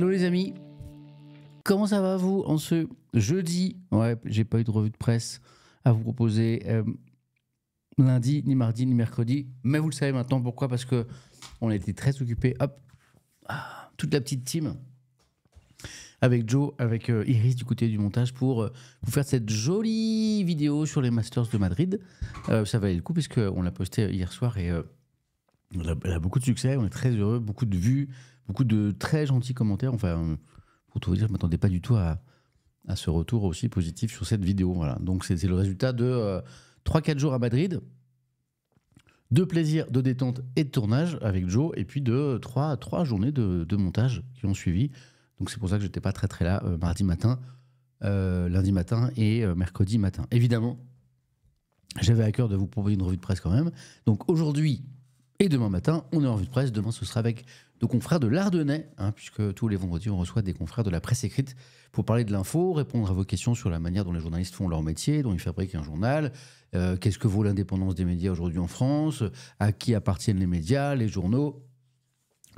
Hello les amis, comment ça va vous en ce jeudi Ouais, j'ai pas eu de revue de presse à vous proposer euh, lundi, ni mardi, ni mercredi, mais vous le savez maintenant pourquoi Parce que on a été très occupé. hop, ah, toute la petite team avec Joe, avec euh, Iris du côté du montage pour euh, vous faire cette jolie vidéo sur les Masters de Madrid. ça valait le coup puisque on l'a posté hier soir et elle a beaucoup de succès, on est très heureux, beaucoup de vues, beaucoup de très gentils commentaires. Enfin, pour tout vous dire, je ne m'attendais pas du tout à, ce retour aussi positif sur cette vidéo. Voilà. Donc, c'est le résultat de 3-4 euh, jours à Madrid, de plaisir, de détente et de tournage avec Joe, et puis de 3, 3 journées de, montage qui ont suivi. Donc, c'est pour ça que j'étais pas très très là euh, mardi matin, euh, lundi matin et mercredi matin. Évidemment, j'avais à cœur de vous proposer une revue de presse quand même. Donc, aujourd'hui et demain matin, on est en revue de presse. Demain, ce sera avec de confrères de l'Ardennais, hein, puisque tous les vendredis, on reçoit des confrères de la presse écrite pour parler de l'info, répondre à vos questions sur la manière dont les journalistes font leur métier, dont ils fabriquent un journal, euh, qu'est-ce que vaut l'indépendance des médias aujourd'hui en France, à qui appartiennent les médias, les journaux.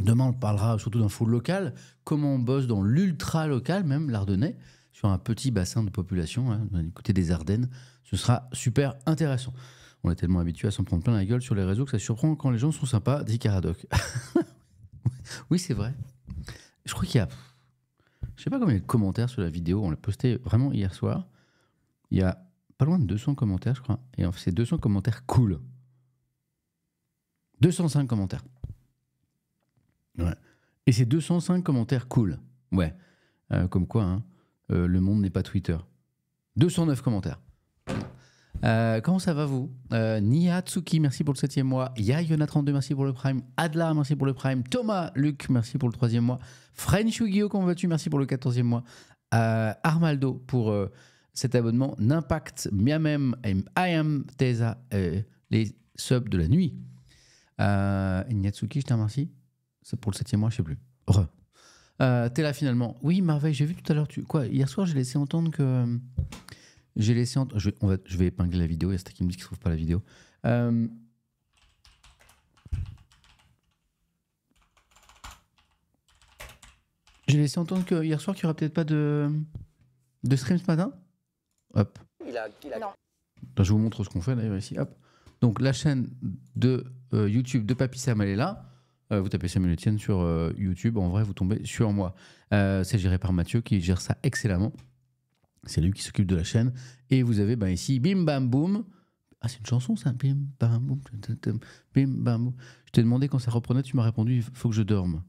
Demain, on parlera surtout d'info local. comment on bosse dans l'ultra local, même l'Ardennais, sur un petit bassin de population, hein, du côté des Ardennes. Ce sera super intéressant. On est tellement habitué à s'en prendre plein la gueule sur les réseaux que ça surprend quand les gens sont sympas, dit Caradoc. Oui, c'est vrai. Je crois qu'il y a. Je sais pas combien de commentaires sur la vidéo. On l'a posté vraiment hier soir. Il y a pas loin de 200 commentaires, je crois. Et c'est 200 commentaires cool. 205 commentaires. Ouais. Et c'est 205 commentaires cool. Ouais. Euh, comme quoi, hein, euh, le monde n'est pas Twitter. 209 commentaires. Euh, comment ça va vous euh, merci pour le septième mois. Yayona32, merci pour le prime. Adla, merci pour le prime. Thomas, Luc, merci pour le troisième mois. French yu comment vas-tu Merci pour le quatorzième mois. Euh, Armaldo pour euh, cet abonnement. N'impact, Miamem, I am Teza, les subs de la nuit. Euh, je te remercie. C'est pour le septième mois, je sais plus. Re. Euh, T'es là finalement. Oui, Marveille, j'ai vu tout à l'heure. Tu... Quoi Hier soir, j'ai laissé entendre que. J'ai laissé. entendre... Je, vais, épingler la vidéo. Il y a certains qui me disent qu'il ne trouve pas la vidéo. Euh, j'ai laissé entendre que hier soir qu'il n'y aura peut-être pas de... de stream ce matin. Hop. Il a, bah, je vous montre ce qu'on fait d'ailleurs ici. Hop. Donc la chaîne de euh, YouTube de Papy Sam, elle est là. Euh, vous tapez Samuel Etienne sur YouTube. En vrai, vous tombez sur moi. c'est géré par Mathieu qui gère ça excellemment. C'est lui qui s'occupe de la chaîne. Et vous avez ben, ici, bim bam boum. Ah, c'est une chanson ça, bim bam boum. Bim bam Je t'ai demandé quand ça reprenait, tu m'as répondu, il faut que je dorme.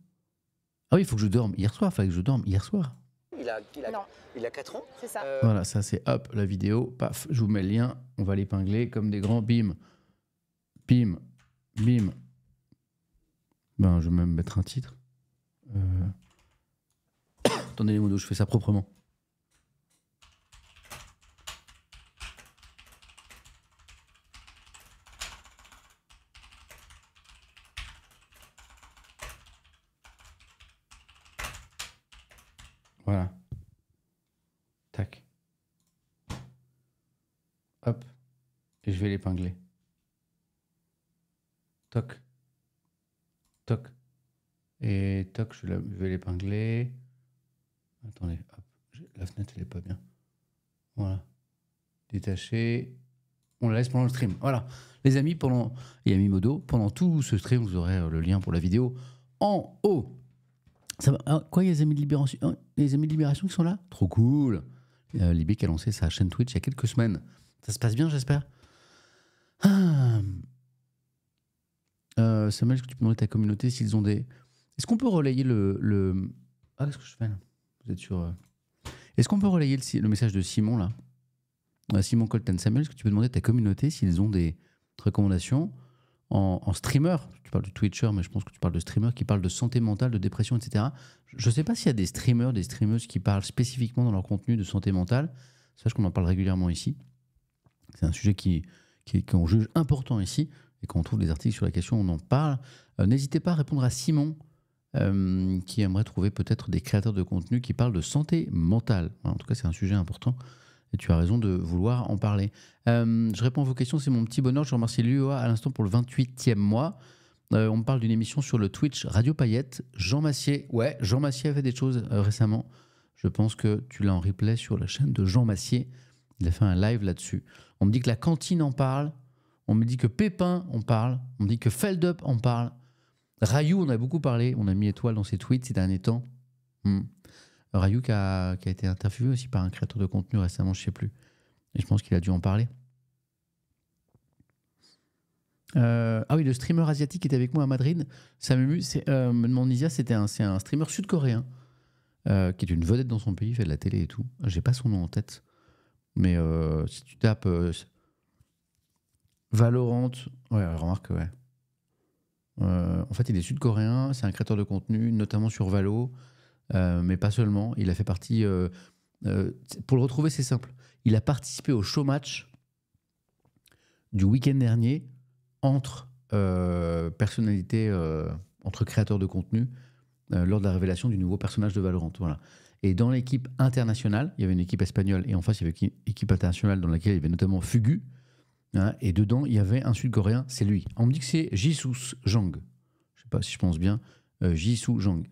Ah oui, il faut que je dorme. Hier soir, il fallait que je dorme hier soir. Il a, 4 ans C'est ça. Euh, voilà, ça c'est hop, la vidéo, paf, je vous mets le lien, on va l'épingler comme des grands, bim, bim, bim. Ben, je vais même mettre un titre. Euh, attendez les motos, je fais ça proprement. Voilà. Tac. Hop. Et je vais l'épingler. Toc. Toc. Et toc, je, vais l'épingler. Attendez, hop. La fenêtre, elle est pas bien. Voilà. Détaché. On la laisse pendant le stream. Voilà. Les amis, pendant, et amis Modo, pendant tout ce stream, vous aurez euh, le lien pour la vidéo en haut. Hein, quoi, il y a les amis de Libération, hein, les amis de Libération qui sont là Trop cool euh, Libé qui a lancé sa chaîne Twitch il y a quelques semaines. Ça se passe bien, j'espère ah. euh, Samuel, est-ce que tu peux demander à ta communauté s'ils ont des. Est-ce qu'on peut relayer le. le... Ah, qu'est-ce que je fais là Vous êtes sur. Euh, est-ce qu'on peut relayer le, le, message de Simon là Simon Colton Samuel, est-ce que tu peux demander à ta communauté s'ils ont des recommandations en, streamer, tu parles de Twitcher, mais je pense que tu parles de streamer qui parle de santé mentale, de dépression, etc. Je ne sais pas s'il y a des streamers, des streameuses qui parlent spécifiquement dans leur contenu de santé mentale. Sache qu'on en parle régulièrement ici. C'est un sujet qui, qui, qu'on juge important ici et qu'on trouve des articles sur la question, on en parle. Euh, n'hésitez pas à répondre à Simon. Euh, qui aimerait trouver peut-être des créateurs de contenu qui parlent de santé mentale. En tout cas, c'est un sujet important et tu as raison de vouloir en parler. Euh, je réponds à vos questions, c'est mon petit bonheur. Je remercie Lua à l'instant pour le 28e mois. Euh, on me parle d'une émission sur le Twitch Radio Payette. Jean Massier, ouais, Jean Massier a fait des choses euh, récemment. Je pense que tu l'as en replay sur la chaîne de Jean Massier. Il a fait un live là-dessus. On me dit que la cantine en parle. On me dit que Pépin en parle. On me dit que Feldup en parle. Rayou, on a beaucoup parlé. On a mis étoile dans ses tweets ces derniers temps. Hmm. Rayouk qui a été interviewé aussi par un créateur de contenu récemment, je ne sais plus. Et je pense qu'il a dû en parler. Euh, ah oui, le streamer asiatique qui était avec moi à Madrid, ça m'a Euh, mon Isia, c'était un, un streamer sud-coréen euh, qui est une vedette dans son pays, fait de la télé et tout. J'ai pas son nom en tête, mais euh, si tu tapes Valorant, ouais, remarque, ouais. en fait, il est sud-coréen, c'est un créateur de contenu, notamment sur Valo. Euh, mais pas seulement. Il a fait partie. Euh, euh, pour le retrouver, c'est simple. Il a participé au show match du week-end dernier entre personnalités, entre créateurs de contenu, lors de la révélation du nouveau personnage de Valorant. Voilà. Et dans l'équipe internationale, il y avait une équipe espagnole et en face, il y avait une équipe internationale dans laquelle il y avait notamment Fugu. Hein, et dedans, il y avait un Sud-Coréen, c'est lui. On me dit que c'est Jisoo Jang. Je ne sais pas si je pense bien. Jisoo Jang.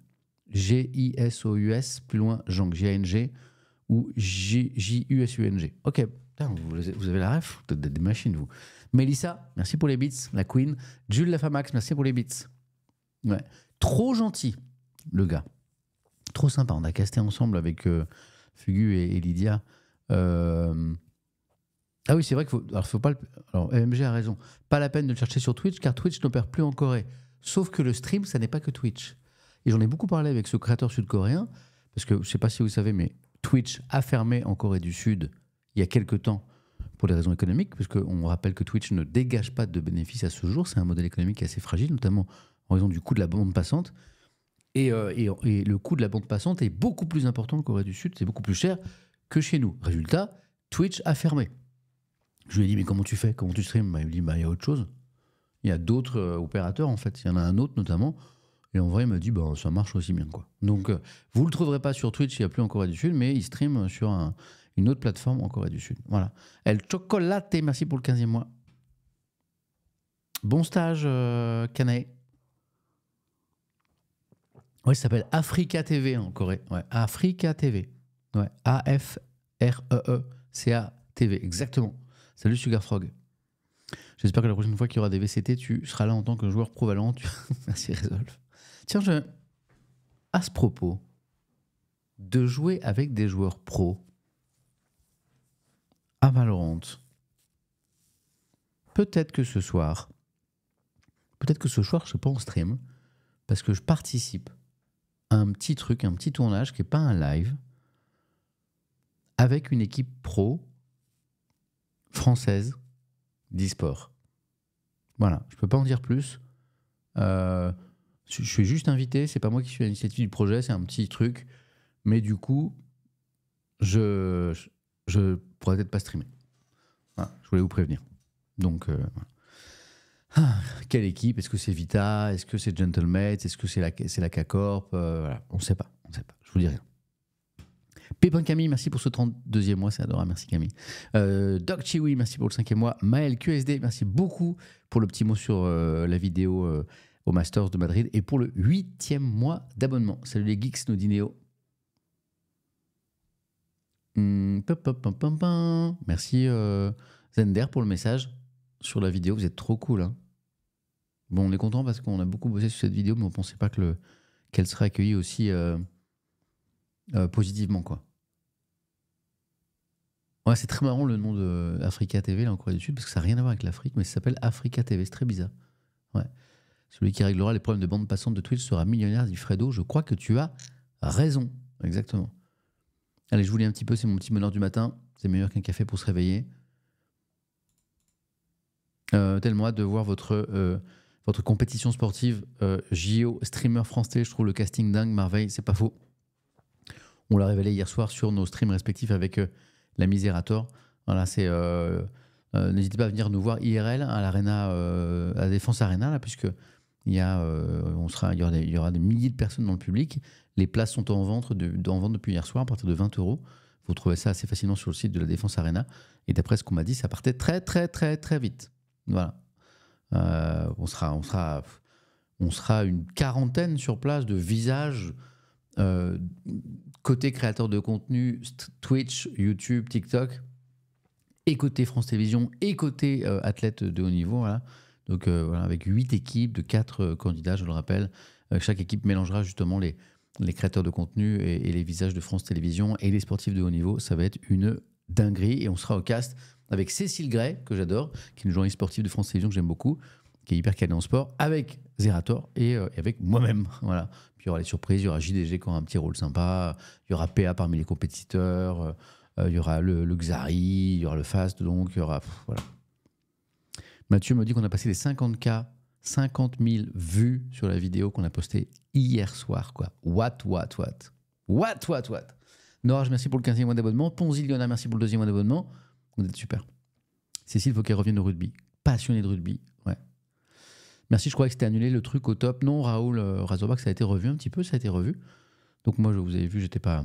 G-I-S-O-U-S, plus loin, Jang, G-A-N-G, ou J-U-S-U-N-G. Ok, vous, avez la ref, vous êtes des machines, vous. Mélissa, merci pour les beats la queen. Jules Lafamax, merci pour les beats Ouais. Trop gentil, le gars. Trop sympa, on a casté ensemble avec euh, Fugu et, Lydia. Euh... Ah oui, c'est vrai qu'il faut, alors faut pas. Alors, e a raison. Pas la peine de le chercher sur Twitch, car Twitch n'opère plus en Corée. Sauf que le stream, ça n'est pas que Twitch. Et j'en ai beaucoup parlé avec ce créateur sud-coréen, parce que je ne sais pas si vous savez, mais Twitch a fermé en Corée du Sud il y a quelque temps pour des raisons économiques, parce qu'on rappelle que Twitch ne dégage pas de bénéfices à ce jour. C'est un modèle économique assez fragile, notamment en raison du coût de la bande passante. Et, euh, et, et le coût de la bande passante est beaucoup plus important en Corée du Sud, c'est beaucoup plus cher que chez nous. Résultat, Twitch a fermé. Je lui ai dit, mais comment tu fais Comment tu stream bah, Il me dit, bah, il y a autre chose. Il y a d'autres euh, opérateurs, en fait. Il y en a un autre, notamment, et en vrai, il m'a dit, bah, ça marche aussi bien. Quoi. Donc, euh, vous ne le trouverez pas sur Twitch, il n'y a plus en Corée du Sud, mais il stream sur une autre plateforme en Corée du Sud. Voilà. El Chocolaté, merci pour le 15e mois. Bon stage, euh, Kanae. Ouais, ça s'appelle Africa TV hein, en Corée. Africa TV. Ouais, A-F-R-E-E-C-A-TV, exactement. Salut Sugar Frog. J'espère que la prochaine fois qu'il y aura des VCT, tu seras là en tant que joueur provalent. Merci Resolve. Tiens, à ce propos, de jouer avec des joueurs pro à Valorant, peut-être que ce soir, peut-être que ce soir, je ne pas en stream, parce que je participe à un petit truc, un petit tournage qui n'est pas un live, avec une équipe pro française d'e-sport. Voilà, je ne peux pas en dire plus. Euh, je suis juste invité, c'est pas moi qui suis à l'initiative du projet, c'est un petit truc. Mais du coup, je, je, pourrais peut-être pas streamer. je voulais vous prévenir. Donc, euh, ah, quelle équipe Est-ce que c'est Vita Est-ce que c'est Gentleman Est-ce que c'est la, c'est la K-Corp euh, On ne sait pas. On sait pas. Je vous dis rien. Pépin Camille, merci pour ce 32e mois, c'est adorable, merci Camille. Euh, Doc Chiwi, merci pour le 5e mois. Maël QSD, merci beaucoup pour le petit mot sur la vidéo au Masters de Madrid et pour le huitième mois d'abonnement. Salut les geeks, nos dit hmm, Merci euh, Zender pour le message sur la vidéo. Vous êtes trop cool. Hein. Bon, on est content parce qu'on a beaucoup bossé sur cette vidéo, mais on ne pensait pas qu'elle sera serait accueillie aussi euh, euh, positivement. quoi. Ouais, c'est très marrant le nom de Africa TV là, en Corée du Sud parce que ça n'a rien à voir avec l'Afrique, mais ça s'appelle Africa TV. C'est très bizarre. Ouais. Celui qui réglera les problèmes de bande passante de Twitch sera millionnaire, dit Fredo. Je crois que tu as raison. Exactement. Allez, je vous lis un petit peu, c'est mon petit bonheur du matin. C'est meilleur qu'un café pour se réveiller. Euh, tellement de voir votre, euh, votre compétition sportive euh, JO Streamer France Télé. Je trouve le casting dingue, merveille, c'est pas faux. On l'a révélé hier soir sur nos streams respectifs avec euh, la Misérator. Voilà, c'est. N'hésitez pas à venir nous voir IRL à l'Arena, à Défense Arena, là, puisque il y, a, euh, on sera, il y, aura des, milliers de personnes dans le public. Les places sont en vente, en vente depuis hier soir à partir de 20 euros. Vous trouvez ça assez facilement sur le site de la Défense Arena. Et d'après ce qu'on m'a dit, ça partait très, très, très, très vite. Voilà. Euh, on, sera, on, sera, on sera une quarantaine sur place de visages euh, côté créateur de contenu, Twitch, YouTube, TikTok, et côté France Télévisions, et côté athlète de haut niveau. Voilà donc euh, voilà, avec huit équipes de quatre euh, candidats, je le rappelle. Euh, chaque équipe mélangera justement les, les créateurs de contenu et, les visages de France Télévisions et les sportifs de haut niveau. Ça va être une dinguerie. Et on sera au cast avec Cécile Gray, que j'adore, qui est une journaliste sportive de France Télévisions que j'aime beaucoup, qui est hyper calée en sport, avec Zerator et, avec moi-même. Voilà. Puis il y aura les surprises, il y aura JDG qui aura un petit rôle sympa, il y aura PA parmi les compétiteurs, il y aura le, Xari, il y aura le Fast, donc il y aura. Mathieu me dit qu'on a passé les 50K, 50 000 vues sur la vidéo qu'on a postée hier soir. Quoi. What, what, what. What, what, what. Norage, merci pour le 15e mois d'abonnement. Ponzi Liona, merci pour le deuxième mois d'abonnement. Vous êtes super. Cécile, il faut qu'elle revienne au rugby. Passionnée de rugby. Ouais. Merci, je crois que c'était annulé le truc au top. Non, Raoul euh, Razorback, ça a été revu un petit peu, ça a été revu. Donc moi, je vous avais vu, j'étais pas,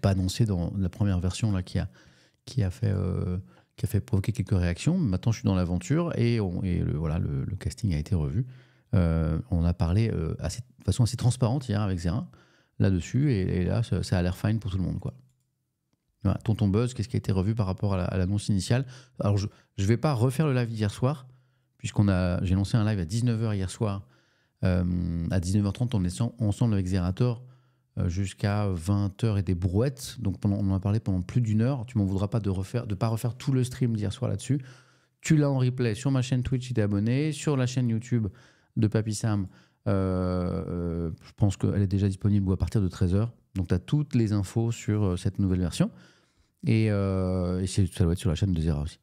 pas annoncé dans la première version là qui a, qui a fait euh, qui a fait provoquer quelques réactions. Maintenant, je suis dans l'aventure et, on, et le, voilà, le, casting a été revu. Euh, on a parlé euh, de façon assez transparente hier avec Zera là-dessus et, là, ça, a l'air fine pour tout le monde. quoi. Tonton Buzz, qu'est-ce qui a été revu par rapport à l'annonce initiale Alors, je ne vais pas refaire le live hier soir, puisqu'on a j'ai lancé un live à 19h hier soir. Euh, à 19h30, on est ensemble avec Zerator euh, jusqu'à 20h et des brouettes. Donc on en a parlé pendant plus d'une heure. Tu m'en voudras pas de refaire, de pas refaire tout le stream d'hier soir là-dessus. Tu l'as en replay sur ma chaîne Twitch si t'es abonné, sur la chaîne YouTube de Papy Sam. Euh, euh, je pense qu'elle est déjà disponible à partir de 13h. Donc tu as toutes les infos sur cette nouvelle version. Et, ça doit être sur la chaîne de Zera aussi.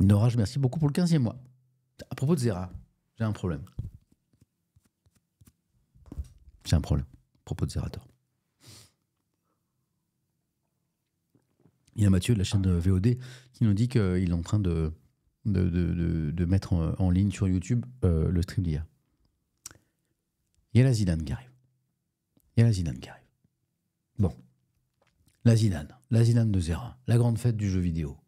Nora je merci beaucoup pour le 15e mois. À propos de Zera, j'ai un problème. J'ai un problème propos de Zerator. Il y a Mathieu de la chaîne VOD qui nous dit qu'il est en train de, de, mettre en, ligne sur YouTube euh, le stream d'hier. Il y a la Zidane qui arrive. Il y a la Zidane qui arrive. Bon. La Zidane. La Zidane de Zera. La grande fête du jeu vidéo.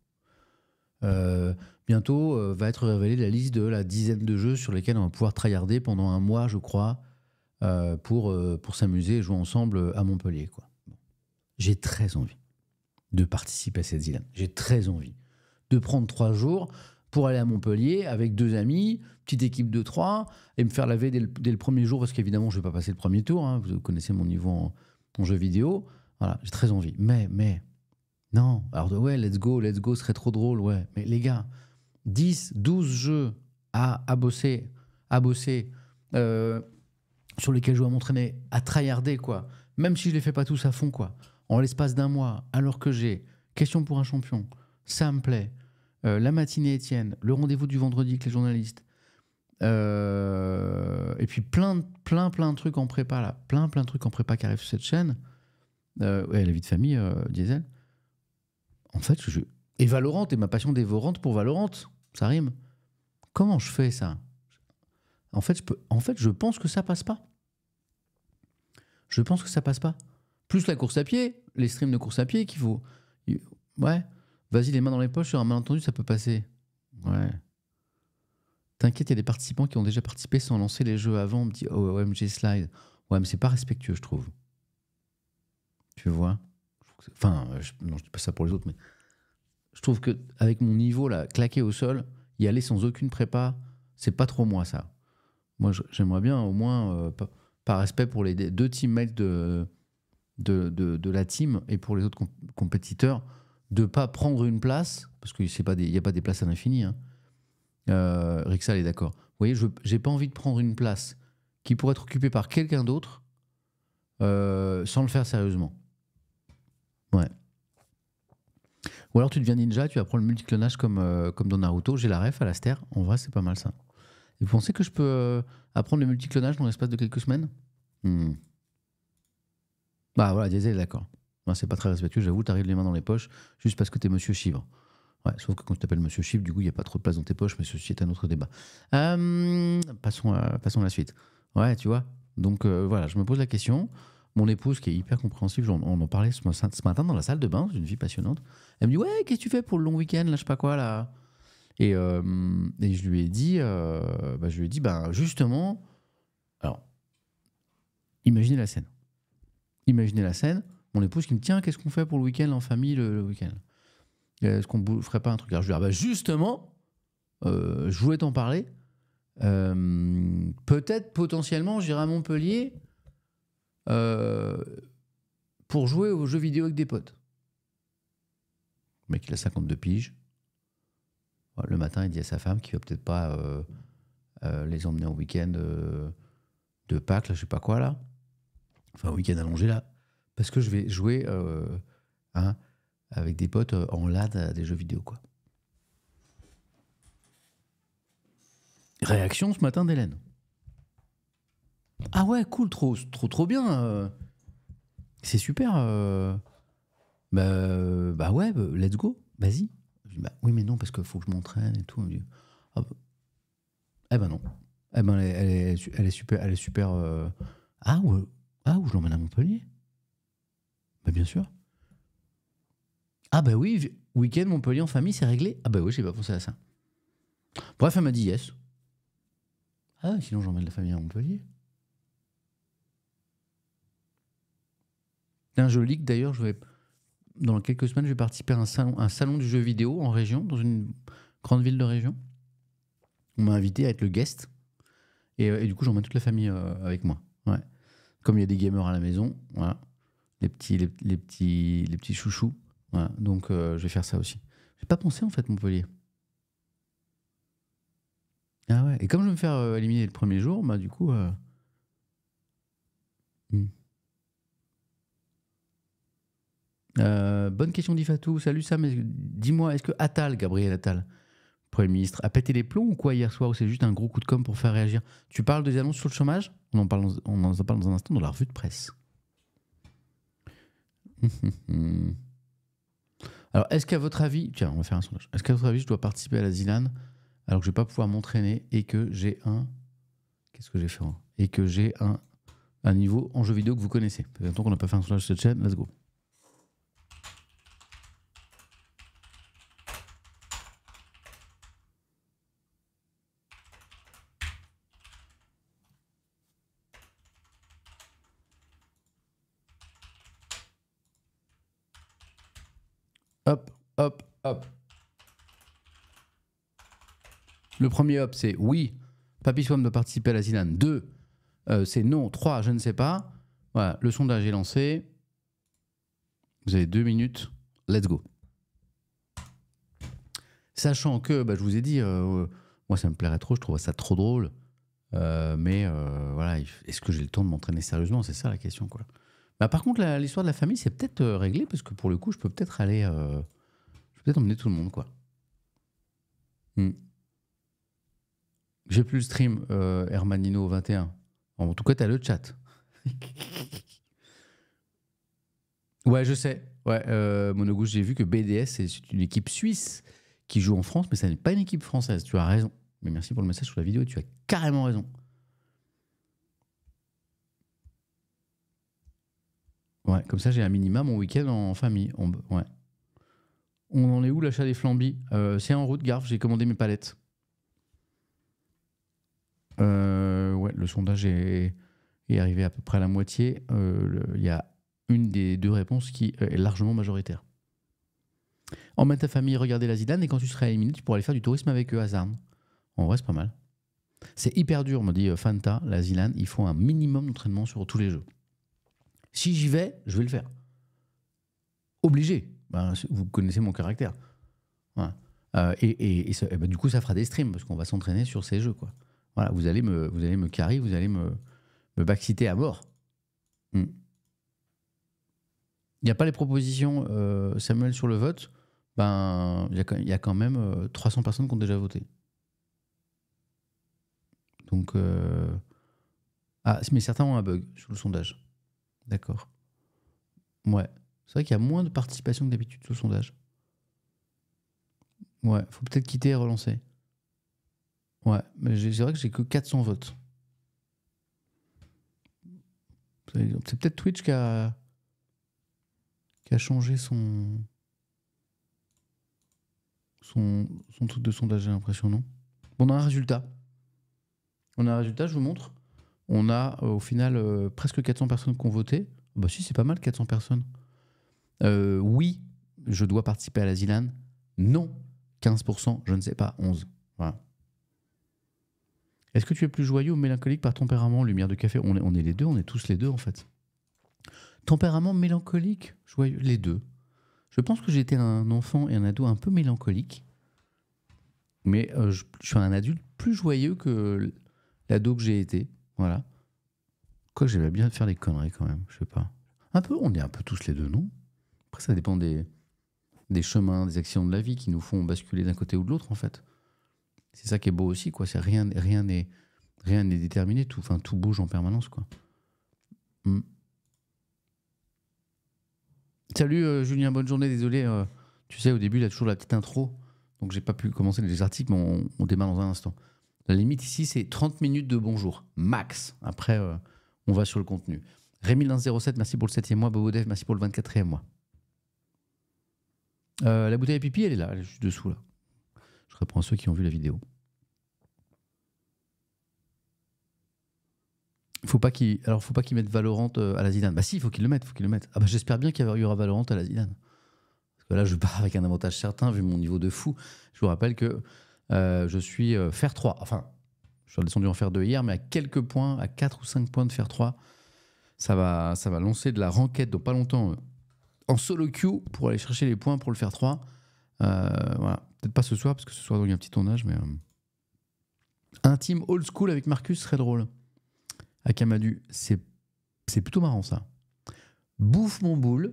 Euh, bientôt euh, va être révélée la liste de la dizaine de jeux sur lesquels on va pouvoir tryharder pendant un mois, je crois, euh, pour, euh, pour s'amuser et jouer ensemble euh, à Montpellier. Quoi. J'ai très envie de participer à cette île. J'ai très envie de prendre trois jours pour aller à Montpellier avec deux amis, petite équipe de trois, et me faire laver dès le, dès le premier jour, parce qu'évidemment, je ne vais pas passer le premier tour. Hein. vous connaissez mon niveau en, jeu vidéo. Voilà, j'ai très envie. Mais, mais, non. Alors, ouais, let's go, let's go, ce serait trop drôle, ouais. Mais les gars, 10, 12 jeux à, à bosser, à bosser. Euh, sur lesquels je dois m'entraîner à tryharder, quoi. Même si je les fais pas tous à fond, quoi. En l'espace d'un mois, alors que j'ai question pour un champion, ça me plaît, euh, la matinée Étienne, le rendez-vous du vendredi avec les journalistes, euh, et puis plein, plein, plein de trucs en prépa, là, plein, plein de trucs en prépa qui arrivent sur cette chaîne, euh, ouais, la vie de famille, euh, Diesel. En fait, je... Et Valorant, et ma passion dévorante pour Valorant, ça rime. Comment je fais ça en fait, je peux... en fait, je pense que ça passe pas je pense que ça passe pas. Plus la course à pied, les streams de course à pied qu'il faut. Ouais, vas-y, les mains dans les poches, sur un malentendu, ça peut passer. Ouais. T'inquiète, il y a des participants qui ont déjà participé sans lancer les jeux avant. On me dit oh, OMG slide. Ouais, mais c'est pas respectueux, je trouve. Tu vois Enfin, euh, non, je dis pas ça pour les autres, mais je trouve que avec mon niveau là, claquer au sol, y aller sans aucune prépa, c'est pas trop moi ça. Moi, j'aimerais bien au moins euh, pas par respect pour les deux teammates de, de, de, la team et pour les autres compétiteurs, de ne pas prendre une place, parce qu'il n'y a pas des places à l'infini. Hein. Euh, Rixal est d'accord. Vous voyez, je n'ai pas envie de prendre une place qui pourrait être occupée par quelqu'un d'autre euh, sans le faire sérieusement. Ouais. Ou alors tu deviens ninja, tu apprends le multiclonage comme, euh, comme dans Naruto. J'ai la ref à la stère. En vrai, c'est pas mal ça. Et vous pensez que je peux euh, apprendre le multiclonage dans l'espace de quelques semaines hmm. Bah voilà, Diesel d'accord. Bah, c'est pas très respectueux, j'avoue, t'arrives les mains dans les poches juste parce que t'es monsieur Chivre. Ouais, sauf que quand tu t'appelles Monsieur Chivre, du coup, il n'y a pas trop de place dans tes poches, mais ceci est un autre débat. Euh, passons, à, passons la suite. Ouais, tu vois. Donc euh, voilà, je me pose la question. Mon épouse, qui est hyper compréhensive, on, en parlait ce, matin dans la salle de bain, c'est une vie passionnante. Elle me dit Ouais, qu'est-ce que tu fais pour le long week-end, là, je sais pas quoi, là euh, et, je lui ai dit, euh, bah, je lui ai bah, justement, alors, imaginez la scène. Imaginez la scène, mon épouse qui me dit, qu'est-ce qu'on fait pour le week-end en famille le, week-end Est-ce qu'on ne ferait pas un truc Alors je lui ai ah, bah, justement, euh, je voulais t'en parler. Peut-être, potentiellement, j'irai à Montpellier pour jouer aux jeux vidéo avec des potes. Le mec, il a 52 piges. Bah, le matin, il dit à sa femme qu'il va peut-être pas euh, euh, les emmener en week-end euh, de Pâques, là, je sais pas quoi, là. Enfin, week-end allongé, là. Parce que je vais jouer hein, avec des potes en LAD à des jeux vidéo, quoi. Réaction ce matin d'Hélène. Ah ouais, cool, trop, trop, trop bien. C'est super. bah, bah ouais, let's go, vas-y. Bah oui, mais non, parce qu'il faut que je m'entraîne et tout. Elle me ah bah, eh ben non. Eh ben, elle, est, super. Elle est super euh, ah, ou, ah, je l'emmène à Montpellier bah, Bien sûr. Ah, bah oui, week-end Montpellier en famille, c'est réglé Ah, bah oui, j'ai pas pensé à ça. Bref, elle m'a dit yes. Ah, sinon j'emmène la famille à Montpellier. un joli que d'ailleurs, je vais dans quelques semaines, je vais participer à un salon, un salon du jeu vidéo en région, dans une grande ville de région. On m'a invité à être le guest. Et, euh, du coup, j'emmène toute la famille euh, avec moi. Ouais. Comme il y a des gamers à la maison, les, petits, les, petits, les petits chouchous. Donc, euh, je vais faire ça aussi. J'ai pas pensé, en fait, Montpellier. Ah ouais. Et comme je vais me faire éliminer le premier jour, bah, du coup. Hmm. Euh, bonne question d'Ifatou. Salut Sam. Dis-moi, est-ce que Attal, Gabriel Attal, Premier ministre, a pété les plombs ou quoi hier soir ou c'est juste un gros coup de com' pour faire réagir Tu parles des annonces sur le chômage on en, parle, on parle dans un instant dans la revue de presse. Alors, est-ce qu'à votre avis, tiens, on va faire un sondage. Est-ce qu'à votre avis, je dois participer à la Zilan alors que je vais pas pouvoir m'entraîner et que j'ai un, qu'est-ce que j'ai fait Et que j'ai un, un niveau en jeu vidéo que vous connaissez. Peut-être qu'on n'a pas fait un sondage sur cette chaîne. Let's go. Hop, hop. Le premier hop, c'est oui, Papy Swam doit participer à la Zidane. Deux, euh, c'est non. Trois, je ne sais pas. Voilà, le sondage est lancé. Vous avez deux minutes. Let's go. Sachant que, bah, je vous ai dit, euh, moi ça me plairait trop, je trouve ça trop drôle. Euh, mais voilà, est-ce que j'ai le temps de m'entraîner sérieusement C'est ça la question. Quoi. Bah, par contre, l'histoire de la famille, c'est peut-être réglé, parce que pour le coup, je peux peut-être aller peut-être emmener tout le monde, quoi. Hmm. J'ai plus le stream euh, Hermanino 21. En tout cas, t'as le chat. ouais, je sais. Ouais, euh, Monogouche, j'ai vu que BDS, c'est une équipe suisse qui joue en France, mais ça n'est pas une équipe française. Tu as raison. Mais merci pour le message sur la vidéo, tu as carrément raison. Ouais, comme ça, j'ai un minimum mon week-end en famille. Ouais. On en est où l'achat des flambis euh, C'est en route, Garf, j'ai commandé mes palettes. Euh, ouais, le sondage est, arrivé à peu près à la moitié. Euh, il y a une des deux réponses qui est largement majoritaire. Emmène ta famille regardez la Zidane et quand tu seras éliminé, tu pourras aller faire du tourisme avec eux à Zarn. En vrai, c'est pas mal. C'est hyper dur, me dit Fanta, la Zidane. Il faut un minimum d'entraînement sur tous les jeux. Si j'y vais, je vais le faire. Obligé. Ben, vous connaissez mon caractère. Euh, et, eh ben, du coup, ça fera des streams parce qu'on va s'entraîner sur ces jeux. Quoi. Voilà, vous allez me, vous allez me carry, vous allez me, me backciter à mort. Hmm. Il n'y a pas les propositions, euh, Samuel, sur le vote. Ben, il y, a quand même 300 euh, personnes qui ont déjà voté. Donc, ah, mais certains ont un bug sur le sondage. D'accord. Ouais. C'est vrai qu'il y a moins de participation que d'habitude au sondage. Ouais, faut peut-être quitter et relancer. Ouais, mais c'est vrai que j'ai que 400 votes. C'est peut-être Twitch qui a, qui a changé son, son, son truc de sondage, j'ai l'impression, non On a un résultat. On a un résultat, je vous montre. On a euh, au final euh, presque 400 personnes qui ont voté. Bah si, c'est pas mal 400 personnes. Euh, oui, je dois participer à la ZILAN. Non, 15%, je ne sais pas, 11%. Est-ce que tu es plus joyeux ou mélancolique par tempérament, lumière de café on est, on est les deux, on est tous les deux en fait. Tempérament mélancolique, joyeux, les deux. Je pense que j'étais un enfant et un ado un peu mélancolique, mais euh, je, suis un adulte plus joyeux que l'ado que j'ai été. Voilà. Quoi, j'aimais bien faire des conneries quand même, je sais pas. Un peu, on est un peu tous les deux, non après, ça dépend des, des chemins, des actions de la vie qui nous font basculer d'un côté ou de l'autre, en fait. C'est ça qui est beau aussi, quoi. C'est rien, rien n'est, rien n'est déterminé. Tout, enfin, tout bouge en permanence, quoi. Hmm. Salut euh, Julien, bonne journée. Désolé, euh, tu sais, au début, il y a toujours la petite intro, donc j'ai pas pu commencer les articles, mais on, démarre dans un instant. La limite ici, c'est 30 minutes de bonjour, max. Après, euh, on va sur le contenu. Rémi 107 merci pour le 7e mois. Bobo merci pour le 24e mois. Euh, la bouteille à pipi, elle est là, elle est juste dessous là. Je réponds à ceux qui ont vu la vidéo. Faut pas qu'il, alors faut pas qu'ils mettent Valorant euh, à la Zidane. Bah si, il faut qu'ils le mettent, faut le Ah bah j'espère bien qu'il y aura Valorant à la Zidane. Parce que là, je pars avec un avantage certain vu mon niveau de fou. Je vous rappelle que euh, je suis faire 3. Enfin, je suis redescendu en faire 2 hier, mais à quelques points, à 4 ou 5 points de faire 3. Ça va, ça va lancer de la renquête dans pas longtemps en solo queue pour aller chercher les points pour le faire 3. Euh, voilà. Peut-être pas ce soir, parce que ce soir, il y a un petit tournage, mais. Euh, un team old school avec Marcus serait drôle. Akamadu, C'est, plutôt marrant, ça. Bouffe mon boule.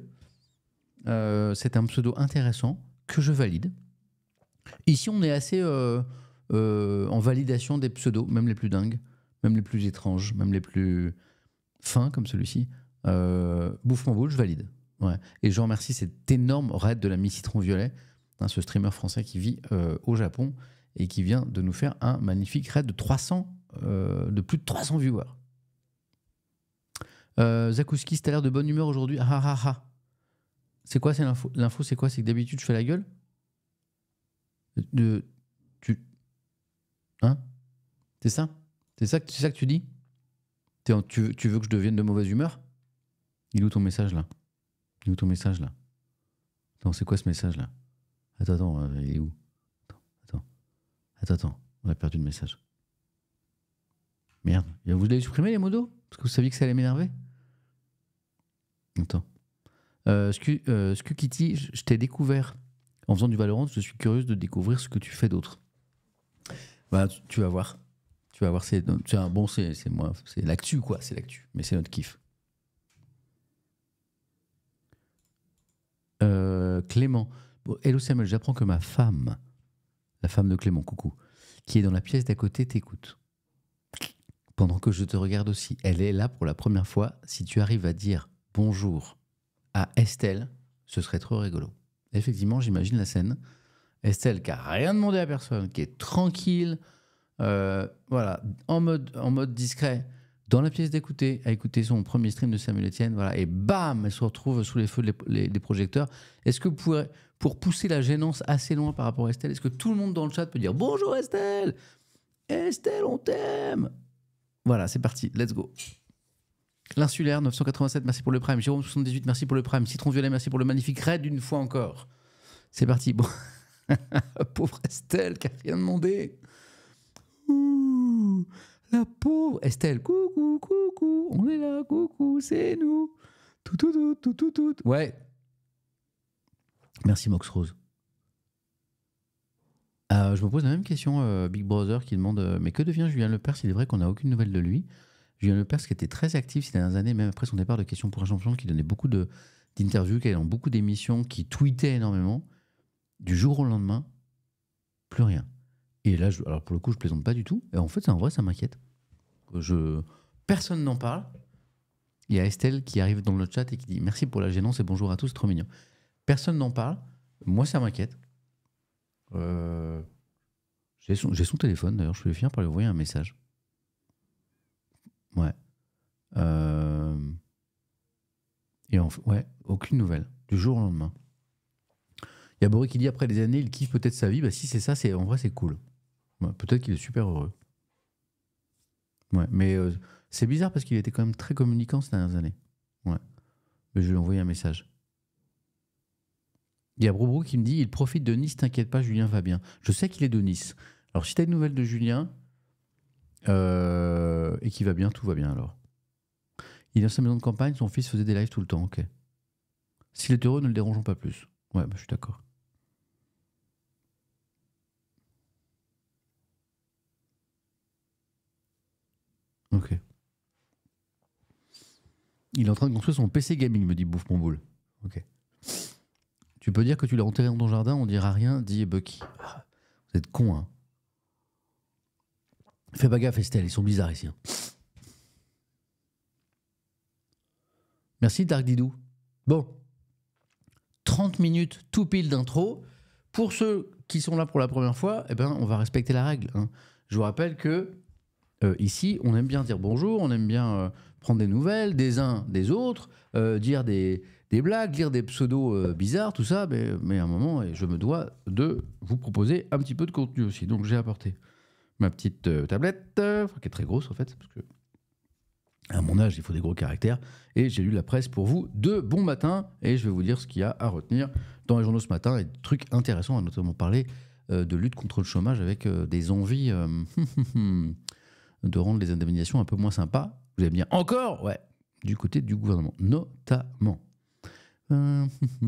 Euh, c'est un pseudo intéressant que je valide. Ici, on est assez en validation des pseudos, même les plus dingues, même les plus étranges, même les plus fins, comme celui-ci. bouffe mon boule, je valide. Et je remercie cet énorme raid de la Miss Citron Violet, hein, ce streamer français qui vit euh, au Japon et qui vient de nous faire un magnifique raid de 300, euh, de plus de 300 viewers. Euh, Zakuski, tu t'as l'air de bonne humeur aujourd'hui. Ah, ah, ah. C'est quoi c'est l'info c'est quoi C'est que d'habitude, je fais la gueule de, Hein C'est ça C'est ça, que tu dis tu, tu veux que je devienne de mauvaise humeur Il est ton message là ton message là Attends, c'est quoi ce message là Attends, attends, euh, il est où Attends, attends, attends, on a perdu le message. Merde, vous l'avez supprimé les modos Parce que vous saviez que ça allait m'énerver Attends. Euh, Scu, euh, Kitty, je t'ai découvert. En faisant du Valorant, je suis curieuse de découvrir ce que tu fais d'autre. Bah, tu, vas voir. Tu vas voir, c'est un bon, c'est moi, c'est l'actu quoi, c'est l'actu, mais c'est notre kiff. Euh, Clément. hello Samuel, j'apprends que ma femme, la femme de Clément, coucou, qui est dans la pièce d'à côté, t'écoute. Pendant que je te regarde aussi, elle est là pour la première fois. Si tu arrives à dire bonjour à Estelle, ce serait trop rigolo. Effectivement, j'imagine la scène. Estelle qui a rien demandé à personne, qui est tranquille, euh, voilà, en mode, en mode discret dans la pièce d'écouter, à écouter son premier stream de Samuel Etienne, voilà, et bam, elle se retrouve sous les feux des projecteurs. Est-ce que pour, pour pousser la gênance assez loin par rapport à Estelle, est-ce que tout le monde dans le chat peut dire Bonjour Estelle Estelle, on t'aime Voilà, c'est parti, let's go. L'insulaire 987, merci pour le prime. Jérôme 78, merci pour le prime. Citron violet, merci pour le magnifique raid une fois encore. C'est parti. Bon. Pauvre Estelle qui a rien demandé. Ouh. La pauvre Estelle, coucou, coucou, on est là, coucou, c'est nous. Tout, tout, tout, tout, tout, tout. Ouais. Merci Mox Rose. Euh, je me pose la même question, euh, Big Brother, qui demande euh, Mais que devient Julien Lepers Il est vrai qu'on n'a aucune nouvelle de lui. Julien Lepers, qui était très actif ces dernières années, même après son départ de Question pour un champion, qui donnait beaucoup d'interviews, qui allait dans beaucoup d'émissions, qui tweetait énormément. Du jour au lendemain, plus rien. Et là, alors pour le coup, je plaisante pas du tout. Et en fait, en vrai, ça m'inquiète. Je, personne n'en parle. Il y a Estelle qui arrive dans le chat et qui dit merci pour la gênance et bonjour à tous, trop mignon. Personne n'en parle. Moi, ça m'inquiète. Euh, j'ai son, téléphone d'ailleurs, je suis fier par lui envoyer un message. Ouais. Euh, et en, ouais, aucune nouvelle, du jour au lendemain. Il y a Boré qui dit après des années, il kiffe peut-être sa vie. Bah, si c'est ça, en vrai, c'est cool. Bah, peut-être qu'il est super heureux. Ouais, mais euh, c'est bizarre parce qu'il était quand même très communicant ces dernières années. Ouais. Mais je lui ai envoyé un message. Il y a Broubrou qui me dit il profite de Nice, t'inquiète pas, Julien va bien. Je sais qu'il est de Nice. Alors, si as une nouvelle de Julien euh, et qu'il va bien, tout va bien alors. Il est dans sa maison de campagne, son fils faisait des lives tout le temps, ok. S'il est heureux, ne le dérangeons pas plus. Ouais, bah, je suis d'accord. Ok. Il est en train de construire son PC gaming, me dit Bouffe mon boule. Ok. Tu peux dire que tu l'as enterré dans ton jardin, on dira rien, dit Bucky. vous êtes con, hein. Fais pas gaffe, Estelle, ils sont bizarres ici. Hein. Merci, Dark Didou. Bon. 30 minutes tout pile d'intro. Pour ceux qui sont là pour la première fois, eh ben, on va respecter la règle. Hein. Je vous rappelle que euh, ici, on aime bien dire bonjour, on aime bien euh, prendre des nouvelles des uns des autres, euh, dire des, blagues, lire des pseudos bizarres, tout ça. Mais, à un moment, je me dois de vous proposer un petit peu de contenu aussi. Donc j'ai apporté ma petite tablette, qui est très grosse en fait, parce que à mon âge, il faut des gros caractères. Et j'ai lu la presse pour vous de bon matin. Et je vais vous dire ce qu'il y a à retenir dans les journaux ce matin. Et des trucs intéressants, à notamment parler de lutte contre le chômage avec des envies. de rendre les indemnisations un peu moins sympas. Vous allez me dire encore Ouais, du côté du gouvernement, notamment. Euh,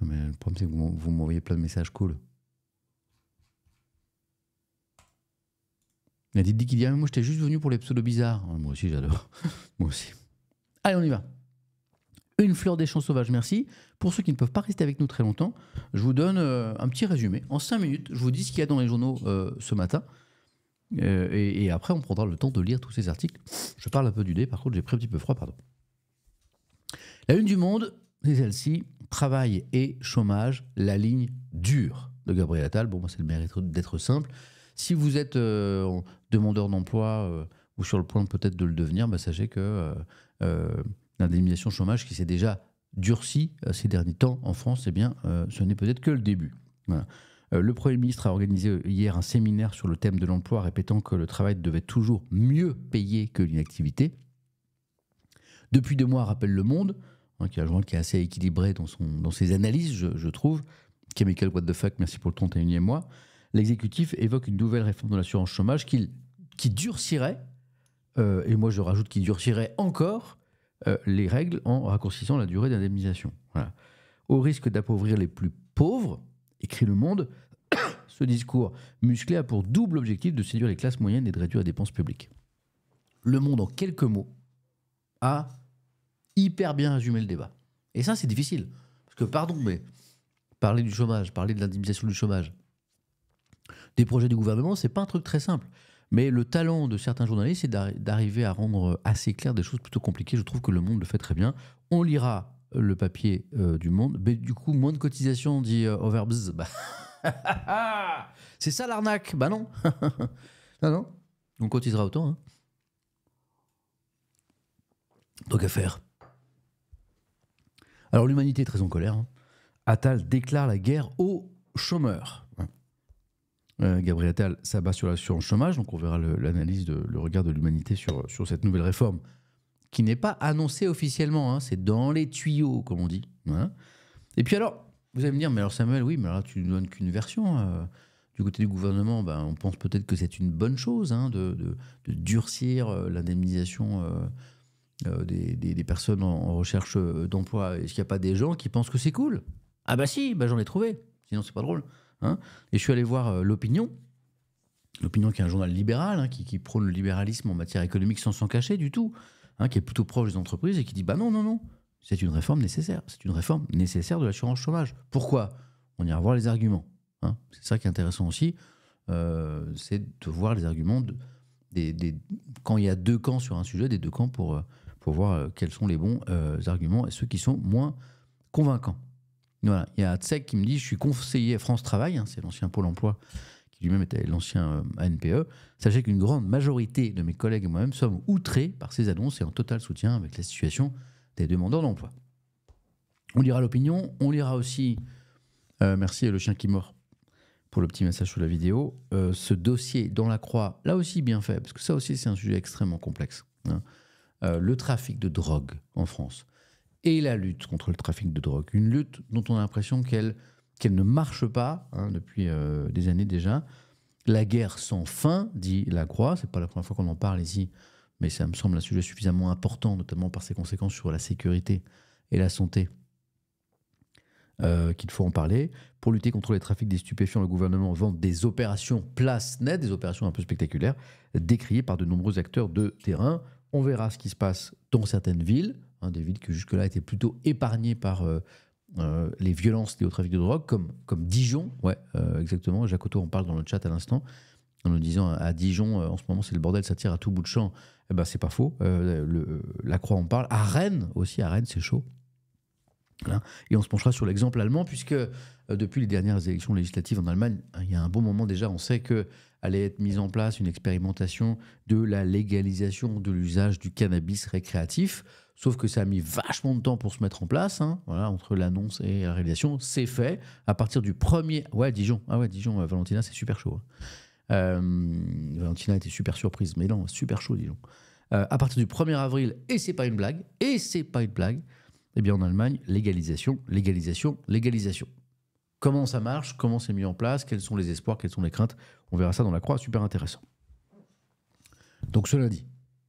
le problème c'est que vous, m'envoyez plein de messages cool. Il a dit, qu'il y ah, moi j'étais juste venu pour les pseudos bizarres. Ah, moi aussi j'adore. moi aussi. Allez, on y va. Une fleur des champs sauvages, merci. Pour ceux qui ne peuvent pas rester avec nous très longtemps, je vous donne euh, un petit résumé. En cinq minutes, je vous dis ce qu'il y a dans les journaux euh, ce matin. Euh, et, après, on prendra le temps de lire tous ces articles. Je parle un peu du dé, par contre, j'ai pris un petit peu froid, pardon. La une du monde, c'est celle-ci. Travail et chômage, la ligne dure de Gabriel Attal. Bon, c'est le mérite d'être simple. Si vous êtes demandeur d'emploi ou sur le point peut-être de le devenir, bah, sachez que l'indemnisation chômage qui s'est déjà durcie euh, ces derniers temps en France, eh bien, euh, ce n'est peut-être que le début. Euh, le Premier ministre a organisé hier un séminaire sur le thème de l'emploi, répétant que le travail devait toujours mieux payer que l'inactivité. Depuis deux mois, rappelle Le Monde, hein, qui est un qui est assez équilibré dans, son, dans ses analyses, je, je trouve. Chemical What the Fuck, merci pour le 31e mois. L'exécutif évoque une nouvelle réforme de l'assurance chômage qui, qui durcirait, et moi je rajoute qu'il durcirait encore, euh, les règles en raccourcissant la durée d'indemnisation. Au risque d'appauvrir les plus pauvres, écrit Le Monde, ce discours musclé a pour double objectif de séduire les classes moyennes et de réduire les dépenses publiques. Le Monde, en quelques mots, a hyper bien résumé le débat. Et ça, c'est difficile. Parce que, pardon, mais parler du chômage, parler de l'indemnisation du chômage, des projets du gouvernement, c'est pas un truc très simple. Mais le talent de certains journalistes, c'est d'arriver à rendre euh, assez clair des choses plutôt compliquées. Je trouve que Le Monde le fait très bien. On lira euh, le papier euh, du Monde. Mais du coup, moins de cotisations, dit Overbz. Bah, c'est ça l'arnaque Bah non Non, non. On cotisera autant. Donc hein. à faire. Alors l'humanité est très en colère. Hein. Attal déclare la guerre aux chômeurs. Euh, Gabriel Attal s'abat sur l'assurance chômage, donc on verra l'analyse, de, le regard de l'humanité sur, sur cette nouvelle réforme, qui n'est pas annoncée officiellement, hein. c'est dans les tuyaux, comme on dit. Hein. Et puis alors, vous allez me dire, mais alors Samuel, oui, mais là tu ne donnes qu'une version. Euh, du côté du gouvernement, ben, on pense peut-être que c'est une bonne chose hein, de, durcir euh, l'indemnisation des, personnes en, recherche d'emploi. Est-ce qu'il n'y a pas des gens qui pensent que c'est cool Ah bah si, bah j'en ai trouvé, sinon c'est pas drôle. Hein. et je suis allé voir euh, l'opinion. L'opinion qui est un journal libéral, hein, qui, prône le libéralisme en matière économique sans s'en cacher du tout, hein, qui est plutôt proche des entreprises et qui dit bah non, non, non, c'est une réforme nécessaire. C'est une réforme nécessaire de l'assurance chômage. Pourquoi On ira voir les arguments. C'est ça qui est intéressant aussi, euh, c'est de voir les arguments quand il y a deux camps sur un sujet, des deux camps pour, euh, pour voir quels sont les bons arguments et ceux qui sont moins convaincants il y a Tsek qui me dit, je suis conseiller France Travail, hein, c'est l'ancien Pôle Emploi qui lui-même était l'ancien ANPE. Euh, Sachez qu'une grande majorité de mes collègues et moi-même sommes outrés par ces annonces et en total soutien avec la situation des demandeurs d'emploi. On lira l'opinion, on lira aussi, euh, merci le chien qui mord pour le petit message sous la vidéo, euh, ce dossier dans la croix, là aussi bien fait, parce que ça aussi c'est un sujet extrêmement complexe. Hein. le trafic de drogue en France et la lutte contre le trafic de drogue. Une lutte dont on a l'impression qu'elle qu'elle ne marche pas hein, depuis euh, des années déjà. La guerre sans fin, dit Lacroix, c'est pas la première fois qu'on en parle ici, mais ça me semble un sujet suffisamment important, notamment par ses conséquences sur la sécurité et la santé, euh, qu'il faut en parler. Pour lutter contre les trafics des stupéfiants, le gouvernement vend des opérations place nette, des opérations un peu spectaculaires, décriées par de nombreux acteurs de terrain. On verra ce qui se passe dans certaines villes. Hein, des villes qui jusque-là étaient plutôt épargnées par euh, euh, les violences liées au trafic de drogue, comme, comme Dijon, ouais, euh, exactement, Jacques en parle dans le chat à l'instant, en nous disant à Dijon, en ce moment c'est le bordel, ça tire à tout bout de champ, et eh ben c'est pas faux, le, la Croix en parle, à Rennes aussi, à Rennes c'est chaud. Hein. Et on se penchera sur l'exemple allemand, puisque depuis les dernières élections législatives en Allemagne, hein, il y a un bon moment déjà, on sait que allait être mise en place une expérimentation de la légalisation de l'usage du cannabis récréatif. Sauf que ça a mis vachement de temps pour se mettre en place. Hein. Voilà, entre l'annonce et la réalisation, c'est fait. À partir du premier, ouais, Dijon. Ah ouais, Dijon. Euh, Valentina, c'est super chaud. Hein. Euh, Valentina super surprise, mais non, super chaud, Dijon. Euh, à partir du 1er avril, et c'est pas une blague, et c'est pas une blague, eh bien en Allemagne, légalisation, légalisation, légalisation. Comment ça marche Comment c'est mis en place Quels sont les espoirs Quelles sont les craintes On verra ça dans la croix, super intéressant. Donc cela dit...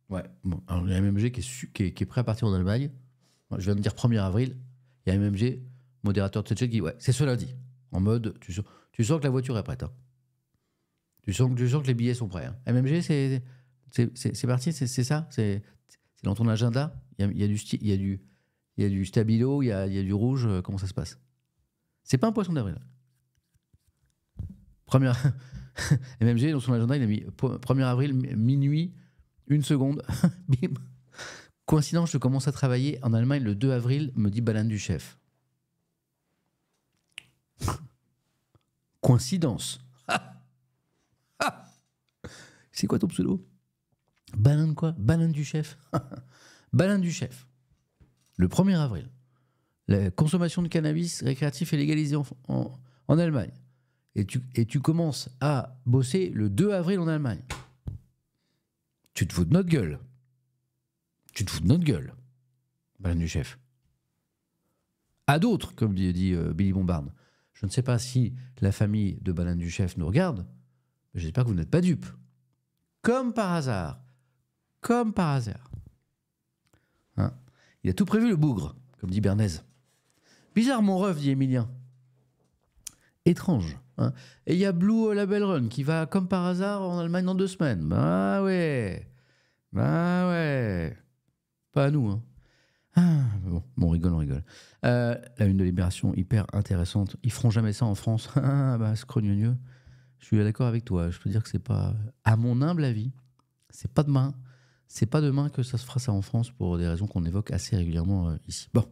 Ouais, alors il y a MMG qui est, qui, est, prêt à partir en Allemagne. Je viens de dire 1er avril, il y a MMG, modérateur de qui Ouais, c'est ce lundi. En mode, tu, sens, que la voiture est prête. Hein. Tu, sens, tu sens que les billets sont prêts. Hein. MMG, c'est parti, c'est ça C'est dans ton agenda Il y, a, du, il y a du, il y a du stabilo, il y a, du rouge, euh, comment ça se passe C'est pas un poisson d'avril. Première. MMG, dans son agenda, il a mis 1er avril, minuit, une seconde, bim. Coïncidence, je commence à travailler en Allemagne le 2 avril, me dit Balin du chef. Coïncidence. C'est quoi ton pseudo Balin de quoi Balin du chef. Balin du chef. Le 1er avril. La consommation de cannabis récréatif est légalisée en, en Allemagne. Et tu, et tu commences à bosser le 2 avril en Allemagne. Tu te fous de notre gueule. Tu te fous de notre gueule. Baleine du chef. À d'autres, comme dit, euh, Billy Bombard. Je ne sais pas si la famille de Banane du chef nous regarde, mais j'espère que vous n'êtes pas dupes. Comme par hasard. Comme par hasard. Hein. Il a tout prévu, le bougre, comme dit Bernays. Bizarre, mon ref, dit Emilien. Étrange. Hein. Et il y a Blue Label Run qui va, comme par hasard, en Allemagne dans deux semaines. Bah ouais. Ah ouais. Pas à nous. Hein. Ah, bon, on rigole, on rigole. Euh, la une de Libération, hyper intéressante. Ils feront jamais ça en France. Ah bah, scrognonieux. Je suis d'accord avec toi. Je peux dire que c'est pas, à mon humble avis, c'est pas demain. C'est pas demain que ça se fera ça en France pour des raisons qu'on évoque assez régulièrement euh, ici. Bon.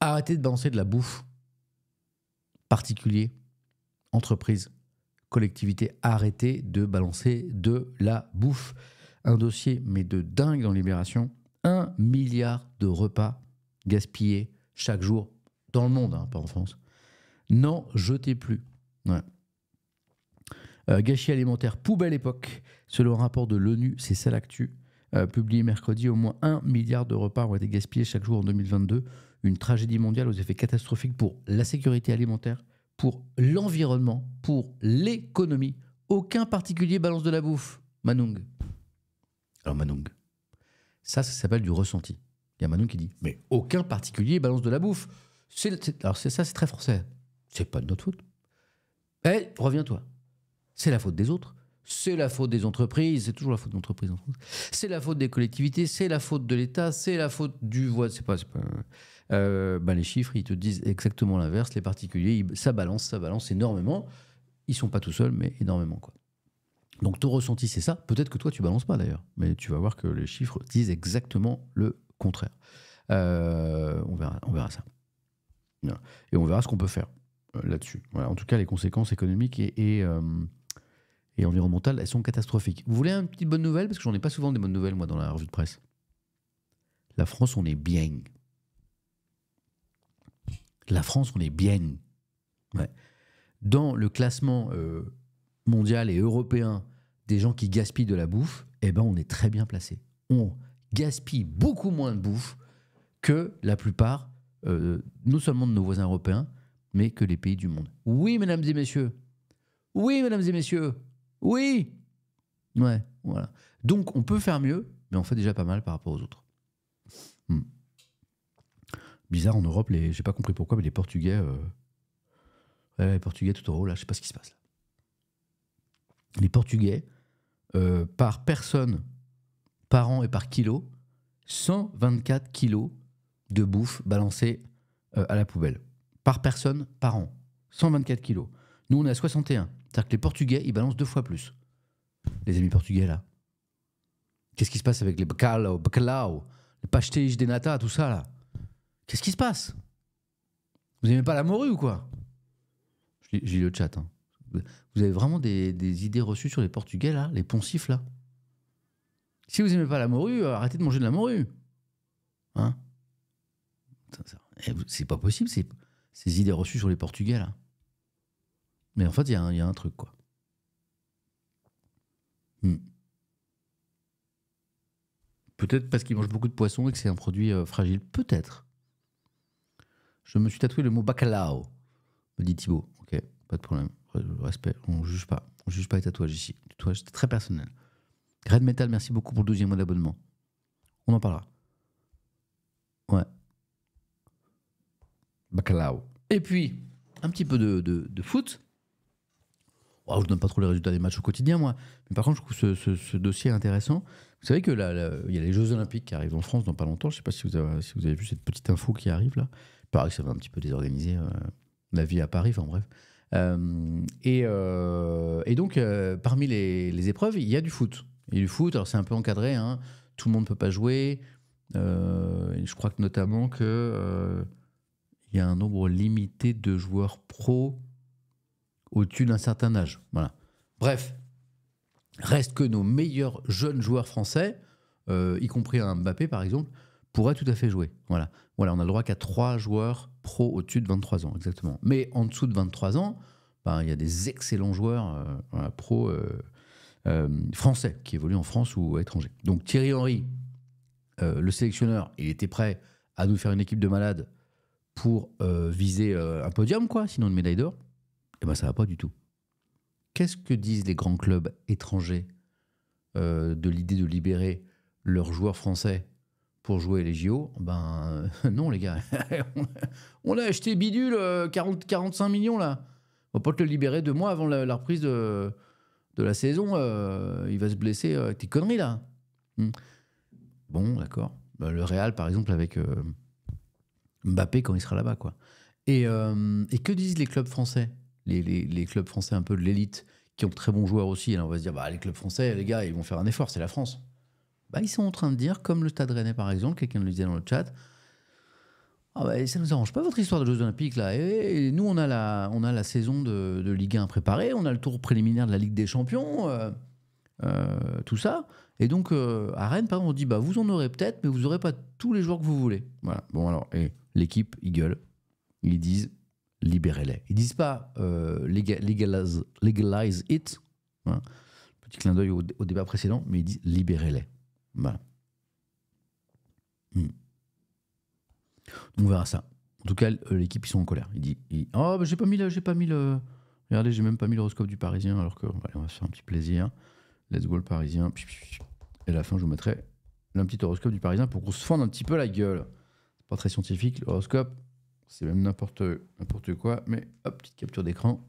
Arrêtez de balancer de la bouffe. Particulier, entreprise, collectivité, arrêtez de balancer de la bouffe un dossier, mais de dingue dans Libération, Un milliard de repas gaspillés chaque jour dans le monde, hein, pas en France. N'en jetez plus. Euh, gâchis alimentaire, poubelle époque. Selon un rapport de l'ONU, c'est ça l'actu. Euh, publié mercredi, au moins un milliard de repas ont été gaspillés chaque jour en 2022. Une tragédie mondiale aux effets catastrophiques pour la sécurité alimentaire, pour l'environnement, pour l'économie. Aucun particulier balance de la bouffe. Manung. Alors Manung, ça, ça s'appelle du ressenti. Il y a Manung qui dit, mais aucun particulier balance de la bouffe. C'est alors c'est ça, c'est très français. C'est pas de notre faute. Eh, reviens-toi. C'est la faute des autres. C'est la faute des entreprises. C'est toujours la faute des C'est la faute des collectivités. C'est la faute de l'État. C'est la faute du voix. C'est pas. Euh, ben, les chiffres, ils te disent exactement l'inverse. Les particuliers, ça balance, ça balance énormément. Ils sont pas tout seuls, mais énormément quoi. Donc ton ressenti, c'est ça. Peut-être que toi, tu balances pas d'ailleurs, mais tu vas voir que les chiffres disent exactement le contraire. Euh, on, verra, on verra ça. Et on verra ce qu'on peut faire euh, là-dessus. En tout cas, les conséquences économiques euh, et, environnementales, elles sont catastrophiques. Vous voulez une petite bonne nouvelle Parce que j'en ai pas souvent des bonnes nouvelles, moi, dans la revue de presse. La France, on est bien. La France, on est bien. Dans le classement mondial et européen des gens qui gaspillent de la bouffe, eh ben on est très bien placé. On gaspille beaucoup moins de bouffe que la plupart, euh, non seulement de nos voisins européens, mais que les pays du monde. Oui, mesdames et messieurs. Oui, mesdames et messieurs. Oui. Ouais, voilà. Donc on peut faire mieux, mais on fait déjà pas mal par rapport aux autres. Hmm. Bizarre en Europe, j'ai pas compris pourquoi, mais les Portugais, euh, les Portugais tout en haut là, je sais pas ce qui se passe là les Portugais, euh, par personne, par an et par kilo, 124 kilos de bouffe balancée euh, à la poubelle. Par personne, par an. 124 kilos. Nous, on est à 61. C'est-à-dire que les Portugais, ils balancent deux fois plus. Les amis portugais, là. Qu'est-ce qui se passe avec les bacalao, bacalao, les pastéis de nata, tout ça, là Qu'est-ce qui se passe Vous n'aimez pas la morue ou quoi J'ai le chat. Hein. Vous avez vraiment des, idées reçues sur les Portugais, là, les poncifs, là. Si vous aimez pas la morue, euh, arrêtez de manger de la morue. Hein eh, C'est pas possible, ces, idées reçues sur les Portugais, là. Mais en fait, il y, a un truc, quoi. Hmm. Peut-être parce qu'ils mangent beaucoup de poissons et que c'est un produit euh, fragile. Peut-être. Je me suis tatoué le mot bacalao, me dit Thibault. Ok, pas de problème respect, on juge pas. On juge pas les tatouages ici. Les tatouages, c'est très personnel. Red Metal, merci beaucoup pour le deuxième mois d'abonnement. On en parlera. Ouais. Bacalao. Et puis, un petit peu de, de, foot. je ne donne pas trop les résultats des matchs au quotidien, moi. Mais par contre, je trouve ce, dossier intéressant. Vous savez que là, il y a les Jeux Olympiques qui arrivent en France dans pas longtemps. Je ne sais pas si vous, avez, vu cette petite info qui arrive là. Pareil, paraît que ça va un petit peu désorganiser euh, la vie à Paris. Enfin bref. Euh, euh, et, donc, euh, parmi les, épreuves, il y a du foot. Il y a du foot, alors c'est un peu encadré, hein. tout le monde ne peut pas jouer. je crois que notamment que il y a un nombre limité de joueurs pro au-dessus d'un certain âge. Voilà. Bref, reste que nos meilleurs jeunes joueurs français, y compris un Mbappé par exemple, pourrait tout à fait jouer. Voilà, voilà on a le droit qu'à trois joueurs pro au-dessus de 23 ans, exactement. Mais en dessous de 23 ans, ben, il y a des excellents joueurs euh, pro euh, euh, français qui évoluent en France ou à l'étranger. Donc Thierry Henry, le sélectionneur, il était prêt à nous faire une équipe de malades pour viser un podium, quoi, sinon une médaille d'or. Eh bien, ça va pas du tout. Qu'est-ce que disent les grands clubs étrangers de l'idée de libérer leurs joueurs français pour jouer les JO, ben euh, non les gars, on a acheté bidule 40, euh, 45 millions là. On va pas te le libérer deux mois avant la, reprise de, la saison. Euh, il va se blesser avec tes conneries là. Hmm. Bon, d'accord. Ben, le Real par exemple avec Mbappé quand il sera là-bas quoi. Et, que disent les clubs français les, clubs français un peu de l'élite qui ont de très bons joueurs aussi. Alors on va se dire, bah, les clubs français, les gars, ils vont faire un effort, c'est la France. Bah, ils sont en train de dire, comme le Stade Rennais par exemple, quelqu'un le disait dans le chat, ah, bah, ça ne nous arrange pas votre histoire de Jeux Olympiques là. Et, eh, eh, eh, nous, on a la, on a la saison de, de, Ligue 1 préparée, on a le tour préliminaire de la Ligue des Champions, euh, euh, tout ça. Et donc, euh, à Rennes, par on dit bah, vous en aurez peut-être, mais vous n'aurez pas tous les joueurs que vous voulez. Voilà. Bon, alors, et l'équipe, ils gueulent. Ils disent libérez-les. Ils disent pas legalize, it. Hein, petit clin d'œil au, au, débat précédent, mais ils disent libérez-les. Voilà. Bah. Donc hmm. on verra ça. En tout cas, euh, l'équipe, ils sont en colère. Il dit, oh, bah, j'ai pas mis le, j'ai pas mis le, regardez, j'ai même pas mis l'horoscope du Parisien, alors que, on va se faire un petit plaisir. Let's go le Parisien. Et à la fin, je vous mettrai un petit horoscope du Parisien pour qu'on se fende un petit peu la gueule. C'est pas très scientifique, l'horoscope, c'est même n'importe, n'importe quoi, mais hop, petite capture d'écran.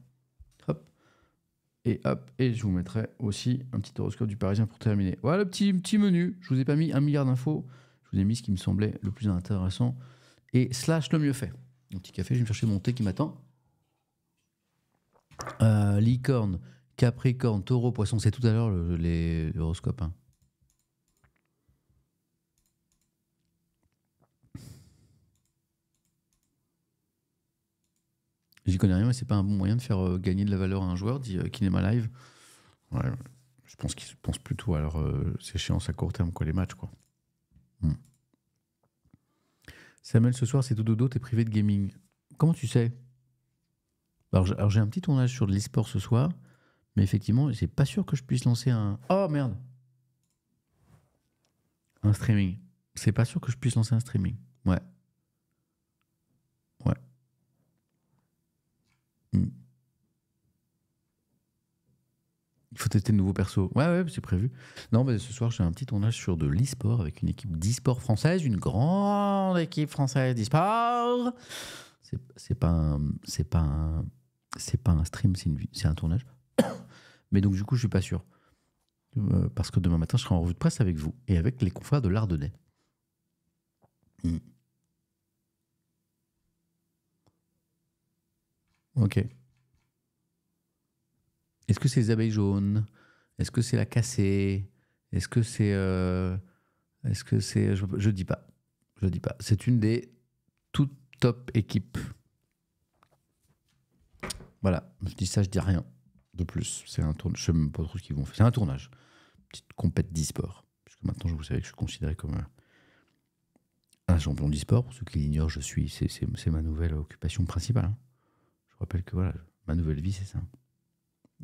Et hop, et je vous mettrai aussi un petit horoscope du Parisien pour terminer. Voilà le petit, petit menu. Je vous ai pas mis un milliard d'infos. Je vous ai mis ce qui me semblait le plus intéressant et slash le mieux fait. Un petit café, je vais me chercher mon thé qui m'attend. Euh, licorne, Capricorne, Taureau, Poisson, c'est tout à l'heure l'horoscope. Le, hein. J'y connais rien, mais c'est pas un bon moyen de faire euh, gagner de la valeur à un joueur, dit euh, Kinema Live. Ouais, je pense qu'ils pensent plutôt à leurs euh, échéances à court terme, quoi, les matchs. Quoi. Hmm. Samuel, ce soir, c'est tout dodo, t'es privé de gaming. Comment tu sais Alors, j'ai un petit tournage sur de l'e-sport ce soir, mais effectivement, j'ai pas sûr que je puisse lancer un. Oh merde Un streaming. C'est pas sûr que je puisse lancer un streaming. Ouais. Il faut tester de nouveaux perso. Ouais, ouais, c'est prévu. Non, mais ce soir, j'ai un petit tournage sur de l'e-sport avec une équipe d'e-sport française, une grande équipe française d'e-sport. C'est pas un. C'est pas C'est pas un stream, c'est un tournage. Mais donc, du coup, je suis pas sûr. Euh, parce que demain matin, je serai en revue de presse avec vous et avec les confrères de l'Ardennais. Hmm. OK. Ok. Est-ce que c'est les abeilles jaunes Est-ce que c'est la cassée Est-ce que c'est. Euh, est-ce que c'est. Je, ne dis pas. Je dis pas. C'est une des toutes top équipes. Voilà. Je dis ça, je dis rien de plus. C'est un tournage. Je sais même pas trop ce qu'ils vont faire. C'est un tournage. Petite compète d'e-sport. Puisque maintenant, je vous savez que je suis considéré comme un, champion d'e-sport. Pour ceux qui l'ignorent, je suis. C'est ma nouvelle occupation principale. Hein. Je rappelle que voilà, ma nouvelle vie, c'est ça.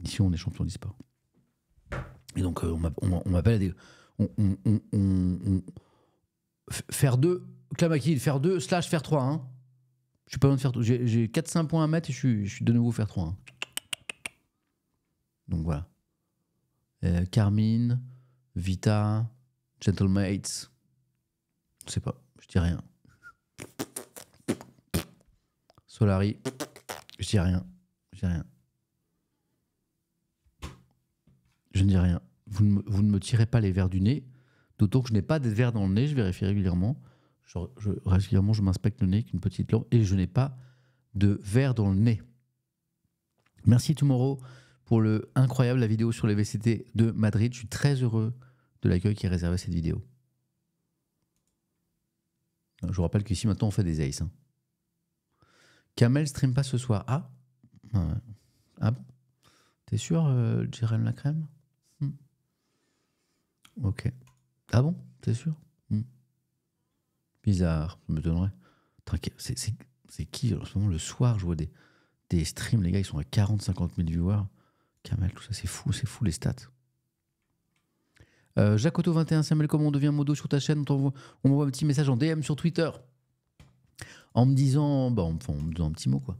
Ici, on est champion d'e-sport. Et donc, euh, on m'appelle à des. On, faire 2, faire deux slash faire 3. Hein. Je suis pas loin de faire J'ai 4-5 points à mettre et je suis, de nouveau faire 3. Hein. Donc voilà. Euh, Carmine, Vita, Gentlemates. Je sais pas, je dis rien. Solari, je dis rien. Je dis rien. Je ne dis rien. Vous ne, me tirez pas les verres du nez, d'autant que je n'ai pas de verres dans le nez, je vérifie régulièrement. régulièrement, je m'inspecte le nez avec une petite lampe et je n'ai pas de verre dans le nez. Merci Tomorrow pour le incroyable la vidéo sur les VCT de Madrid. Je suis très heureux de l'accueil qui est réservé cette vidéo. Je vous rappelle qu'ici maintenant on fait des aces. Hein. Kamel stream pas ce soir. Ah, ah T'es sûr, euh, Jérém Ok. Ah bon c'est sûr hmm. Bizarre, je me donnerais. T'inquiète, c'est qui en ce moment Le soir, je vois des, des streams, les gars, ils sont à 40-50 000 viewers. tout ça, c'est fou, c'est fou les stats. Euh, 21, Samuel, comment on devient modo sur ta chaîne On m'envoie un petit message en DM sur Twitter. En me disant, bah, en, en, me disant un petit mot, quoi.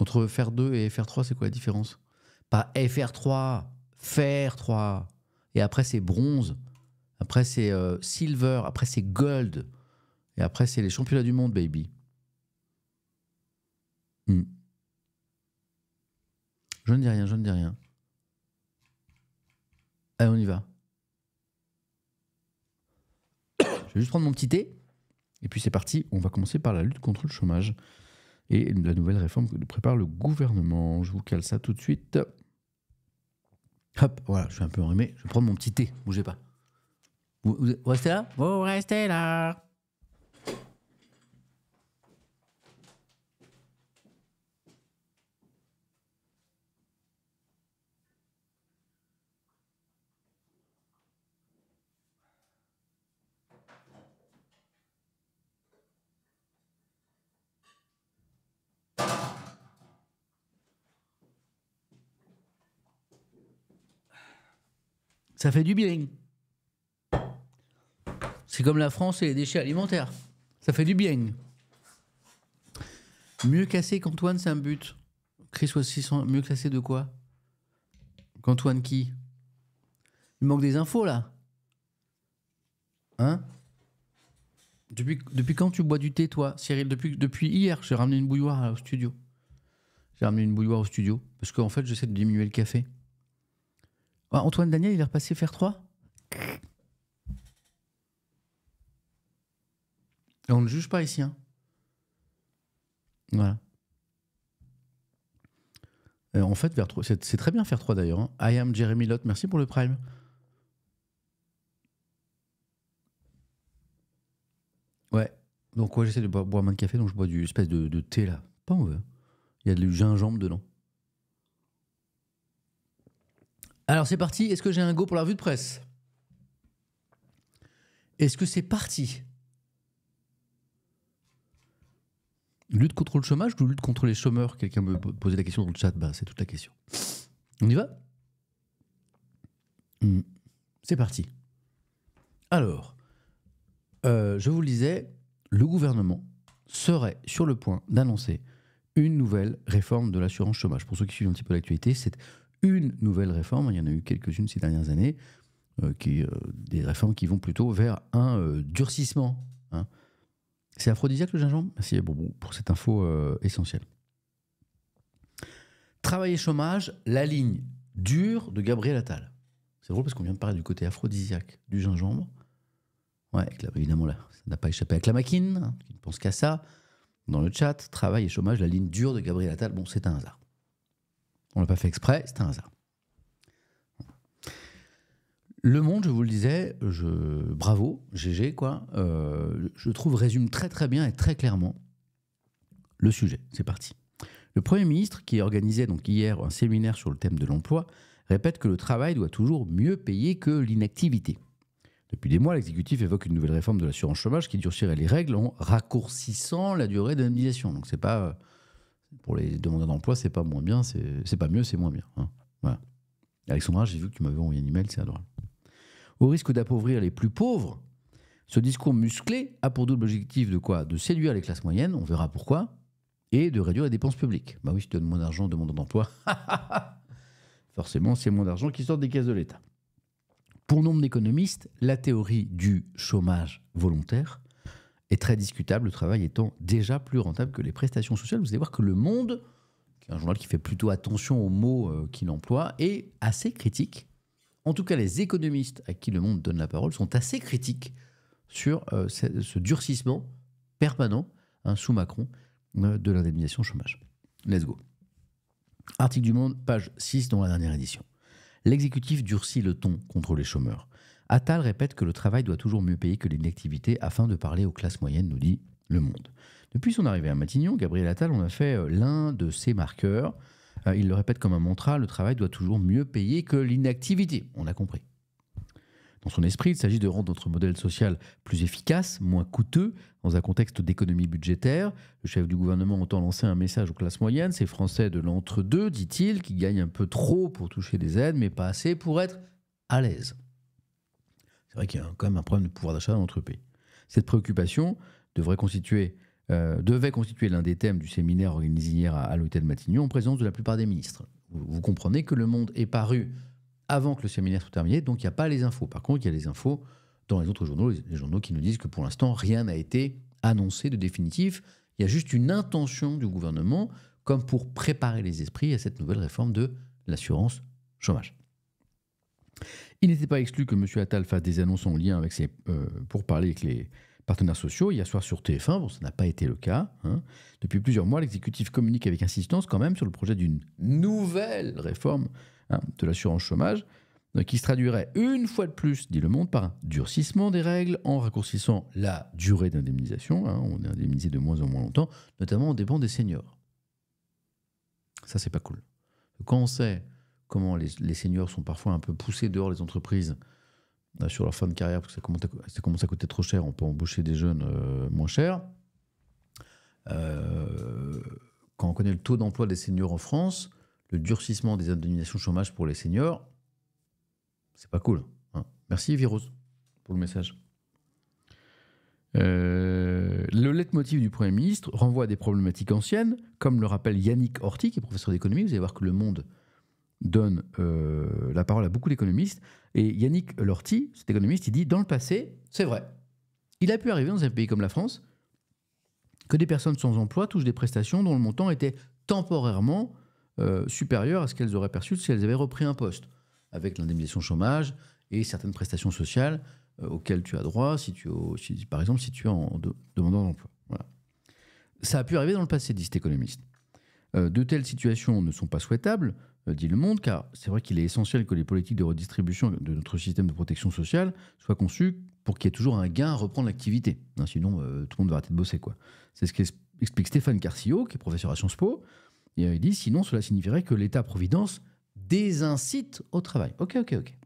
Entre faire 2 et faire 3, c'est quoi la différence pas FR3, fr 3 Et après, c'est bronze. Après, c'est euh, silver. Après, c'est gold. Et après, c'est les championnats du monde, baby. Hmm. Je ne dis rien, je ne dis rien. Allez, on y va. Je vais juste prendre mon petit thé. Et puis c'est parti, on va commencer par la lutte contre le chômage et la nouvelle réforme que prépare le gouvernement. Je vous cale ça tout de suite. Hop, voilà, je suis un peu enrhumé. Je vais prendre mon petit thé, bougez pas. vous, vous restez là Vous restez là Ça fait du bien. C'est comme la France et les déchets alimentaires. Ça fait du bien. Mieux cassé qu'Antoine, c'est un but. Chris aussi, mieux classé de quoi Qu'Antoine qui Il manque des infos là. Hein depuis, depuis quand tu bois du thé, toi, Cyril depuis, depuis hier, j'ai ramené une bouilloire au studio. J'ai ramené une bouilloire au studio parce qu'en fait, j'essaie de diminuer le café. Bah, Antoine Daniel, il est repassé faire 3 on ne juge pas ici. Hein. Voilà. Euh, en fait, c'est très bien faire 3 d'ailleurs. Hein. I am Jeremy Lott, merci pour le prime. Ouais, donc ouais, j'essaie de boire, boire moins de café, donc je bois du espèce de, thé là. Pas on veut. Il y a du gingembre dedans. Alors c'est parti, est-ce que j'ai un go pour la revue de presse Est-ce que c'est parti Lutte contre le chômage ou lutte contre les chômeurs Quelqu'un me posait la question dans le chat, bah, c'est toute la question. On y va hmm. C'est parti. Alors, euh, je vous le disais, le gouvernement serait sur le point d'annoncer une nouvelle réforme de l'assurance chômage. Pour ceux qui suivent un petit peu l'actualité, c'est une nouvelle réforme. Il y en a eu quelques-unes ces dernières années, euh, qui, euh, des réformes qui vont plutôt vers un euh, durcissement. Hein. C'est aphrodisiaque le gingembre Merci pour cette info essentielle. Travail et chômage, la ligne dure de Gabriel Attal. C'est drôle parce qu'on vient de parler du côté aphrodisiaque du gingembre. Ouais, évidemment, là, ça n'a pas échappé à Clamakin, hein, qui ne pense qu'à ça. Dans le chat, travail et chômage, la ligne dure de Gabriel Attal. Bon, c'est un hasard. On l'a pas fait exprès, c'est un hasard. Le Monde, je vous le disais, je, bravo, GG, quoi. Euh, je trouve résume très très bien et très clairement le sujet. C'est parti. Le Premier ministre, qui organisait donc hier un séminaire sur le thème de l'emploi, répète que le travail doit toujours mieux payer que l'inactivité. Depuis des mois, l'exécutif évoque une nouvelle réforme de l'assurance chômage qui durcirait les règles en raccourcissant la durée d'indemnisation. Donc c'est pas euh, pour les demandeurs d'emploi, c'est pas moins bien, c'est pas mieux, c'est moins bien. Hein. Alexandra, j'ai vu que tu m'avais envoyé un email, c'est adorable. Au risque d'appauvrir les plus pauvres, ce discours musclé a pour double objectif de quoi De séduire les classes moyennes, on verra pourquoi, et de réduire les dépenses publiques. Bah oui, je tu donne moins d'argent, demandeurs d'emploi. Forcément, c'est moins d'argent qui sort des caisses de l'État. Pour nombre d'économistes, la théorie du chômage volontaire est très discutable, le travail étant déjà plus rentable que les prestations sociales. Vous allez voir que Le Monde, un journal qui fait plutôt attention aux mots euh, qu'il emploie, est assez critique. En tout cas, les économistes à qui Le Monde donne la parole sont assez critiques sur euh, ce durcissement permanent hein, sous Macron euh, de l'indemnisation chômage. Let's go. Article du Monde, page 6 dans la dernière édition. L'exécutif durcit le ton contre les chômeurs. Attal répète que le travail doit toujours mieux payer que l'inactivité afin de parler aux classes moyennes, nous dit Le Monde. Depuis son arrivée à Matignon, Gabriel Attal en a fait euh, l'un de ses marqueurs. Euh, il le répète comme un mantra, le travail doit toujours mieux payer que l'inactivité, on a compris. Dans son esprit, il s'agit de rendre notre modèle social plus efficace, moins coûteux, dans un contexte d'économie budgétaire. Le chef du gouvernement entend lancer un message aux classes moyennes, ces Français de l'entre-deux, dit-il, qui gagnent un peu trop pour toucher des aides, mais pas assez pour être à l'aise. C'est vrai qu'il y a quand même un problème de pouvoir d'achat dans notre pays. Cette préoccupation devrait constituer, euh, devait constituer l'un des thèmes du séminaire organisé hier à, l'hôtel Matignon en présence de la plupart des ministres. Vous, comprenez que le monde est paru avant que le séminaire soit terminé, donc il n'y a pas les infos. Par contre, il y a les infos dans les autres journaux, les journaux qui nous disent que pour l'instant, rien n'a été annoncé de définitif. Il y a juste une intention du gouvernement comme pour préparer les esprits à cette nouvelle réforme de l'assurance chômage. Il n'était pas exclu que M. Attal fasse des annonces en lien avec euh, pour parler avec les partenaires sociaux. Hier soir sur TF1, bon, ça n'a pas été le cas. Hein. Depuis plusieurs mois, l'exécutif communique avec insistance quand même sur le projet d'une nouvelle réforme hein, de l'assurance chômage euh, qui se traduirait une fois de plus, dit Le Monde, par un durcissement des règles en raccourcissant la durée d'indemnisation. Hein. on est indemnisé de moins en moins longtemps, notamment en dépend des seniors. Ça, c'est pas cool. Quand on sait comment les, seniors sont parfois un peu poussés dehors des entreprises euh, sur leur fin de carrière parce que ça commence, à, ça coûter trop cher, on peut embaucher des jeunes euh, moins chers. Euh, quand on connaît le taux d'emploi des seniors en France, le durcissement des indemnisations chômage pour les seniors, c'est pas cool. Hein. Merci Virose pour le message. le leitmotiv du Premier ministre renvoie à des problématiques anciennes, comme le rappelle Yannick Horty, qui est professeur d'économie. Vous allez voir que le monde donne euh, la parole à beaucoup d'économistes. Et Yannick Lorty, cet économiste, il dit Dans le passé, c'est vrai. Il a pu arriver dans un pays comme la France que des personnes sans emploi touchent des prestations dont le montant était temporairement euh, supérieur à ce qu'elles auraient perçu si elles avaient repris un poste, avec l'indemnisation chômage et certaines prestations sociales euh, auxquelles tu as droit, si tu, par exemple si tu es en demandant d'emploi. Voilà. Ça a pu arriver dans le passé, dit cet économiste. de telles situations ne sont pas souhaitables, euh, dit le monde, car c'est vrai qu'il est essentiel que les politiques de redistribution de notre système de protection sociale soient conçues pour qu'il y ait toujours un gain à reprendre l'activité. Hein, sinon, euh, tout le monde va arrêter de bosser. quoi. C'est ce qu'explique Stéphane Carcio, qui est professeur à Sciences Po. Et euh, il dit, sinon, cela signifierait que l'État-providence désincite au travail. Ok, ok, ok.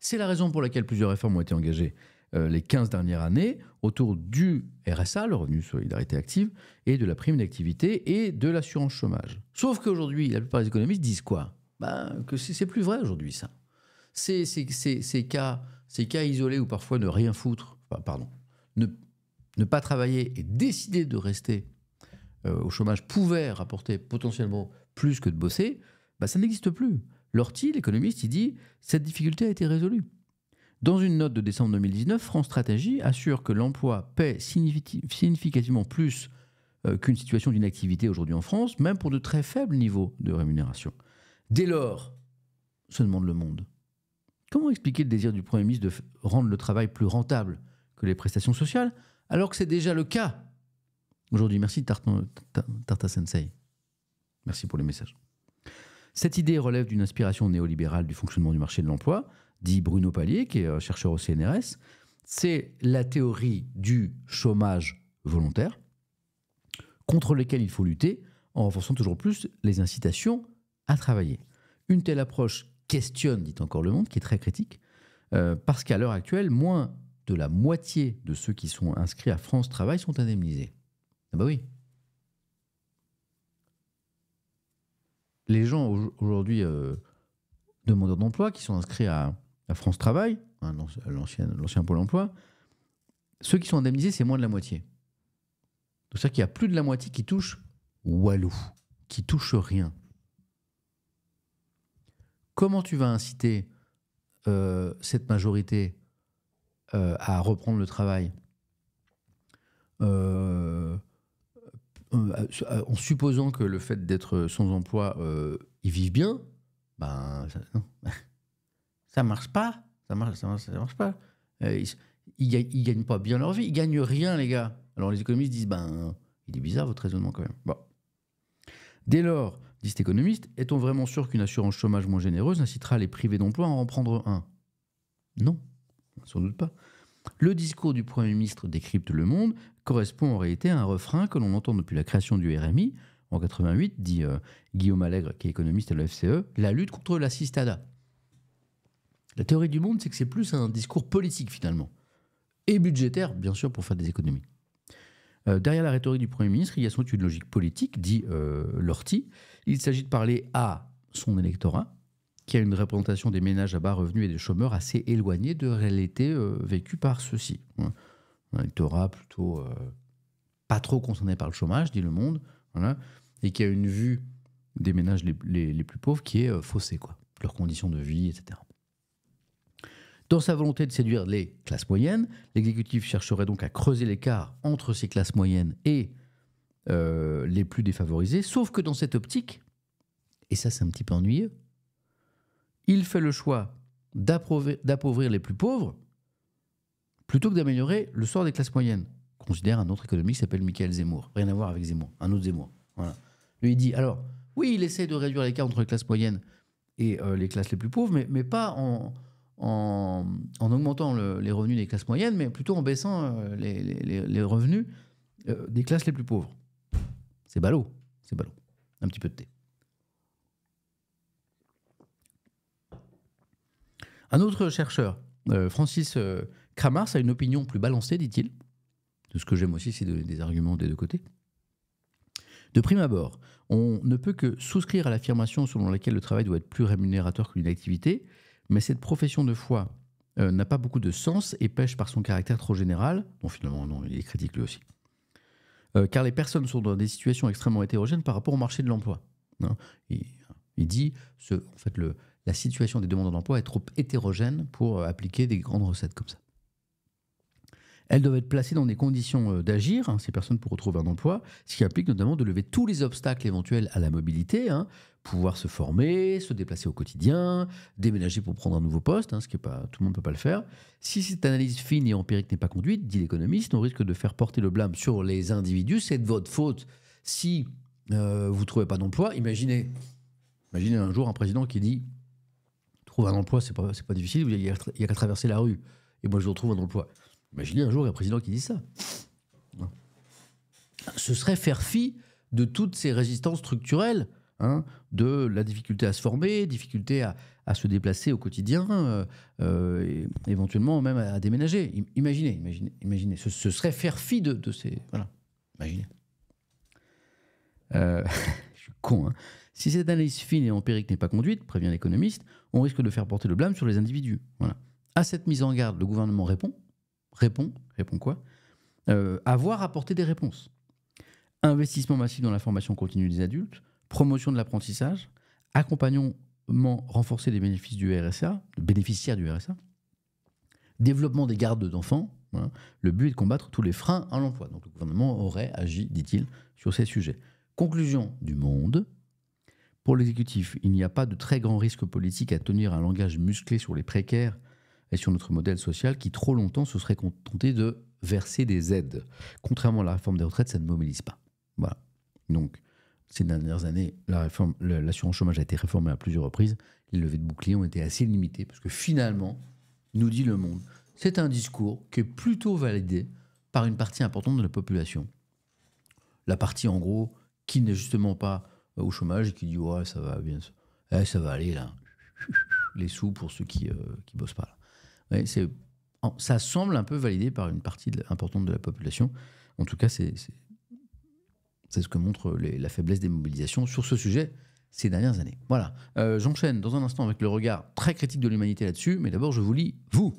C'est la raison pour laquelle plusieurs réformes ont été engagées euh, les 15 dernières années autour du RSA, le revenu solidarité active, et de la prime d'activité et de l'assurance chômage. Sauf qu'aujourd'hui, la plupart des économistes disent quoi ben, Que c'est plus vrai aujourd'hui, ça. Ces, cas, ces cas isolés ou parfois ne rien foutre, pardon, ne, ne pas travailler et décider de rester euh, au chômage pouvait rapporter potentiellement plus que de bosser, ben, ça n'existe plus. L'ortie, l'économiste, il dit cette difficulté a été résolue. Dans une note de décembre 2019, France Stratégie assure que l'emploi paie significativement plus euh, qu'une situation d'inactivité aujourd'hui en France, même pour de très faibles niveaux de rémunération. Dès lors, se demande le monde, comment expliquer le désir du Premier ministre de rendre le travail plus rentable que les prestations sociales, alors que c'est déjà le cas aujourd'hui Merci Tarta Sensei. Merci pour les messages. Cette idée relève d'une inspiration néolibérale du fonctionnement du marché de l'emploi, dit Bruno Palier, qui est euh, chercheur au CNRS, c'est la théorie du chômage volontaire, contre lequel il faut lutter en renforçant toujours plus les incitations à travailler. Une telle approche questionne, dit encore le monde, qui est très critique, euh, parce qu'à l'heure actuelle, moins de la moitié de ceux qui sont inscrits à France Travail sont indemnisés. Ah bah oui. Les gens aujourd'hui euh, demandeurs d'emploi qui sont inscrits à, la France travaille, hein, l'ancien Pôle emploi, ceux qui sont indemnisés, c'est moins de la moitié. c'est-à-dire qu'il y a plus de la moitié qui touche Walou, qui touche rien. Comment tu vas inciter euh, cette majorité euh, à reprendre le travail euh, en supposant que le fait d'être sans emploi, ils vivent bien, ben, Ça marche pas. Ça marche, ça marche, pas. Euh, ils, ne gagnent pas bien leur vie. Ils gagnent rien, les gars. Alors les économistes disent, ben, il est bizarre votre raisonnement quand même. Bon. Dès lors, dit cet économiste, est-on vraiment sûr qu'une assurance chômage moins généreuse incitera les privés d'emploi à en prendre un Non, sans doute pas. Le discours du Premier ministre décrypte le monde correspond en réalité à un refrain que l'on entend depuis la création du RMI en 88, dit euh, Guillaume Allègre, qui est économiste à l'OFCE, la lutte contre la cistada. La théorie du monde, c'est que c'est plus un discours politique finalement, et budgétaire, bien sûr, pour faire des économies. Euh, derrière la rhétorique du Premier ministre, il y a surtout une logique politique, dit euh, Il s'agit de parler à son électorat, qui a une représentation des ménages à bas revenus et des chômeurs assez éloignée de la réalité euh, vécue par ceux-ci. Un électorat plutôt euh, pas trop concerné par le chômage, dit le monde, et qui a une vue des ménages les, les plus pauvres qui est faussée, quoi, leurs conditions de vie, etc. Dans sa volonté de séduire les classes moyennes, l'exécutif chercherait donc à creuser l'écart entre ces classes moyennes et euh, les plus défavorisés, sauf que dans cette optique, et ça c'est un petit peu ennuyeux, il fait le choix d'appauvrir les plus pauvres plutôt que d'améliorer le sort des classes moyennes. Considère un autre économiste qui s'appelle Michael Zemmour. Rien à voir avec Zemmour, un autre Zemmour. Lui, dit alors, oui, il essaie de réduire l'écart entre les classes moyennes et euh, les classes les plus pauvres, mais pas en, en, augmentant les revenus des classes moyennes, mais plutôt en baissant euh, les, revenus euh, des classes les plus pauvres. C'est ballot, c'est ballot. Un petit peu de thé. Un autre chercheur, euh, Francis Kramars, a une opinion plus balancée, dit-il. Ce que j'aime aussi, c'est des arguments des deux côtés. De prime abord, on ne peut que souscrire à l'affirmation selon laquelle le travail doit être plus rémunérateur qu'une activité, mais cette profession de foi euh, n'a pas beaucoup de sens et pêche par son caractère trop général. Bon, finalement, non, il est critique lui aussi. Euh, car les personnes sont dans des situations extrêmement hétérogènes par rapport au marché de l'emploi. Hein. Il, dit, ce, en fait, la situation des demandeurs d'emploi est trop hétérogène pour euh, appliquer des grandes recettes comme ça. Elles doivent être placées dans des conditions euh, d'agir, hein, ces personnes pour retrouver un emploi, ce qui implique notamment de lever tous les obstacles éventuels à la mobilité, hein. pouvoir se former, se déplacer au quotidien, déménager pour prendre un nouveau poste, hein, ce qui pas tout le monde ne peut pas le faire. Si cette analyse fine et empirique n'est pas conduite, dit l'économiste, on risque de faire porter le blâme sur les individus. C'est de votre faute si euh, vous ne trouvez pas d'emploi. Imaginez, imaginez un jour un président qui dit trouve un emploi, c'est pas pas difficile, il n'y a qu'à traverser la rue. Et moi je retrouve un emploi. Bah, imaginez un jour un président qui dit ça. Ce serait faire fi de toutes ces résistances structurelles, hein, de la difficulté à se former, difficulté à, se déplacer au quotidien, euh, euh, éventuellement même à, déménager. imaginez, imaginez, imaginez. Ce, serait faire fi de, ces. Voilà. Imaginez. Euh, je suis con, hein. Si cette analyse fine et empirique n'est pas conduite, prévient l'économiste, on risque de faire porter le blâme sur les individus. Voilà. À cette mise en garde, le gouvernement répond Répond. réponds quoi euh, Avoir apporté des réponses. Investissement massif dans la formation continue des adultes, promotion de l'apprentissage, accompagnement renforcé des bénéfices du RSA, bénéficiaires du RSA, développement des gardes d'enfants. Le but est de combattre tous les freins à l'emploi. Donc le gouvernement aurait agi, dit-il, sur ces sujets. Conclusion du monde. Pour l'exécutif, il n'y a pas de très grand risque politique à tenir un langage musclé sur les précaires et sur notre modèle social qui trop longtemps se serait contenté de verser des aides. Contrairement à la réforme des retraites, ça ne mobilise pas. Voilà. Donc, ces dernières années, la réforme, l'assurance chômage a été réformée à plusieurs reprises. Les levées de boucliers ont été assez limitées parce que finalement, nous dit le monde, c'est un discours qui est plutôt validé par une partie importante de la population. La partie, en gros, qui n'est justement pas euh, au chômage et qui dit ouais ça va bien, ça eh, va aller là, les sous pour ceux qui ne euh, bossent pas là. C'est ça semble un peu validé par une partie importante de la population. En tout cas, c'est ce que montre la faiblesse des mobilisations sur ce sujet ces dernières années. Voilà. Euh, j'enchaîne dans un instant avec le regard très critique de l'humanité là-dessus, mais d'abord, je vous lis, vous.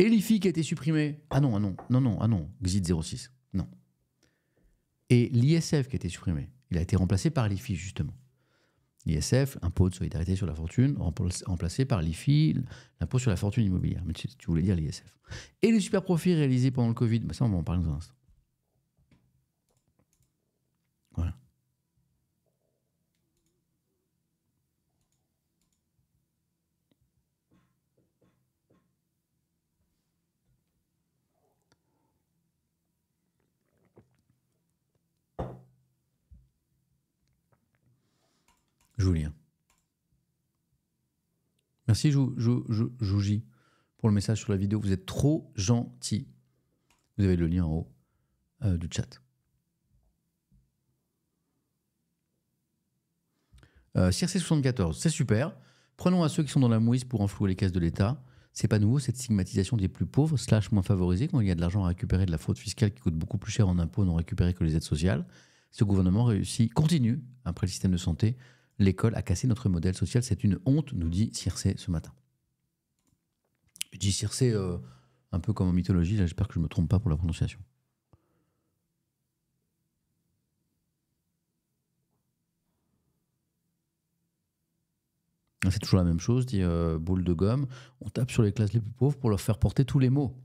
l'IFI qui a été supprimé. Ah non, ah non, non, non, ah non, Xid06. Non. Et l'ISF qui a été supprimé. Il a été remplacé par l'IFI, justement l'ISF, impôt de solidarité sur la fortune, remplacé par l'IFI, l'impôt sur la fortune immobilière. Mais tu, tu voulais dire l'ISF. Et les super profits réalisés pendant le Covid, bah, ça on va en parler dans un instant. Voilà. Julien. Merci Jouji pour le message sur la vidéo. Vous êtes trop gentil. Vous avez le lien en haut euh, du chat. Euh, 74 c'est super. Prenons à ceux qui sont dans la mouise pour enflouer les caisses de l'État. C'est pas nouveau cette stigmatisation des plus pauvres, slash moins favorisés, quand il y a de l'argent à récupérer de la fraude fiscale qui coûte beaucoup plus cher en impôts non récupérés que les aides sociales. Ce gouvernement réussit, continue, après le système de santé, L'école a cassé notre modèle social, c'est une honte, nous dit Circé ce matin. Je dis Circé euh, un peu comme en mythologie, j'espère que je ne me trompe pas pour la prononciation. C'est toujours la même chose, dit euh, Boule de Gomme. On tape sur les classes les plus pauvres pour leur faire porter tous les mots.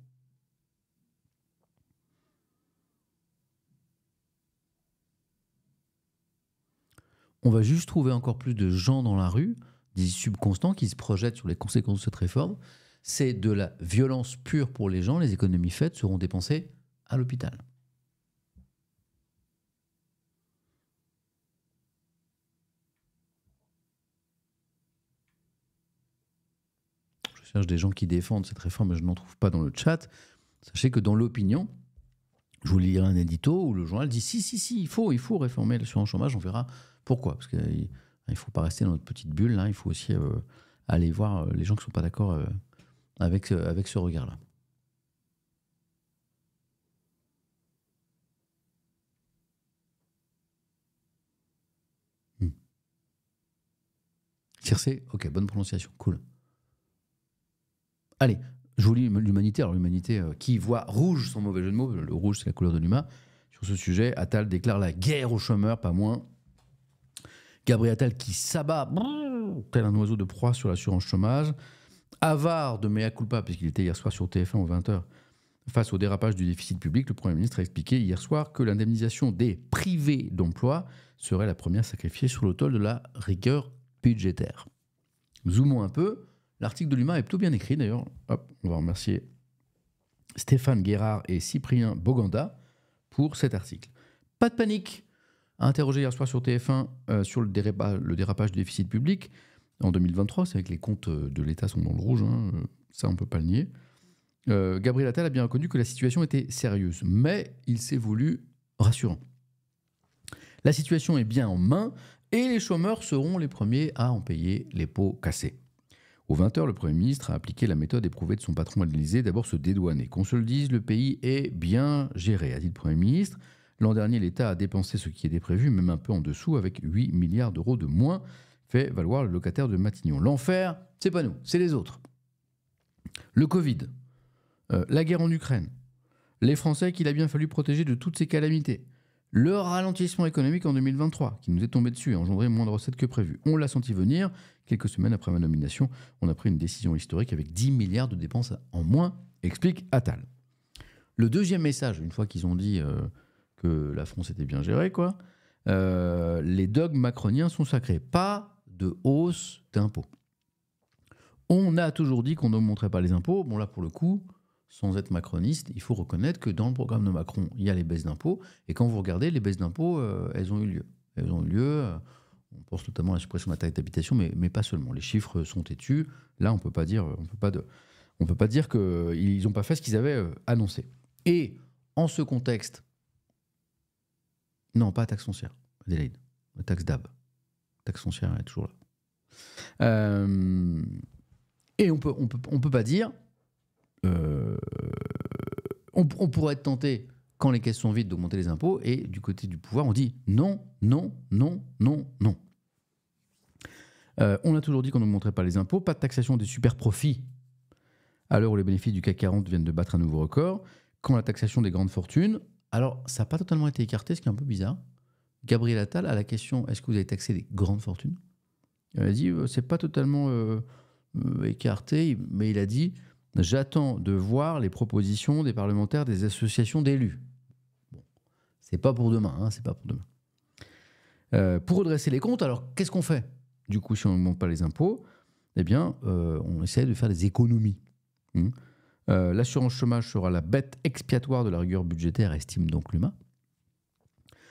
on va juste trouver encore plus de gens dans la rue, des subconstants qui se projettent sur les conséquences de cette réforme. C'est de la violence pure pour les gens. Les économies faites seront dépensées à l'hôpital. Je cherche des gens qui défendent cette réforme, mais je n'en trouve pas dans le chat. Sachez que dans l'opinion, je vous lirai un édito où le journal dit si, si, si, il faut, il faut réformer le chômage, on verra pourquoi Parce qu'il ne faut pas rester dans notre petite bulle, il faut aussi euh, aller voir euh, les gens qui ne sont pas d'accord euh, avec, avec ce regard-là. Hmm. ok, bonne prononciation, cool. Allez, je vous lis l'humanité. Alors, l'humanité qui voit rouge sans mauvais jeu de mots, le rouge c'est la couleur de l'humain. Sur ce sujet, Attal déclare la guerre aux chômeurs, pas moins. Gabriel Attal qui s'abat tel un oiseau de proie sur l'assurance chômage, avare de mea culpa, puisqu'il était hier soir sur TF1 aux 20h, face au dérapage du déficit public, le Premier ministre a expliqué hier soir que l'indemnisation des privés d'emploi serait la première sacrifiée sur l'autel de la rigueur budgétaire. Zoomons un peu, l'article de l'humain est plutôt bien écrit d'ailleurs. on va remercier Stéphane Guérard et Cyprien Boganda pour cet article. Pas de panique, Interrogé hier soir sur TF1 euh, sur le, dérapage du déficit public en 2023, c'est vrai que les comptes euh, de l'État sont dans le rouge, hein, euh, ça on ne peut pas le nier. Gabriel Attal a bien reconnu que la situation était sérieuse, mais il s'est voulu rassurant. La situation est bien en main et les chômeurs seront les premiers à en payer les pots cassés. Au 20h, le Premier ministre a appliqué la méthode éprouvée de son patron à l'Élysée, d'abord se dédouaner. Qu'on se le dise, le pays est bien géré, a dit le Premier ministre. L'an dernier, l'État a dépensé ce qui était prévu, même un peu en dessous, avec 8 milliards d'euros de moins, fait valoir le locataire de Matignon. L'enfer, c'est pas nous, c'est les autres. Le Covid, euh, la guerre en Ukraine, les Français qu'il a bien fallu protéger de toutes ces calamités, le ralentissement économique en 2023, qui nous est tombé dessus et engendré moins de recettes que prévu. On l'a senti venir. Quelques semaines après ma nomination, on a pris une décision historique avec 10 milliards de dépenses en moins, explique Attal. Le deuxième message, une fois qu'ils ont dit euh, que la France était bien gérée, quoi. Euh, les dogmes macroniens sont sacrés. Pas de hausse d'impôts. On a toujours dit qu'on ne montrait pas les impôts. Bon, là, pour le coup, sans être macroniste, il faut reconnaître que dans le programme de Macron, il y a les baisses d'impôts. Et quand vous regardez, les baisses d'impôts, euh, elles ont eu lieu. Elles ont eu lieu. Euh, on pense notamment à la suppression de la taxe d'habitation, mais, pas seulement. Les chiffres sont têtus. Là, on ne peut pas dire, on peut peut pas dire qu'ils n'ont pas fait ce qu'ils avaient annoncé. Et en ce contexte, non, pas taxe foncière, taxe d'AB. Taxe foncière elle est toujours là. Euh, et on peut, on peut, pas dire. Euh, on, pourrait être tenté, quand les caisses sont vides, d'augmenter les impôts. Et du côté du pouvoir, on dit non, non, non, non, non. Euh, on a toujours dit qu'on ne montrait pas les impôts, pas de taxation des super profits à l'heure où les bénéfices du CAC 40 viennent de battre un nouveau record, quand la taxation des grandes fortunes, alors, ça n'a pas totalement été écarté, ce qui est un peu bizarre. Gabriel Attal, à la question est-ce que vous avez taxé des grandes fortunes Il a dit euh, c'est pas totalement euh, euh, écarté, mais il a dit j'attends de voir les propositions des parlementaires, des associations d'élus. Bon, c'est pas pour demain, hein, c'est pas pour demain. pour redresser les comptes, alors qu'est-ce qu'on fait Du coup, si on ne monte pas les impôts, eh bien, on essaie de faire des économies. Hmm euh, l'assurance chômage sera la bête expiatoire de la rigueur budgétaire, estime donc l'humain.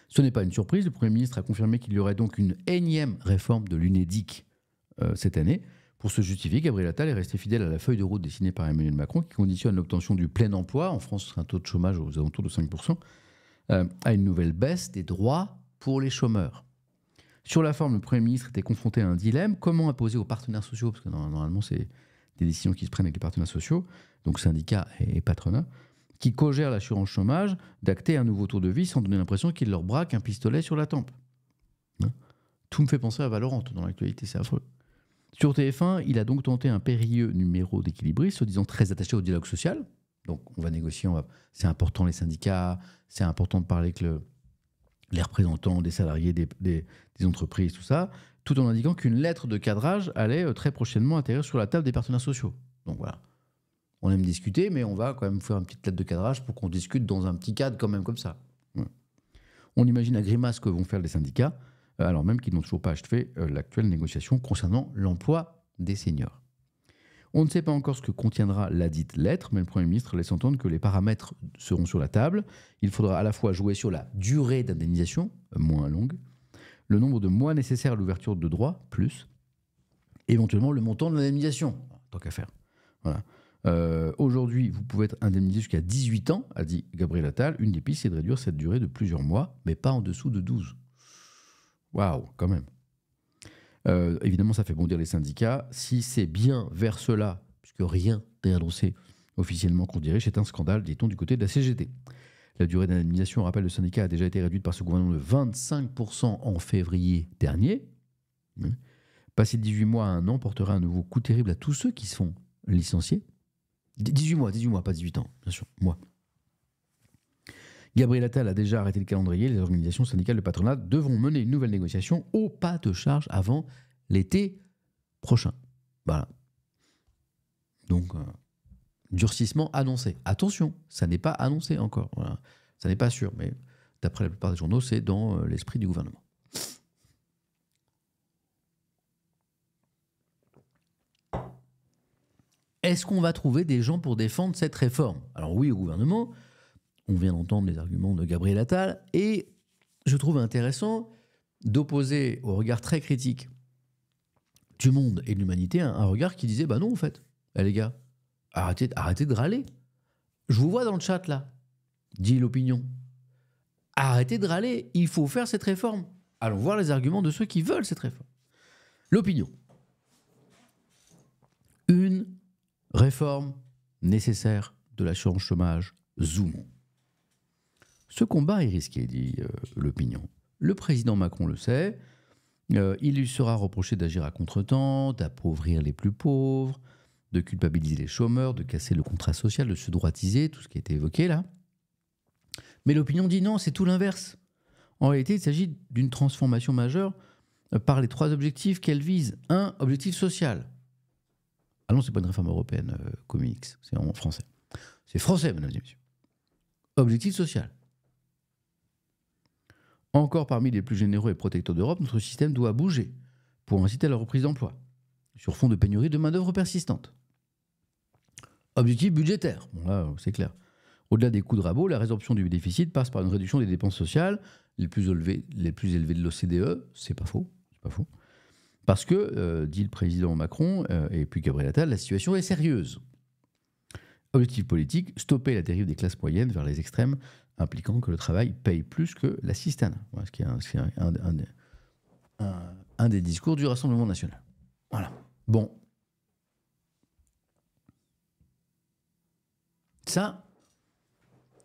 Ce n'est pas une surprise, le Premier ministre a confirmé qu'il y aurait donc une énième réforme de l'UNEDIC euh, cette année. Pour se justifier, Gabriel Attal est resté fidèle à la feuille de route dessinée par Emmanuel Macron qui conditionne l'obtention du plein emploi, en France un taux de chômage aux alentours de 5%, euh, à une nouvelle baisse des droits pour les chômeurs. Sur la forme, le Premier ministre était confronté à un dilemme. Comment imposer aux partenaires sociaux, parce que normalement c'est des décisions qui se prennent avec les partenaires sociaux, donc syndicats et patronats, qui cogèrent l'assurance chômage, d'acter un nouveau tour de vie sans donner l'impression qu'il leur braque un pistolet sur la tempe. Hein tout me fait penser à Valorant dans l'actualité, c'est affreux. Sur TF1, il a donc tenté un périlleux numéro d'équilibriste, se disant très attaché au dialogue social. Donc on va négocier, c'est important les syndicats, c'est important de parler avec les représentants des salariés, des, des entreprises, tout ça, tout en indiquant qu'une lettre de cadrage allait euh, très prochainement atterrir sur la table des partenaires sociaux. Donc voilà on aime discuter, mais on va quand même faire une petite lettre de cadrage pour qu'on discute dans un petit cadre quand même comme ça. On imagine la grimace que vont faire les syndicats, euh, alors même qu'ils n'ont toujours pas achevé euh, l'actuelle négociation concernant l'emploi des seniors. On ne sait pas encore ce que contiendra la dite lettre, mais le Premier ministre laisse entendre que les paramètres seront sur la table. Il faudra à la fois jouer sur la durée d'indemnisation, moins longue, le nombre de mois nécessaires à l'ouverture de droits, plus, éventuellement le montant de l'indemnisation, tant qu'à faire. Voilà. Euh, aujourd'hui, vous pouvez être indemnisé jusqu'à 18 ans, a dit Gabriel Attal. Une des pistes, c'est de réduire cette durée de plusieurs mois, mais pas en dessous de 12. Waouh, quand même. Euh, évidemment, ça fait bondir les syndicats. Si c'est bien vers cela, puisque rien n'est annoncé officiellement qu'on dirait, c'est un scandale, dit-on, du côté de la CGT. La durée d'indemnisation, rappelle le syndicat, a déjà été réduite par ce gouvernement de 25% en février dernier. Hein. Passer de 18 mois à un an portera un nouveau coup terrible à tous ceux qui sont licenciés. 18 mois, 18 mois, pas 18 ans, bien sûr, moi. Gabriel Attal a déjà arrêté le calendrier. Les organisations syndicales de patronat devront mener une nouvelle négociation au pas de charge avant l'été prochain. Voilà. Donc, euh, durcissement annoncé. Attention, ça n'est pas annoncé encore. Ça n'est pas sûr, mais d'après la plupart des journaux, c'est dans euh, l'esprit du gouvernement. Est-ce qu'on va trouver des gens pour défendre cette réforme Alors oui, au gouvernement, on vient d'entendre les arguments de Gabriel Attal, et je trouve intéressant d'opposer au regard très critique du monde et de l'humanité un, regard qui disait, bah non, en fait, eh, les gars, arrêtez, arrêtez de râler. Je vous vois dans le chat là, dit l'opinion. Arrêtez de râler, il faut faire cette réforme. Allons voir les arguments de ceux qui veulent cette réforme. L'opinion. Une Réforme nécessaire de l'assurance chômage, zoom. Ce combat est risqué, dit euh, l'opinion. Le président Macron le sait. Euh, il lui sera reproché d'agir à contretemps, d'appauvrir les plus pauvres, de culpabiliser les chômeurs, de casser le contrat social, de se droitiser, tout ce qui a été évoqué là. Mais l'opinion dit non, c'est tout l'inverse. En réalité, il s'agit d'une transformation majeure euh, par les trois objectifs qu'elle vise. Un, objectif social. Ah non, c'est pas une réforme européenne, euh, comics, c'est en français. C'est français, mesdames et messieurs. Objectif social. Encore parmi les plus généreux et protecteurs d'Europe, notre système doit bouger pour inciter à la reprise d'emploi, sur fond de pénurie de main-d'œuvre persistante. Objectif budgétaire, bon là, c'est clair. Au-delà des coups de rabot, la résorption du déficit passe par une réduction des dépenses sociales, les plus élevées, les plus élevées de l'OCDE, c'est pas faux, c'est pas faux. Parce que, euh, dit le président Macron euh, et puis Gabriel Attal, la situation est sérieuse. Objectif politique, stopper la dérive des classes moyennes vers les extrêmes, impliquant que le travail paye plus que la cistane. ce qui est, un, des discours du Rassemblement national. Voilà. Bon. Ça,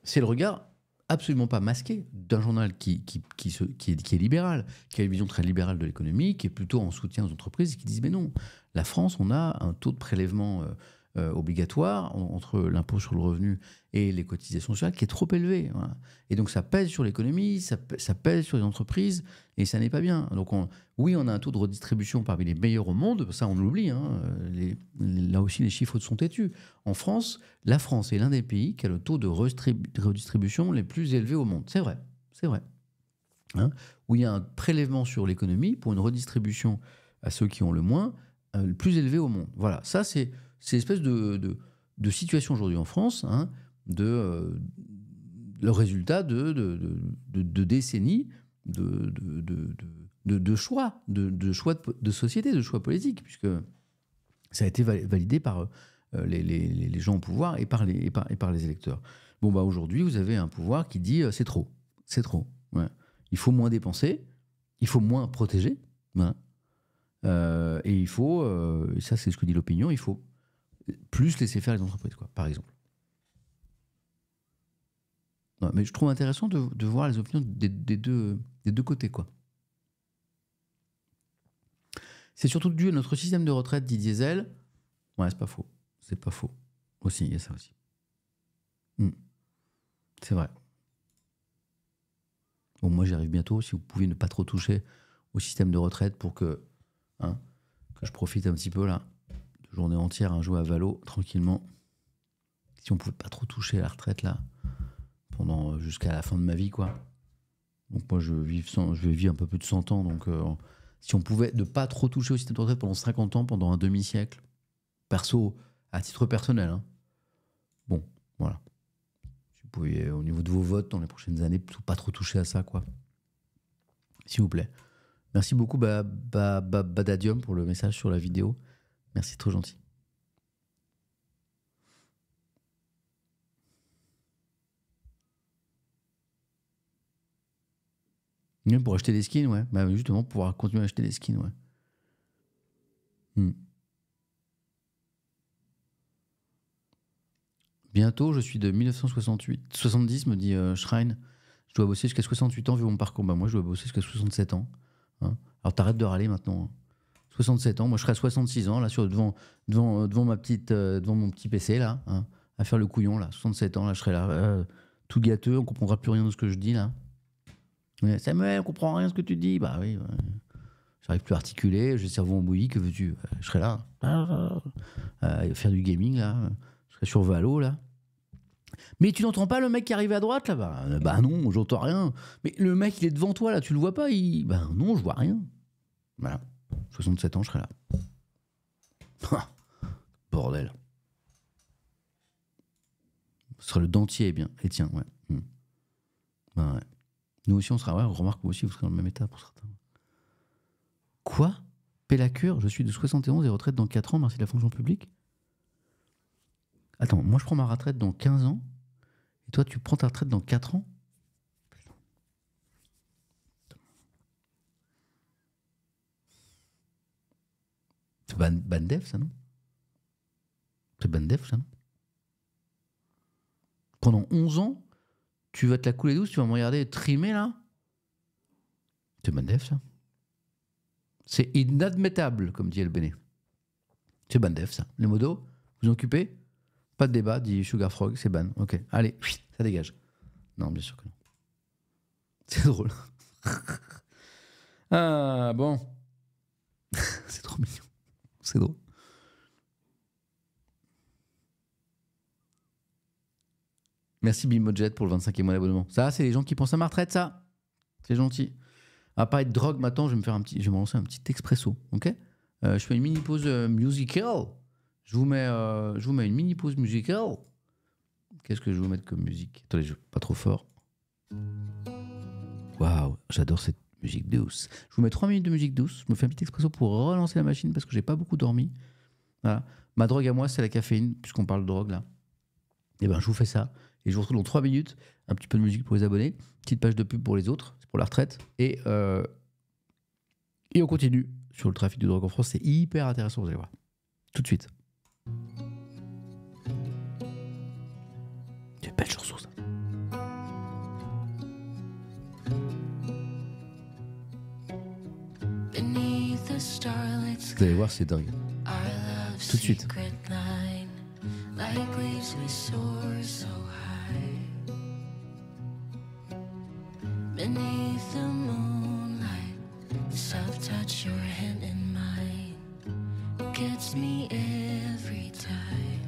c'est le regard absolument pas masqué d'un journal qui, qui, qui, qui, est, qui, est, libéral, qui a une vision très libérale de l'économie, qui est plutôt en soutien aux entreprises, et qui disent mais non, la France, on a un taux de prélèvement euh, euh, obligatoire entre l'impôt sur le revenu et les cotisations sociales qui est trop élevé. Et donc ça pèse sur l'économie, ça, pèse sur les entreprises et ça n'est pas bien. Donc oui, on a un taux de redistribution parmi les meilleurs au monde, ça on l'oublie, hein, là aussi les chiffres sont têtus. En France, la France est l'un des pays qui a le taux de redistribution les plus élevés au monde. C'est vrai, c'est vrai. Hein. où il y a un prélèvement sur l'économie pour une redistribution à ceux qui ont le moins, euh, le plus élevé au monde. Voilà, ça c'est c'est l'espèce de, de, situation aujourd'hui en France, hein, de, euh, le résultat de, de décennies de, choix, de, choix de, société, de choix politique, puisque ça a été validé par euh, les, les, les, gens au pouvoir et par les, et par, et par les électeurs. Bon, bah aujourd'hui, vous avez un pouvoir qui dit euh, c'est trop, c'est trop. Il faut moins dépenser, il faut moins protéger. Hein, et il faut, ça c'est ce que dit l'opinion, il faut plus laisser faire les entreprises, quoi, par exemple. mais je trouve intéressant de, voir les opinions des, deux, côtés, quoi. C'est surtout dû à notre système de retraite, dit Diesel. Ouais, c'est pas faux. C'est pas faux. Aussi, il y a ça aussi. Hmm. C'est vrai. Bon, moi, j'arrive bientôt. Si vous pouvez ne pas trop toucher au système de retraite pour que hein, je profite un petit peu là journée entière un jeu à Valo, tranquillement. Si on pouvait pas trop toucher à la retraite, là, pendant euh, jusqu'à la fin de ma vie, quoi. Donc moi, je, vive je vais vivre un peu plus de 100 ans. Donc euh, si on pouvait ne pas trop toucher au système de retraite pendant 50 ans, pendant un demi-siècle, perso, à titre personnel, hein. bon, voilà. Si vous pouvez, au niveau de vos votes dans les prochaines années, pas trop toucher à ça, quoi. S'il vous plaît. Merci beaucoup, Badadium, pour le message sur la vidéo. Merci, trop gentil. Pour acheter des skins, ouais. Bah, justement, pour pouvoir continuer à acheter des skins, ouais. Hmm. Bientôt, je suis de 1968. 70, me dit euh, Shrine. Je dois bosser jusqu'à 68 ans vu mon parcours. Bah, moi, je dois bosser jusqu'à 67 ans. Hein. Alors, t'arrêtes de râler maintenant. Hein. 67 ans. Moi, je serai 66 ans, là, sur, devant, devant, euh, ma petite, euh, devant mon petit PC, là, hein, à faire le couillon, là. 67 ans, là, je serai là, euh, tout gâteux, on comprendra plus rien de ce que je dis, là. Mais, Samuel, on comprend rien de ce que tu dis. Bah oui, j'arrive plus à articuler, j'ai le cerveau embouilli, que veux-tu Je serai là, à faire du gaming, là. Je serai sur Valo, là. Mais tu n'entends pas le mec qui arrive à droite là-bas Bah non, j'entends rien. Mais le mec, il est devant toi là, tu le vois pas il... Bah non, je vois rien. Voilà. 67 ans, je serai là. Bordel. Ce sera le dentier, eh bien. Et eh, tiens, ouais. Hmm. Bah, ouais. Nous aussi, on sera. Ouais, remarque, vous aussi, vous serez dans le même état pour certains. Quoi cure, je suis de 71 et retraite dans 4 ans, merci de la fonction publique Attends, moi je prends ma retraite dans 15 ans, et toi tu prends ta retraite dans 4 ans Bandef ça, non C'est Bandev, ça, non Pendant 11 ans, tu vas te la couler douce, tu vas me regarder trimer, là C'est Bandev, ça C'est inadmettable, comme dit El Bene. C'est Bandev, ça. Les modos, vous occupez Pas de débat, dit Sugar Frog, c'est ban. Ok, allez, ça dégage. Non, bien sûr que non. C'est drôle. ah, bon. c'est trop mignon. C'est drôle. Merci Bimojet pour le 25e mois d'abonnement. Ça, c'est les gens qui pensent à ma retraite, ça. C'est gentil. À pas être drogue maintenant, je vais me faire un petit, je vais me lancer un petit expresso, ok euh, Je fais une mini pause euh, musical. Je vous mets, euh, je vous mets une mini pause musical. Qu'est-ce que je vais vous mettre comme musique Attendez, je pas trop fort. Waouh, j'adore cette Musique douce. Je vous mets 3 minutes de musique douce. Je me fais un petit expresso pour relancer la machine parce que j'ai pas beaucoup dormi. Voilà. Ma drogue à moi, c'est la caféine, puisqu'on parle de drogue là. Et eh ben, je vous fais ça. Et je vous retrouve dans 3 minutes. Un petit peu de musique pour les abonnés. Petite page de pub pour les autres. C'est pour la retraite. Et, euh, et on continue sur le trafic de drogue en France. C'est hyper intéressant, vous allez voir. Tout de suite. Des belles chansons. Vous allez voir, c'est dingue. Tout de suite. Beneath the moonlight, the soft touch your hand in mine gets me every time.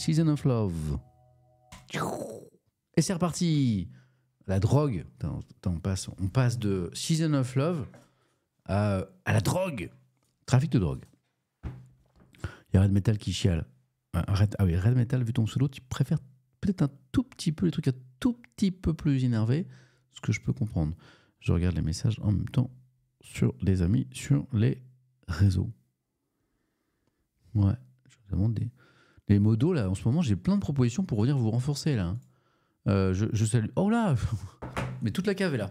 Season of Love. Et c'est reparti. La drogue. on, passe, on passe de Season of Love à, à la drogue. Trafic de drogue. Il y a Red Metal qui chiale. Red, ah oui, Red Metal, vu ton solo, tu préfères peut-être un tout petit peu les trucs un tout petit peu plus énervés, ce que je peux comprendre. Je regarde les messages en même temps sur les amis, sur les réseaux. Ouais, je vous demande des. Les modos, là, en ce moment, j'ai plein de propositions pour venir vous renforcer, là. Euh, je, salue. Oh là Mais toute la cave est là.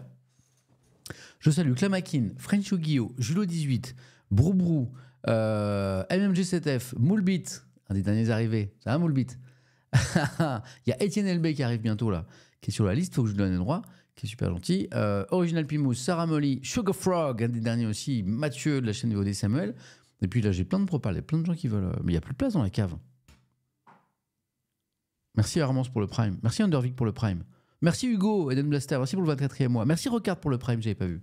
Je salue Clamakin, French julot Julo 18, Broubrou, euh, MMG7F, Moulbit, un des derniers arrivés. Ça va, Moulbit Il y a Étienne LB qui arrive bientôt, là, qui est sur la liste, faut que je lui donne le droit, qui est super gentil. Euh, Original Pimous, Sarah Molly, Sugar Frog, un des derniers aussi, Mathieu de la chaîne VOD Samuel. Et puis là, j'ai plein de a plein de gens qui veulent. Euh, mais il n'y a plus de place dans la cave. Merci Armance pour le Prime. Merci Undervik pour le Prime. Merci Hugo, Eden Blaster. Merci pour le 24e mois. Merci Rocard pour le Prime, j'avais pas vu.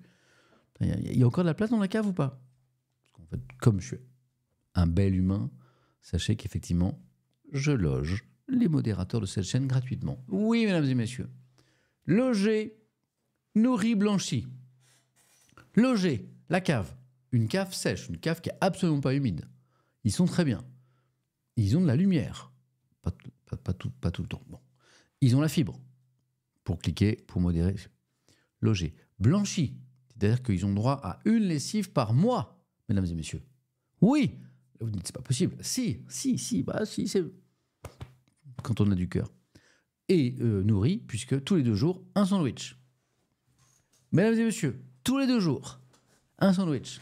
Il y, a, encore de la place dans la cave ou pas en fait, comme je suis un bel humain, sachez qu'effectivement, je loge les modérateurs de cette chaîne gratuitement. Oui, mesdames et messieurs. Loger, nourri, blanchi. Loger, la cave. Une cave sèche, une cave qui n'est absolument pas humide. Ils sont très bien. Ils ont de la lumière. Pas, tout, le temps. Bon. Ils ont la fibre pour cliquer, pour modérer. Loger. Blanchi. C'est-à-dire qu'ils ont droit à une lessive par mois, mesdames et messieurs. Oui Vous dites, c'est pas possible. Si, si, si, bah si, c'est. Quand on a du cœur. Et euh, nourri, puisque tous les deux jours, un sandwich. Mesdames et messieurs, tous les deux jours, un sandwich.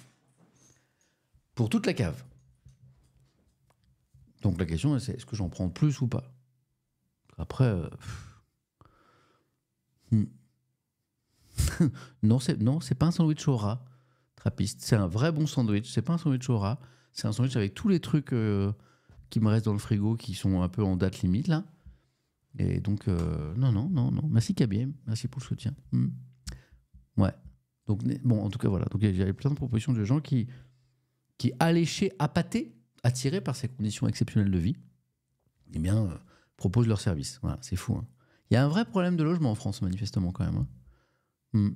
Pour toute la cave. Donc la question, c'est est-ce que j'en prends plus ou pas après. Euh, hmm. non, c'est non, c'est pas un sandwich au rat, C'est un vrai bon sandwich. C'est pas un sandwich au rat. C'est un sandwich avec tous les trucs euh, qui me restent dans le frigo, qui sont un peu en date limite là. Et donc, euh, non, non, non, non. Merci KBM. merci pour le soutien. Hmm. Ouais. Donc, bon, en tout cas, voilà. Donc, il y a plein de propositions de gens qui, qui alléchés, appâtés, attirés par ces conditions exceptionnelles de vie, eh bien, proposent leur service. Voilà, c'est fou. Hein. Il y a un vrai problème de logement en France, manifestement, quand même. Hein. Hmm.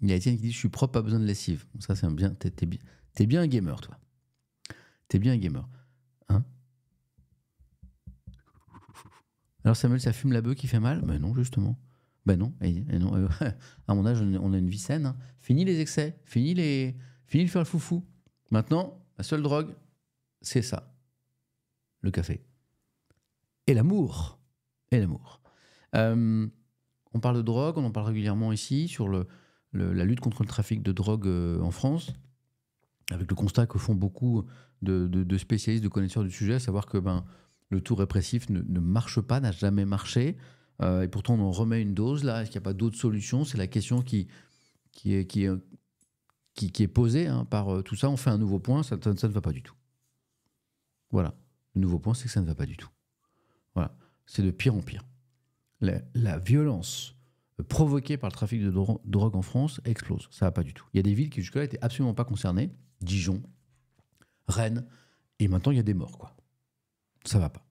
Il y a Étienne qui dit Je suis propre, pas besoin de lessive. ça, c'est un bien. T'es, bien, bien un gamer, toi. T'es bien un gamer. Hein Alors, Samuel, ça fume la bœuf qui fait mal Ben non, justement. Ben non. Et, non. Euh, à mon âge, on a une vie saine. Hein. Fini les excès. Fini, les... Fini le faire le foufou. Maintenant, la seule drogue, c'est ça le café et l'amour. Et l'amour. Euh, on parle de drogue, on en parle régulièrement ici, sur la lutte contre le trafic de drogue euh, en France, avec le constat que font beaucoup de, spécialistes, de connaisseurs du sujet, à savoir que ben, le tout répressif ne, marche pas, n'a jamais marché, euh, et pourtant on en remet une dose là, est-ce qu'il n'y a pas d'autre solution C'est la question qui, est, posée hein, par tout ça, on fait un nouveau point, ça, ça ne va pas du tout. Voilà, le nouveau point c'est que ça ne va pas du tout. Voilà. C'est de pire en pire. La, violence euh, provoquée par le trafic de drogue en France explose. Ça va pas du tout. Il y a des villes qui jusque-là n'étaient absolument pas concernées. Dijon, Rennes, et maintenant il y a des morts, quoi. Ça va pas.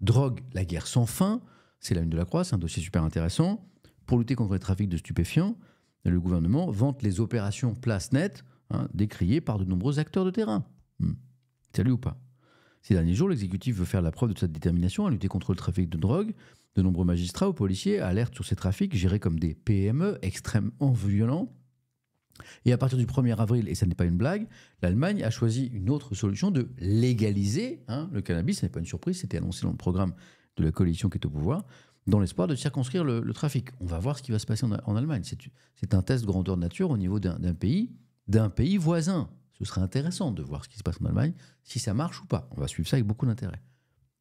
Drogue, la guerre sans fin, c'est la lune de la croix, c'est un dossier super intéressant. Pour lutter contre le trafic de stupéfiants, le gouvernement vante les opérations place Net, hein, décriées par de nombreux acteurs de terrain. Hmm. Salut ou pas ces derniers jours, l'exécutif veut faire la preuve de sa détermination à lutter contre le trafic de drogue. De nombreux magistrats ou policiers alertent sur ces trafics gérés comme des PME extrêmement violents. Et à partir du 1er avril, et ça n'est pas une blague, l'Allemagne a choisi une autre solution de légaliser hein, le cannabis. Ce n'est pas une surprise, c'était annoncé dans le programme de la coalition qui est au pouvoir, dans l'espoir de circonscrire le, trafic. On va voir ce qui va se passer en, Allemagne. C'est un test grandeur nature au niveau d'un pays, d'un pays voisin. Ce serait intéressant de voir ce qui se passe en Allemagne, si ça marche ou pas. On va suivre ça avec beaucoup d'intérêt.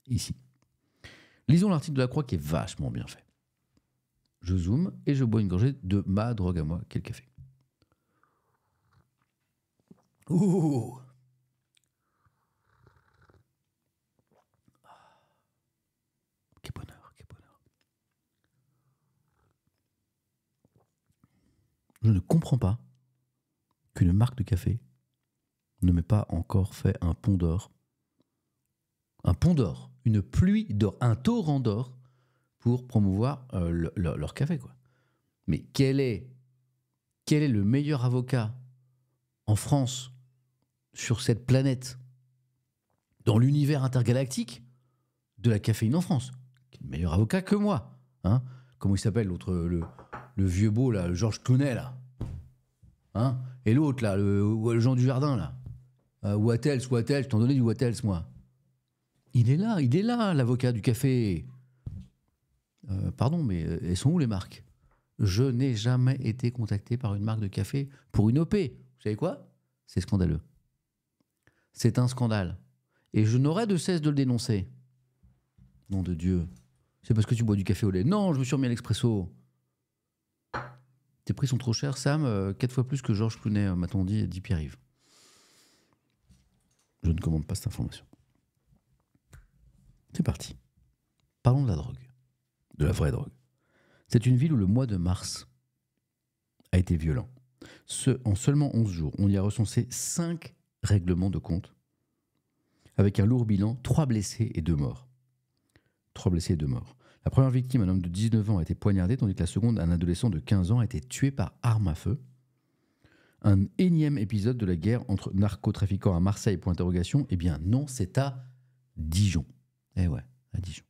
Ici. Lisons l'article de la Croix qui est vachement bien fait. Je zoome et je bois une gorgée de ma drogue à moi, quel café. Ouh ah. Quel bonheur, quel bonheur. Je ne comprends pas qu'une marque de café ne m'ait pas encore fait un pont d'or. Un pont d'or, une pluie d'or, un torrent d'or pour promouvoir euh, leur café. Quoi. Mais quel est, quel est le meilleur avocat en France, sur cette planète, dans l'univers intergalactique de la caféine en France Quel meilleur avocat que moi hein Comment il s'appelle l'autre, le, vieux beau, là, Georges Clunet là hein Et l'autre, là, le, le Jean Dujardin, là euh, what else, what je t'en donnais du what else, moi. Il est là, il est là, l'avocat du café. Euh, pardon, mais euh, elles sont où les marques Je n'ai jamais été contacté par une marque de café pour une OP. Vous savez quoi C'est scandaleux. C'est un scandale. Et je n'aurai de cesse de le dénoncer. Nom de Dieu. C'est parce que tu bois du café au lait. Non, je me suis remis à l'expresso. Tes prix sont trop chers, Sam. Euh, quatre fois plus que Georges Clooney, m'a-t-on dit, dit pierre je ne commande pas cette information. C'est parti. Parlons de la drogue, de la vraie drogue. C'est une ville où le mois de mars a été violent. en seulement 11 jours, on y a recensé 5 règlements de compte, avec un lourd bilan, 3 blessés et 2 morts. 3 blessés et 2 morts. La première victime, un homme de 19 ans, a été poignardé, tandis que la seconde, un adolescent de 15 ans, a été tué par arme à feu un énième épisode de la guerre entre narcotrafiquants à Marseille Point interrogation. Eh bien non, c'est à Dijon. Eh ouais, à Dijon.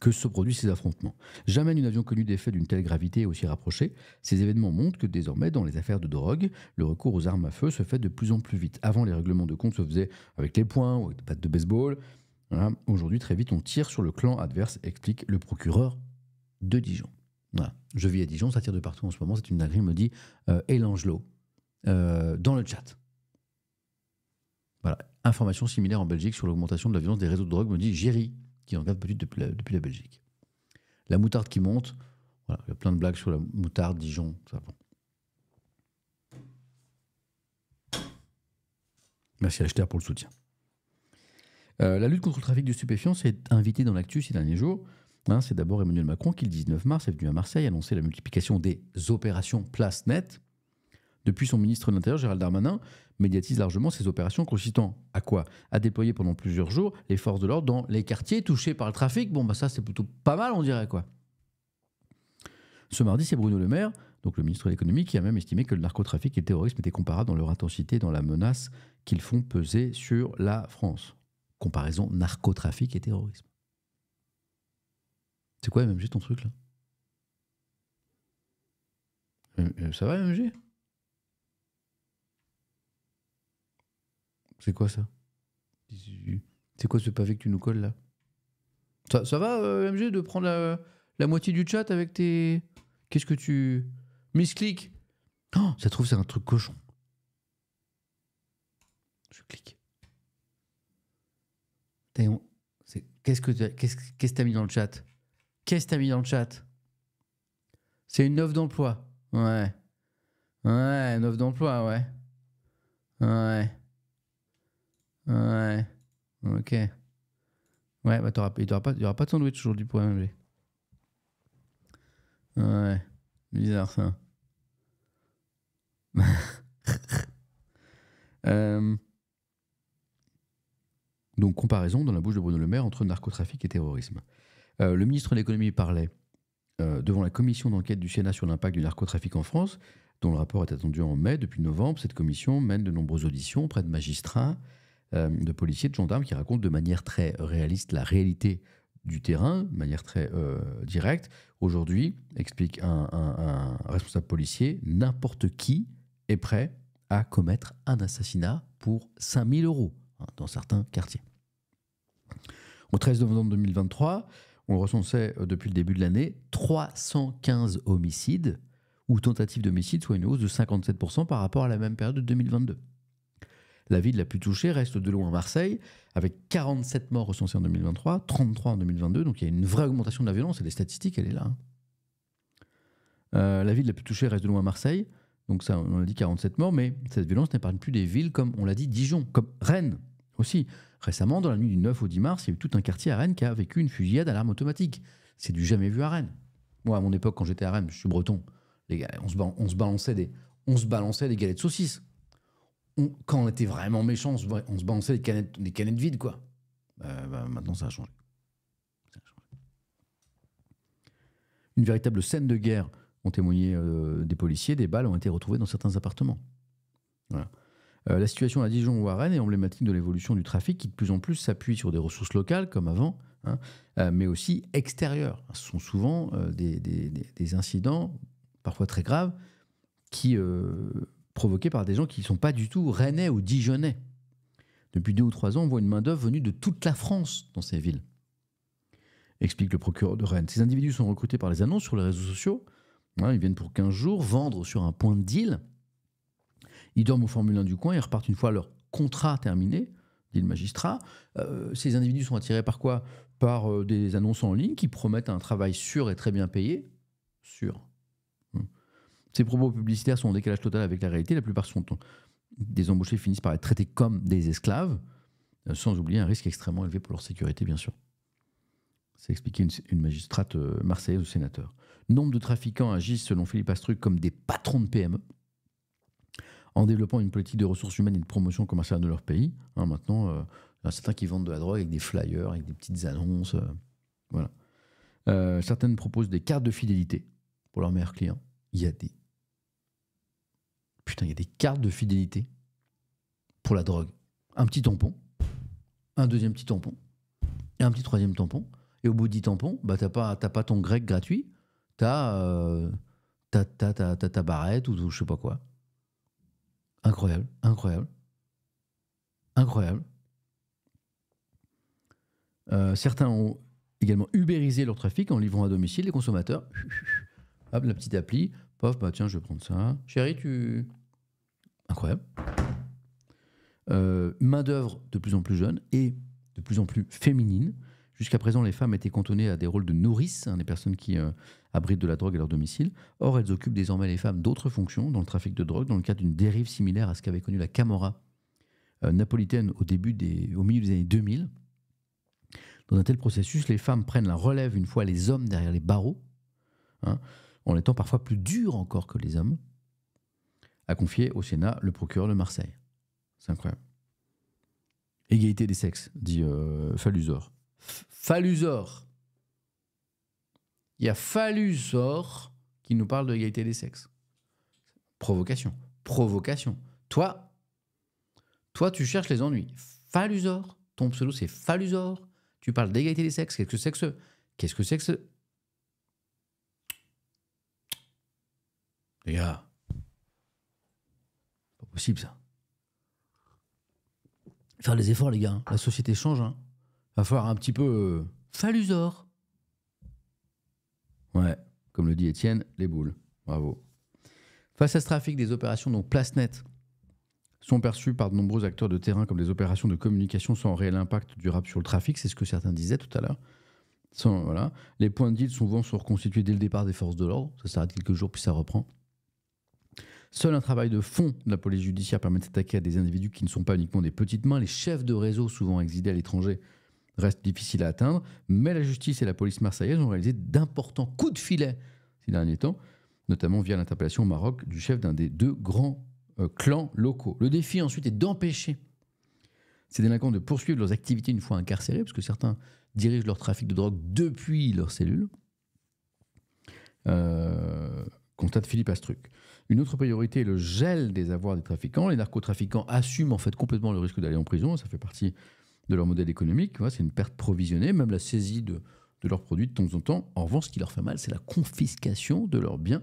Que se produisent ces affrontements. Jamais nous n'avions connu d'effet d'une telle gravité aussi rapprochée. Ces événements montrent que désormais, dans les affaires de drogue, le recours aux armes à feu se fait de plus en plus vite. Avant, les règlements de compte se faisaient avec les poings ou avec des pattes de baseball. Aujourd'hui, très vite, on tire sur le clan adverse, explique le procureur de Dijon. Je vis à Dijon, ça tire de partout en ce moment. C'est une dinguerie, me dit euh, l'angelo euh, » dans le chat. Voilà. Information similaire en Belgique sur l'augmentation de la violence des réseaux de drogue, me dit Jerry qui en garde depuis la, depuis la Belgique. La moutarde qui monte. Voilà, il y a plein de blagues sur la moutarde, Dijon, ça va. Merci à Achter pour le soutien. Euh, la lutte contre le trafic de stupéfiants s'est invitée dans l'actu ces derniers jours. Hein, c'est d'abord Emmanuel Macron qui, le 19 mars, est venu à Marseille annoncer la multiplication des opérations place Net. Depuis son ministre de l'Intérieur, Gérald Darmanin, médiatise largement ces opérations consistant à quoi À déployer pendant plusieurs jours les forces de l'ordre dans les quartiers touchés par le trafic. Bon, bah ça, c'est plutôt pas mal, on dirait, quoi. Ce mardi, c'est Bruno Le Maire, donc le ministre de l'économie, qui a même estimé que le narcotrafic et le terrorisme étaient comparables dans leur intensité, dans la menace qu'ils font peser sur la France. Comparaison narcotrafic et terrorisme. C'est quoi MMG ton truc là euh, euh, Ça va MMG C'est quoi ça C'est quoi ce pavé que tu nous colles là ça, va euh, MG de prendre la, moitié du chat avec tes... Qu'est-ce que tu... Misclick oh, Ça trouve c'est un truc cochon. Je clique. Qu'est-ce que t'as mis dans le chat Qu'est-ce que t'as mis dans le chat C'est une offre d'emploi. Ouais. Ouais, une offre d'emploi, ouais. Ouais. Ouais. Ok. Ouais, bah il n'y aura, pas de sandwich aujourd'hui pour MMG. Ouais. Bizarre ça. Euh. Donc comparaison dans la bouche de Bruno Le Maire entre narcotrafic et terrorisme. Euh, le ministre de l'économie parlait euh, devant la commission d'enquête du Sénat sur l'impact du narcotrafic en France, dont le rapport est attendu en mai. Depuis novembre, cette commission mène de nombreuses auditions auprès de magistrats, euh, de policiers, de gendarmes qui racontent de manière très réaliste la réalité du terrain, de manière très directe. Aujourd'hui, explique un, responsable policier, n'importe qui est prêt à commettre un assassinat pour 5000 euros hein, dans certains quartiers. Au 13 novembre 2023, on recensait euh, depuis le début de l'année 315 homicides ou tentatives d'homicide, soit une hausse de 57% par rapport à la même période de 2022. La ville la plus touchée reste de loin Marseille, avec 47 morts recensés en 2023, 33 en 2022, donc il y a une vraie augmentation de la violence, et les statistiques, elle est là. Hein. Euh, la ville la plus touchée reste de loin Marseille, donc ça, on a dit 47 morts, mais cette violence n'épargne plus des villes comme, on l'a dit, Dijon, comme Rennes aussi. Récemment, dans la nuit du 9 au 10 mars, il y a eu tout un quartier à Rennes qui a vécu une fusillade à l'arme automatique. C'est du jamais vu à Rennes. Moi, à mon époque, quand j'étais à Rennes, je suis breton, les gars, on se, on se balançait, des, on se balançait des galettes saucisses. quand on était vraiment méchant, on se, balançait des canettes, des canettes vides, quoi. Euh, bah, maintenant, ça a, changé. Une véritable scène de guerre ont témoigné euh, des policiers. Des balles ont été retrouvées dans certains appartements. Voilà. Euh, la situation à Dijon ou à Rennes est emblématique de l'évolution du trafic qui de plus en plus s'appuie sur des ressources locales comme avant, hein, euh, mais aussi extérieures. Ce sont souvent euh, des, incidents, parfois très graves, qui provoqués par des gens qui ne sont pas du tout rennais ou dijonnais. Depuis deux ou trois ans, on voit une main-d'œuvre venue de toute la France dans ces villes, explique le procureur de Rennes. Ces individus sont recrutés par les annonces sur les réseaux sociaux. Hein, ils viennent pour 15 jours vendre sur un point de deal ils dorment au Formule 1 du coin, et repartent une fois leur contrat terminé, dit le magistrat. Euh, ces individus sont attirés par quoi Par euh, des annonces en ligne qui promettent un travail sûr et très bien payé. Sûr. Hmm. Ces propos publicitaires sont en décalage total avec la réalité. La plupart sont des embauchés finissent par être traités comme des esclaves, euh, sans oublier un risque extrêmement élevé pour leur sécurité, bien sûr. C'est expliqué une, une magistrate marseillaise au sénateur. Nombre de trafiquants agissent, selon Philippe Astruc, comme des patrons de PME en développant une politique de ressources humaines et de promotion commerciale de leur pays. Hein, maintenant, euh, il y a certains qui vendent de la drogue avec des flyers, avec des petites annonces. Euh, voilà. Euh, certaines proposent des cartes de fidélité pour leurs meilleurs clients. Il y a des. Putain, il y a des cartes de fidélité pour la drogue. Un petit tampon, un deuxième petit tampon, et un petit troisième tampon. Et au bout de 10 tampons, bah, t'as pas, pas ton grec gratuit, t'as as, ta barrette ou je sais pas quoi. Incroyable, incroyable. Incroyable. Euh, certains ont également ubérisé leur trafic en livrant à domicile les consommateurs. Hop, la petite appli. Pof, bah tiens, je vais prendre ça. Chérie, tu. Incroyable. Euh, main-d'œuvre de plus en plus jeune et de plus en plus féminine. Jusqu'à présent, les femmes étaient cantonnées à des rôles de nourrices, hein, des personnes qui euh, abritent de la drogue à leur domicile. Or, elles occupent désormais les femmes d'autres fonctions dans le trafic de drogue, dans le cadre d'une dérive similaire à ce qu'avait connu la Camorra euh, napolitaine au, début des, au milieu des années 2000. Dans un tel processus, les femmes prennent la relève une fois les hommes derrière les barreaux, hein, en étant parfois plus dures encore que les hommes, a confié au Sénat le procureur de Marseille. C'est incroyable. Égalité des sexes, dit euh, Falusor, Il y a Falusor qui nous parle de l'égalité des sexes. Provocation. Provocation. Toi, toi, tu cherches les ennuis. Falusor, Ton pseudo, c'est Falusor. Tu parles d'égalité des sexes. Qu'est-ce que c'est que ce Qu'est-ce que c'est que ce Les gars, pas possible ça. Faire des efforts, les gars. La société change. Hein va falloir un petit peu. Euh, Falusor. Ouais, comme le dit Étienne, les boules. Bravo. Face à ce trafic, des opérations place PlaceNet sont perçues par de nombreux acteurs de terrain comme des opérations de communication sans réel impact durable sur le trafic, c'est ce que certains disaient tout à l'heure. voilà. Les points de deal souvent sont reconstitués dès le départ des forces de l'ordre, ça s'arrête quelques jours puis ça reprend. Seul un travail de fond de la police judiciaire permet de s'attaquer à des individus qui ne sont pas uniquement des petites mains. Les chefs de réseau, souvent exilés à l'étranger, reste difficile à atteindre, mais la justice et la police marseillaise ont réalisé d'importants coups de filet ces derniers temps, notamment via l'interpellation au Maroc du chef d'un des deux grands euh, clans locaux. Le défi ensuite est d'empêcher ces délinquants de poursuivre leurs activités une fois incarcérés, parce que certains dirigent leur trafic de drogue depuis leur cellule. Euh, constate Philippe Astruc. Une autre priorité est le gel des avoirs des trafiquants. Les narcotrafiquants assument en fait complètement le risque d'aller en prison. Ça fait partie de leur modèle économique. c'est une perte provisionnée, même la saisie de, de leurs produits de temps en temps. En revanche, ce qui leur fait mal, c'est la confiscation de leurs biens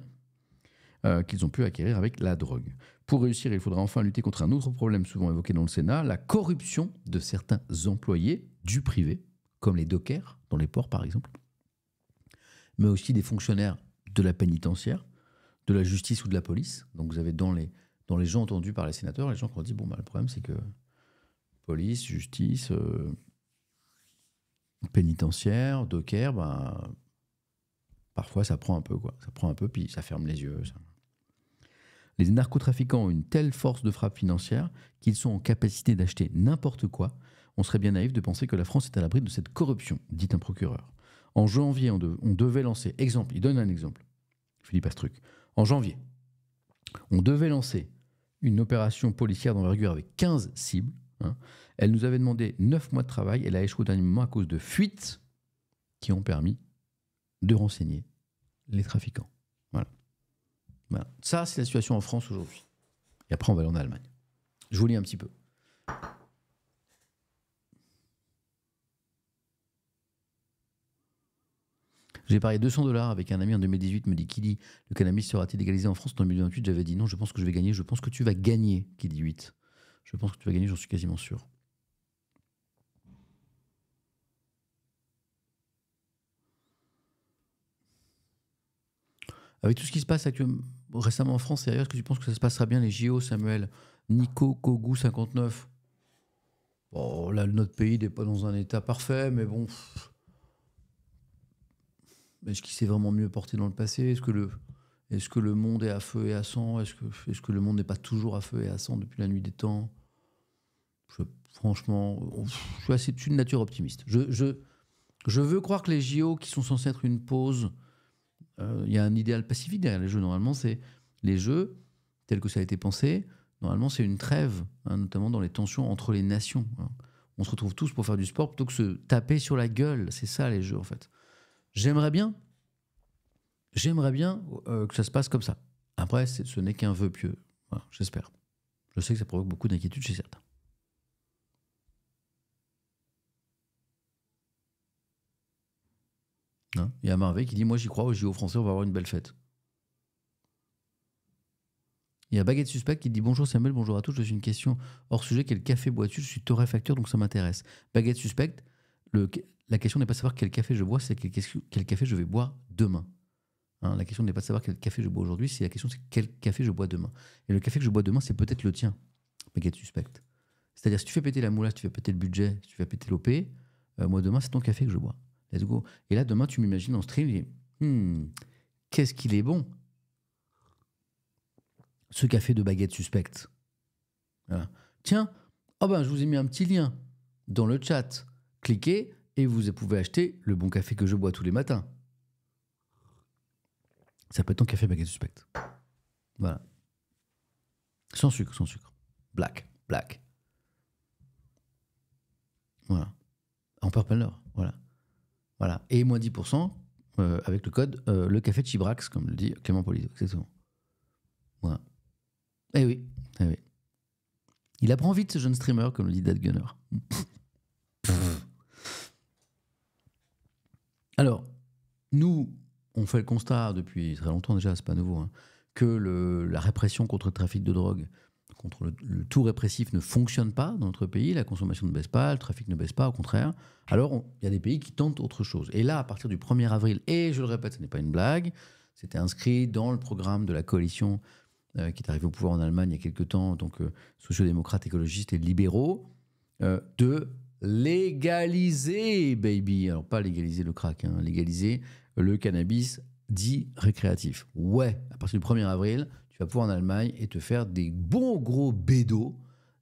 euh, qu'ils ont pu acquérir avec la drogue. Pour réussir, il faudra enfin lutter contre un autre problème souvent évoqué dans le Sénat, la corruption de certains employés du privé, comme les dockers dans les ports par exemple, mais aussi des fonctionnaires de la pénitentiaire, de la justice ou de la police. Donc vous avez dans les, dans les gens entendus par les sénateurs, les gens qui ont dit, bon, bah, le problème c'est que police, justice, euh, pénitentiaire, docker, ben, parfois ça prend un peu, quoi. Ça prend un peu, puis ça ferme les yeux. Les narcotrafiquants ont une telle force de frappe financière qu'ils sont en capacité d'acheter n'importe quoi. On serait bien naïf de penser que la France est à l'abri de cette corruption, dit un procureur. En janvier, on, devait lancer, exemple, il donne un exemple, Philippe Astruc. En janvier, on devait lancer une opération policière d'envergure avec 15 cibles. Hein. Elle nous avait demandé 9 mois de travail. Elle a échoué au dernier moment à cause de fuites qui ont permis de renseigner les trafiquants. Voilà. Ça, c'est la situation en France aujourd'hui. Et après, on va aller en Allemagne. Je vous lis un petit peu. J'ai parié 200 dollars avec un ami en 2018, me dit Kili, le cannabis sera-t-il égalisé en France en 2028 J'avais dit non, je pense que je vais gagner, je pense que tu vas gagner, Kili 8. Je pense que tu vas gagner, j'en suis quasiment sûr. Avec tout ce qui se passe actuellement, récemment en France et ailleurs, est-ce que tu penses que ça se passera bien les JO, Samuel Nico Kogu 59. Bon, là, notre pays n'est pas dans un état parfait, mais bon. Est-ce qu'il s'est vraiment mieux porté dans le passé Est-ce que le, est-ce que le monde est à feu et à sang Est-ce que, le monde n'est pas toujours à feu et à sang depuis la nuit des temps Franchement, je suis, une nature optimiste. Je, veux croire que les JO, qui sont censés être une pause, euh, il y a un idéal pacifique derrière les jeux. Normalement, c'est les jeux, tels que ça a été pensé, normalement, c'est une trêve, hein, notamment dans les tensions entre les nations. Hein. On se retrouve tous pour faire du sport plutôt que se taper sur la gueule. C'est ça, les jeux, en fait. J'aimerais bien J'aimerais bien euh, que ça se passe comme ça. Après, ce n'est qu'un vœu pieux. J'espère. Je sais que ça provoque beaucoup d'inquiétude chez certains. Hein Il y a Marvé qui dit Moi j'y crois, au JO français, on va avoir une belle fête. Il y a Baguette Suspect qui dit Bonjour Samuel, bonjour à tous. Je une question hors sujet quel café bois-tu Je suis torréfacteur donc ça m'intéresse. Baguette Suspect, le, la question n'est pas savoir quel café je bois, c'est quel café je vais boire demain. Hein, la question n'est pas de savoir quel café je bois aujourd'hui, c'est la question c'est quel café je bois demain. Et le café que je bois demain, c'est peut-être le tien, Baguette suspecte. suspect. C'est-à-dire, si tu fais péter la moula, si tu fais péter le budget, si tu fais péter l'OP, euh, moi demain, c'est ton café que je bois. Let's go. Et là, demain, tu m'imagines en stream, hmm, qu'est-ce qu'il est bon, ce café de baguette suspecte. Tiens, oh ben, je vous ai mis un petit lien dans le chat. Cliquez et vous pouvez acheter le bon café que je bois tous les matins ça peut être ton café baguette suspect. Voilà. Sans sucre, sans sucre. Black, black. Voilà. En Purple voilà. Voilà. Et moins 10% euh, avec le code euh, le café Chibrax, comme le dit Clément Polito, exactement. Voilà. Eh oui, eh oui. Il apprend vite ce jeune streamer, comme le dit Dad Gunner. Alors, nous, on fait le constat depuis très longtemps déjà, c'est pas nouveau, hein, que la répression contre le trafic de drogue, contre le, tout répressif ne fonctionne pas dans notre pays, la consommation ne baisse pas, le trafic ne baisse pas, au contraire. Alors il y a des pays qui tentent autre chose. Et là, à partir du 1er avril, et je le répète, ce n'est pas une blague, c'était inscrit dans le programme de la coalition euh, qui est arrivée au pouvoir en Allemagne il y a quelques temps, donc sociaux-démocrates, écologistes et libéraux, euh, de légaliser, baby. Alors, pas légaliser le crack, hein, légaliser le cannabis dit récréatif. Ouais, à partir du 1er avril, tu vas pouvoir en Allemagne et te faire des bons gros bédos,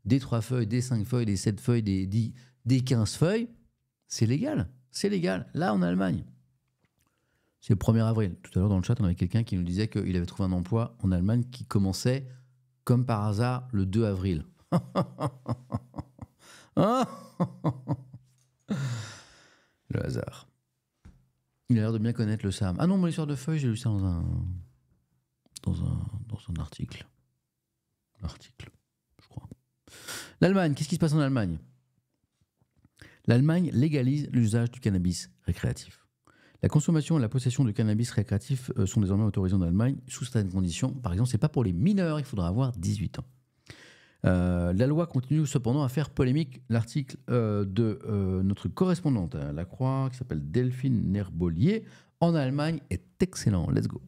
des 3 feuilles, des 5 feuilles, des 7 feuilles, des, 10, des 15 feuilles. C'est légal, c'est légal, là en Allemagne. C'est le 1er avril. Tout à l'heure dans le chat, on avait quelqu'un qui nous disait qu'il avait trouvé un emploi en Allemagne qui commençait, comme par hasard, le 2 avril. le hasard. Il a l'air de bien connaître le Sam. Ah non, mon histoire de feuilles, j'ai lu ça dans un, dans un, article. l'article je crois. L'Allemagne, qu'est-ce qui se passe en Allemagne L'Allemagne légalise l'usage du cannabis récréatif. La consommation et la possession de cannabis récréatif euh, sont désormais autorisées en Allemagne sous certaines conditions. Par exemple, c'est pas pour les mineurs, il faudra avoir 18 ans. Euh, la loi continue cependant à faire polémique. L'article euh, de euh, notre correspondante à hein, la Croix, qui s'appelle Delphine Nerbolier, en Allemagne, est excellent. Let's go.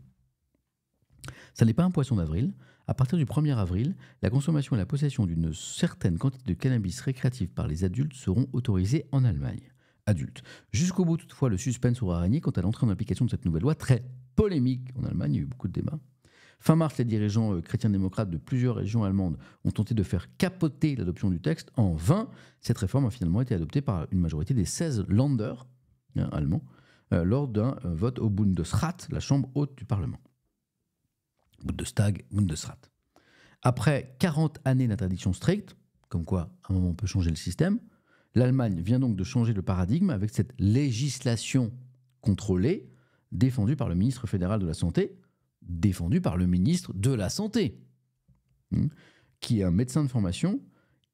Ça n'est pas un poisson d'avril. À partir du 1er avril, la consommation et la possession d'une certaine quantité de cannabis récréatif par les adultes seront autorisées en Allemagne. Adultes. Jusqu'au bout, toutefois, le suspense aura régné quant à l'entrée en application de cette nouvelle loi très polémique. En Allemagne, il y a eu beaucoup de débats. Fin mars, les dirigeants euh, chrétiens-démocrates de plusieurs régions allemandes ont tenté de faire capoter l'adoption du texte. En vain, cette réforme a finalement été adoptée par une majorité des 16 Länder hein, allemands euh, lors d'un euh, vote au Bundesrat, la chambre haute du Parlement. Bundestag, Bundesrat. Après 40 années d'interdiction stricte, comme quoi à un moment on peut changer le système, l'Allemagne vient donc de changer le paradigme avec cette législation contrôlée défendue par le ministre fédéral de la Santé, défendu par le ministre de la Santé, hein, qui est un médecin de formation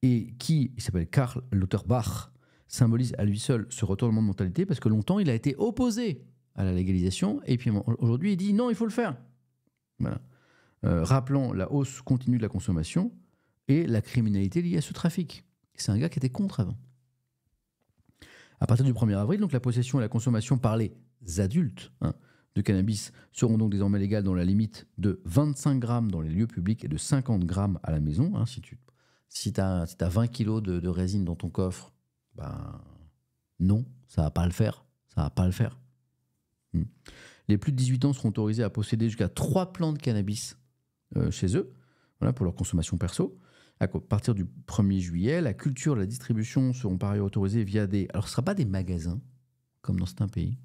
et qui il s'appelle Karl Lauterbach, symbolise à lui seul ce retournement de mentalité parce que longtemps il a été opposé à la légalisation et puis aujourd'hui il dit non, il faut le faire. Euh, rappelant la hausse continue de la consommation et la criminalité liée à ce trafic. C'est un gars qui était contre avant. À partir du 1er avril, donc la possession et la consommation par les adultes, hein, de cannabis seront donc désormais légales dans la limite de 25 grammes dans les lieux publics et de 50 grammes à la maison. Hein, si tu si as, si 20 kilos de, résine dans ton coffre, ben non, ça va pas le faire. Ça va pas le faire. Hmm. Les plus de 18 ans seront autorisés à posséder jusqu'à 3 plants de cannabis euh, chez eux, pour leur consommation perso. À partir du 1er juillet, la culture la distribution seront par ailleurs autorisées via des... Alors ce sera pas des magasins, comme dans certains pays,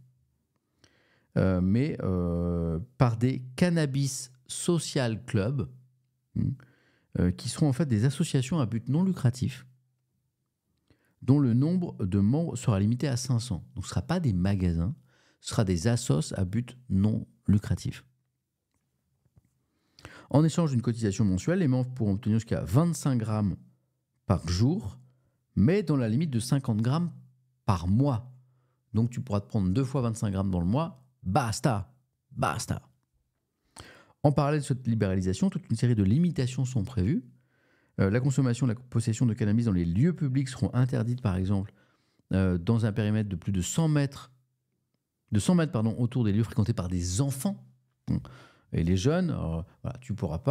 euh, mais euh, par des cannabis social clubs, hmm, euh, qui seront en fait des associations à but non lucratif, dont le nombre de membres sera limité à 500. Donc ce ne sera pas des magasins, ce sera des assos à but non lucratif. En échange d'une cotisation mensuelle, les membres pourront obtenir jusqu'à 25 grammes par jour, mais dans la limite de 50 grammes par mois. Donc tu pourras te prendre deux fois 25 grammes dans le mois, Basta. Basta. En parallèle de cette libéralisation, toute une série de limitations sont prévues. Euh, la consommation, la possession de cannabis dans les lieux publics seront interdites, par exemple, euh, dans un périmètre de plus de 100 mètres, de mètres pardon, autour des lieux fréquentés par des enfants. Et les jeunes, euh, tu ne pourras,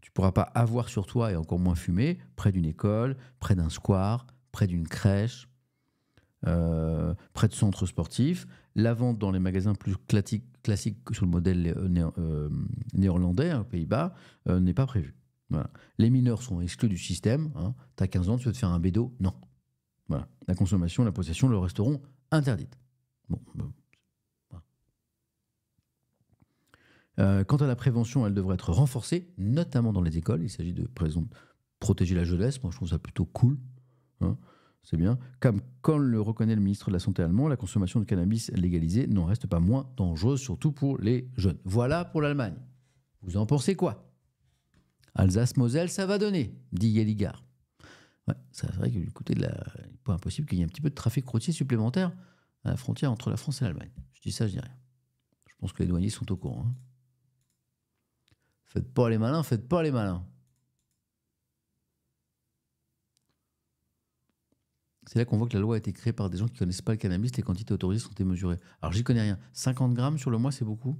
tu pourras pas avoir sur toi, et encore moins fumer, près d'une école, près d'un square, près d'une crèche, euh, près de centres sportifs, la vente dans les magasins plus classiques, sous sur le modèle euh, euh, néerlandais, aux hein, Pays-Bas, n'est pas prévue. Les mineurs sont exclus du système. Hein. as 15 ans, tu veux te faire un bédo Non. La consommation, la possession le restaurant, interdites. Bah, quant à la prévention, elle devrait être renforcée, notamment dans les écoles. Il s'agit de protéger la jeunesse. Moi, je trouve ça plutôt cool. Hein. C'est bien. Comme le reconnaît le ministre de la Santé allemand, la consommation de cannabis légalisée n'en reste pas moins dangereuse, surtout pour les jeunes. Voilà pour l'Allemagne. Vous en pensez quoi Alsace-Moselle, ça va donner, dit Yelligar. Ouais, c'est vrai que du côté de la. Il pas impossible qu'il y ait un petit peu de trafic routier supplémentaire à la frontière entre la France et l'Allemagne. Je dis ça, je dis rien. Je pense que les douaniers sont au courant. Hein. Faites pas les malins, faites pas les malins. C'est là qu'on voit que la loi a été créée par des gens qui ne connaissent pas le cannabis, les quantités autorisées sont démesurées. Alors j'y connais rien. 50 grammes sur le mois, c'est beaucoup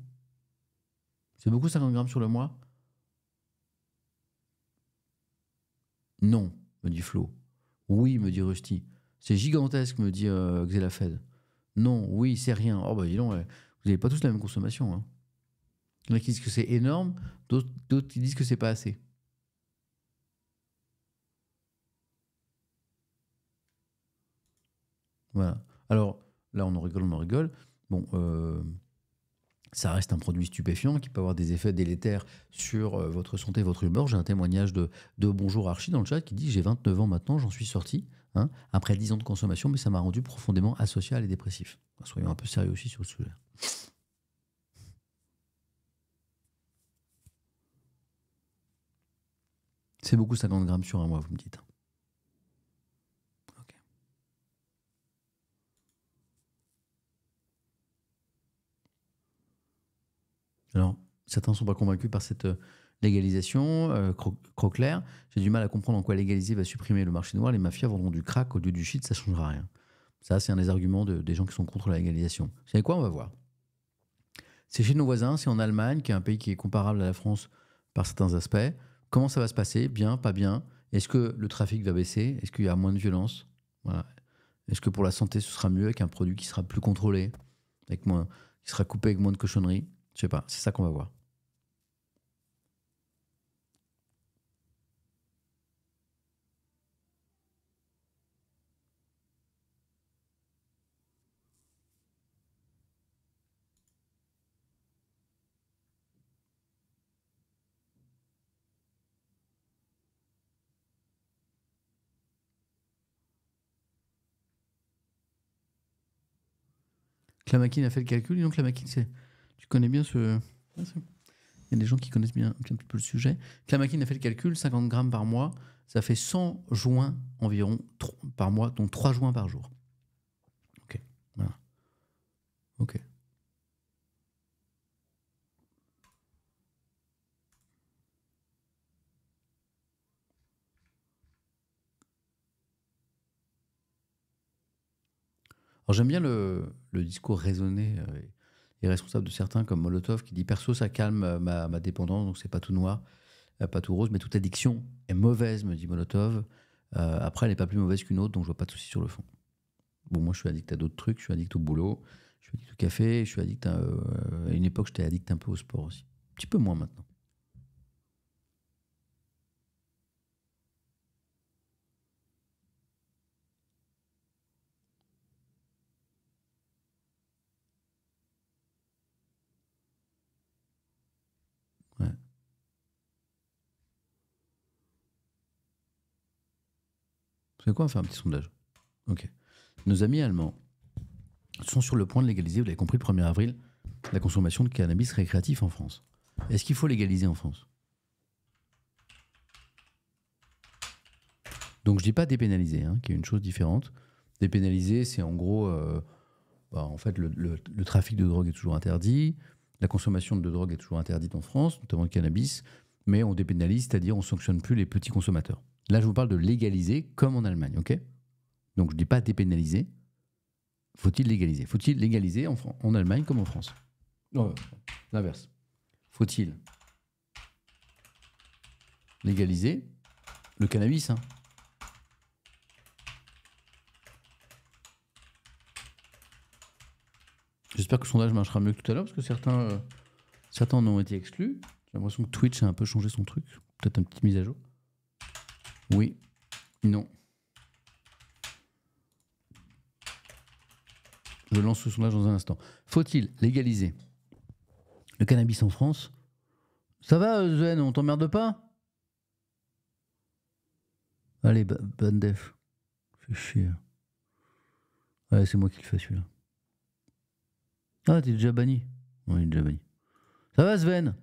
C'est beaucoup 50 grammes sur le mois Non, me dit Flo. Oui, me dit Rusty. C'est gigantesque, me dit euh, Non, oui, c'est rien. Oh bah dis donc, vous n'avez pas tous la même consommation. Hein. Il y en a qui disent que c'est énorme, d'autres qui disent que c'est pas assez. Voilà. Alors, là, on en rigole, on en rigole. Bon, euh, ça reste un produit stupéfiant qui peut avoir des effets délétères sur euh, votre santé, votre humeur. J'ai un témoignage de, Bonjour Archie dans le chat qui dit J'ai 29 ans maintenant, j'en suis sorti. Hein, après 10 ans de consommation, mais ça m'a rendu profondément asocial et dépressif. Soyons un peu sérieux aussi sur le sujet. C'est beaucoup 50 grammes sur un mois, vous me dites. Alors, certains ne sont pas convaincus par cette euh, légalisation, euh, J'ai du mal à comprendre en quoi légaliser va supprimer le marché noir. Les mafias vendront du crack au lieu du shit, ça changera rien. Ça, c'est un des arguments des gens qui sont contre la légalisation. Vous savez quoi On va voir. C'est chez nos voisins, c'est en Allemagne, qui est un pays qui est comparable à la France par certains aspects. Comment ça va se passer Bien, pas bien Est-ce que le trafic va baisser Est-ce qu'il y a moins de violence voilà. Est-ce que pour la santé, ce sera mieux avec un produit qui sera plus contrôlé, avec moins, qui sera coupé avec moins de cochonneries je sais pas, c'est ça qu'on va voir. la machine a fait le calcul, donc Clamakin c'est tu connais bien ce. Il y a des gens qui connaissent bien un petit peu le sujet. Klamakin a fait le calcul 50 grammes par mois, ça fait 100 joints environ par mois, donc 3 joints par jour. Ok. Voilà. Ok. Alors j'aime bien le, discours raisonné euh, responsable de certains comme Molotov qui dit perso ça calme euh, ma, dépendance donc c'est pas tout noir, euh, pas tout rose mais toute addiction est mauvaise me dit Molotov. Euh, après elle n'est pas plus mauvaise qu'une autre donc je vois pas de souci sur le fond. Bon moi je suis addict à d'autres trucs, je suis addict au boulot, je suis addict au café, je suis addict à, à une époque j'étais addict un peu au sport aussi, un petit peu moins maintenant. C'est quoi On fait un petit sondage. Ok. Nos amis allemands sont sur le point de légaliser, vous l'avez compris, le 1er avril, la consommation de cannabis récréatif en France. Est-ce qu'il faut légaliser en France Donc je dis pas dépénaliser, hein, qui est une chose différente. Dépénaliser, c'est en gros, euh, bah, en fait, le, trafic de drogue est toujours interdit, la consommation de drogue est toujours interdite en France, notamment le cannabis, mais on dépénalise, c'est-à-dire on sanctionne plus les petits consommateurs. Là, je vous parle de légaliser comme en Allemagne, ok Donc, je ne dis pas dépénaliser. Faut-il légaliser Faut-il légaliser en, en Allemagne comme en France Non, l'inverse. Faut-il légaliser le cannabis hein J'espère que le sondage marchera mieux que tout à l'heure parce que certains, euh, certains en ont été exclus. J'ai l'impression que Twitch a un peu changé son truc. Peut-être une petite mise à jour. Oui. Non. Je lance ce sondage dans un instant. Faut-il légaliser le cannabis en France Ça va, Zven on t'emmerde pas Allez, Bandef. Fais chier. Ouais, c'est moi qui le fais celui-là. Ah, t'es déjà banni. Oui, déjà banni. Ça va, Sven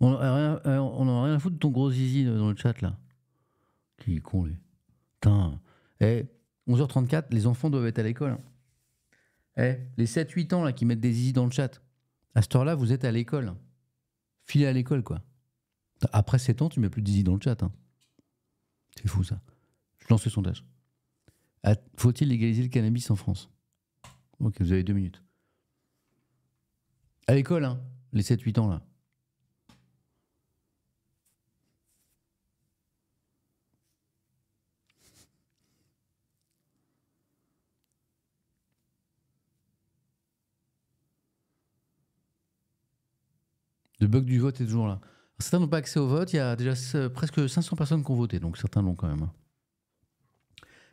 On n'en a, euh, a rien à foutre de ton gros zizi euh, dans le chat là. Qui est con, lui. Putain. Eh, 11h34, les enfants doivent être à l'école. Hein. Eh, les 7-8 ans là, qui mettent des zizi dans le chat, à cette heure-là, vous êtes à l'école. Filez à l'école, quoi. Après 7 ans, tu mets plus de zizi dans le chat. Hein. C'est fou, ça. Je lance le sondage. Faut-il légaliser le cannabis en France Ok, vous avez deux minutes. À l'école, hein, les 7-8 ans, là. Le bug du vote est toujours là. Certains n'ont pas accès au vote. Il y a déjà presque 500 personnes qui ont voté, donc certains l'ont quand même. Hein.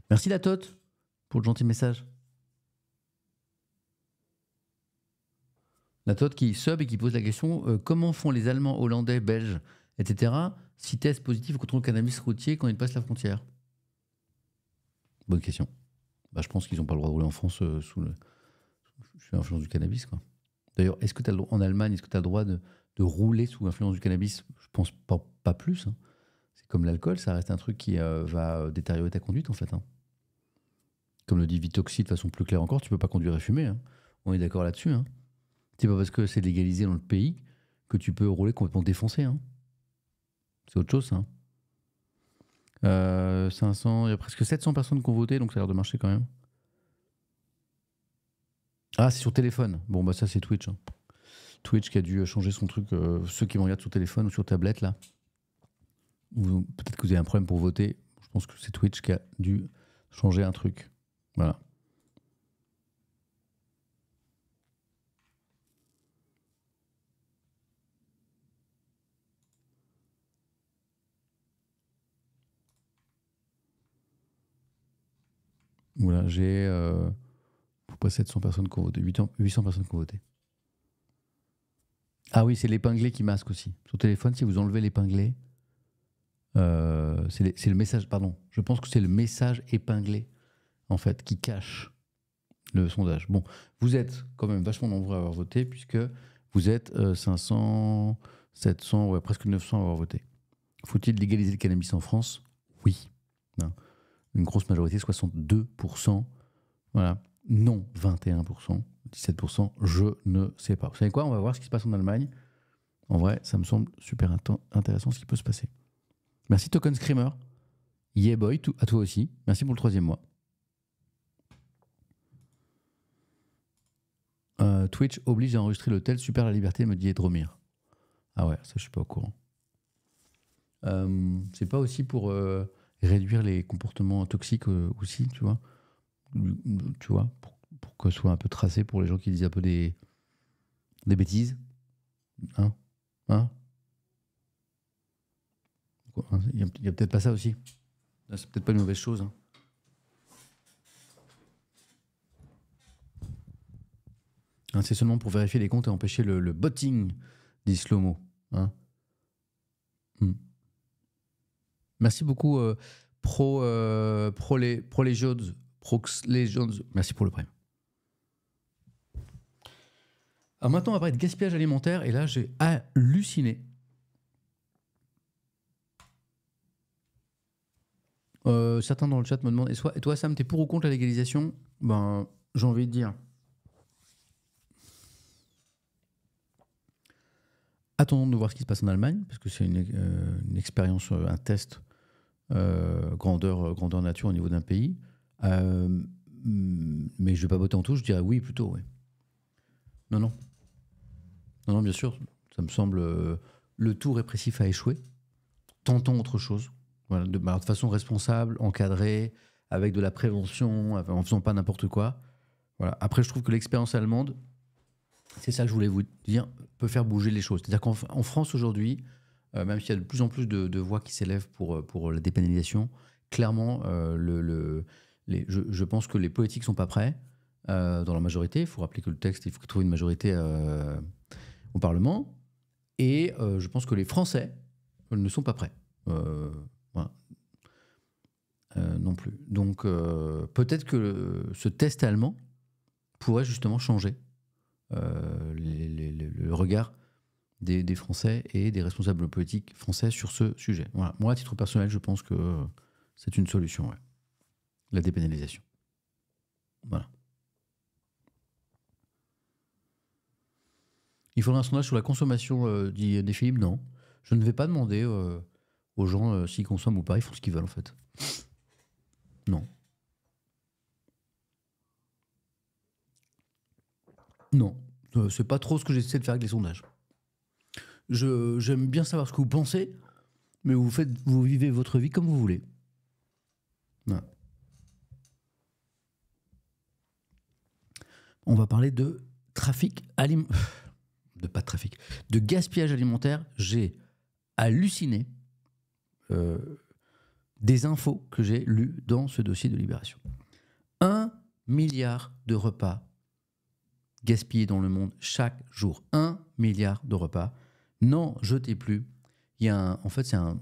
Merci la Tote pour le gentil message. La Tote qui sub et qui pose la question euh, comment font les Allemands, Hollandais, Belges, etc. si test positif contre le cannabis routier quand ils passent la frontière Bonne question. Bah, je pense qu'ils n'ont pas le droit de rouler en France euh, sous, l'influence du cannabis. D'ailleurs, est-ce que as en Allemagne, est-ce que tu as le droit de, de rouler sous l'influence du cannabis, je pense pas, plus. Hein. C'est comme l'alcool, ça reste un truc qui euh, va euh, détériorer ta conduite en fait. Hein. Comme le dit Vitoxy de façon plus claire encore, tu peux pas conduire et fumer. Hein. On est d'accord là-dessus. C'est pas parce que c'est légalisé dans le pays que tu peux rouler complètement défoncé. C'est autre chose ça. 500, euh, il y a presque 700 personnes qui ont voté, donc ça a l'air de marcher quand même. Ah, c'est sur téléphone. Bon, bah ça c'est Twitch. Twitch qui a dû changer son truc, euh, ceux qui me regardent sur téléphone ou sur tablette, là, peut-être que vous avez un problème pour voter. Je pense que c'est Twitch qui a dû changer un truc. Voilà. Voilà, j'ai euh, 700 personnes qui ont voté, 800 personnes qui ont voté. Ah oui, c'est l'épinglé qui masque aussi. Sur téléphone, si vous enlevez l'épinglé, euh, c'est le, message, pardon, je pense que c'est le message épinglé, en fait, qui cache le sondage. Bon, vous êtes quand même vachement nombreux à avoir voté, puisque vous êtes 500, euh, 700, ouais, presque 900 à avoir voté. Faut-il légaliser le cannabis en France Oui. Hein Une grosse majorité, 62%. Voilà. Non, 21%. 17%, je ne sais pas. Vous savez quoi On va voir ce qui se passe en Allemagne. En vrai, ça me semble super intéressant ce qui peut se passer. Merci Token Screamer. Yeah boy, à toi aussi. Merci pour le troisième mois. Euh, Twitch oblige à enregistrer l'hôtel. Super la liberté, me dit Edromir. Ah ouais, ça je suis pas au courant. Euh, c'est pas aussi pour euh, réduire les comportements toxiques euh, aussi, tu vois. Tu vois, pour que ce soit un peu tracé pour les gens qui disent un peu des, bêtises. Hein Hein, hein Il n'y a, peut-être pas ça aussi. C'est peut-être pas une mauvaise chose. Hein. Hein, c'est seulement pour vérifier les comptes et empêcher le, botting, dit Slomo. Hein hmm. Merci beaucoup, euh, pro, euh, pro, les, pro les Jones, les Merci pour le prime. Alors ah, maintenant, après va gaspillage alimentaire, et là, j'ai halluciné. Euh, certains dans le chat me demandent et toi, et toi Sam, t'es pour ou contre la légalisation Ben, j'ai envie de dire. Attendons de voir ce qui se passe en Allemagne, parce que c'est une, euh, expérience, euh, un test grandeur, nature au niveau d'un pays. mais je ne vais pas voter en tout, je dirais oui plutôt. oui. Non, non. Non, non, bien sûr. Ça me semble. Euh, le tout répressif a échoué. Tentons autre chose. Voilà, de, de, façon responsable, encadrée, avec de la prévention, en faisant pas n'importe quoi. Voilà. Après, je trouve que l'expérience allemande, c'est ça que je voulais vous dire, peut faire bouger les choses. C'est-à-dire qu'en France aujourd'hui, euh, même s'il y a de plus en plus de, voix qui s'élèvent pour, euh, pour la dépénalisation, clairement, le, je, pense que les politiques sont pas prêts dans la majorité. Il faut rappeler que le texte, il faut trouver une majorité au Parlement. Et euh, je pense que les Français ne sont pas prêts. Euh, euh, non plus. Donc peut-être que ce test allemand pourrait justement changer le regard des, Français et des responsables politiques français sur ce sujet. Voilà. Moi, à titre personnel, je pense que c'est une solution, la dépénalisation. Voilà. Il faudrait un sondage sur la consommation euh, euh, des, Non. Je ne vais pas demander euh, aux gens s'ils consomment ou pas. Ils font ce qu'ils veulent, en fait. Non. Non. c'est pas trop ce que j'essaie de faire avec les sondages. j'aime bien savoir ce que vous pensez, mais vous, faites, vous vivez votre vie comme vous voulez. On va parler de trafic alimentaire. de pas de trafic, de gaspillage alimentaire, j'ai halluciné euh, des infos que j'ai lues dans ce dossier de Libération. Un milliard de repas gaspillés dans le monde chaque jour. Un milliard de repas. N'en jetez plus. Il y a un, en fait, c'est un,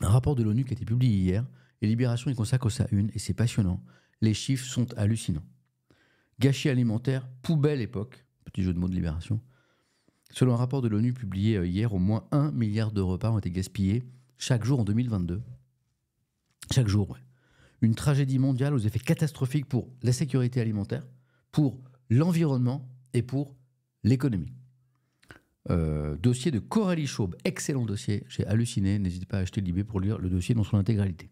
rapport de l'ONU qui a été publié hier. Et Libération, il consacre ça une, et c'est passionnant. Les chiffres sont hallucinants. Gâchis alimentaire, poubelle époque, petit jeu de mots de Libération, Selon un rapport de l'ONU publié euh, hier, au moins un milliard de repas ont été gaspillés chaque jour en 2022. Chaque jour, ouais. Une tragédie mondiale aux effets catastrophiques pour la sécurité alimentaire, pour l'environnement et pour l'économie. Euh, dossier de Coralie Chaube, excellent dossier, j'ai halluciné, n'hésitez pas à acheter l'IB pour lire le dossier dans son intégralité.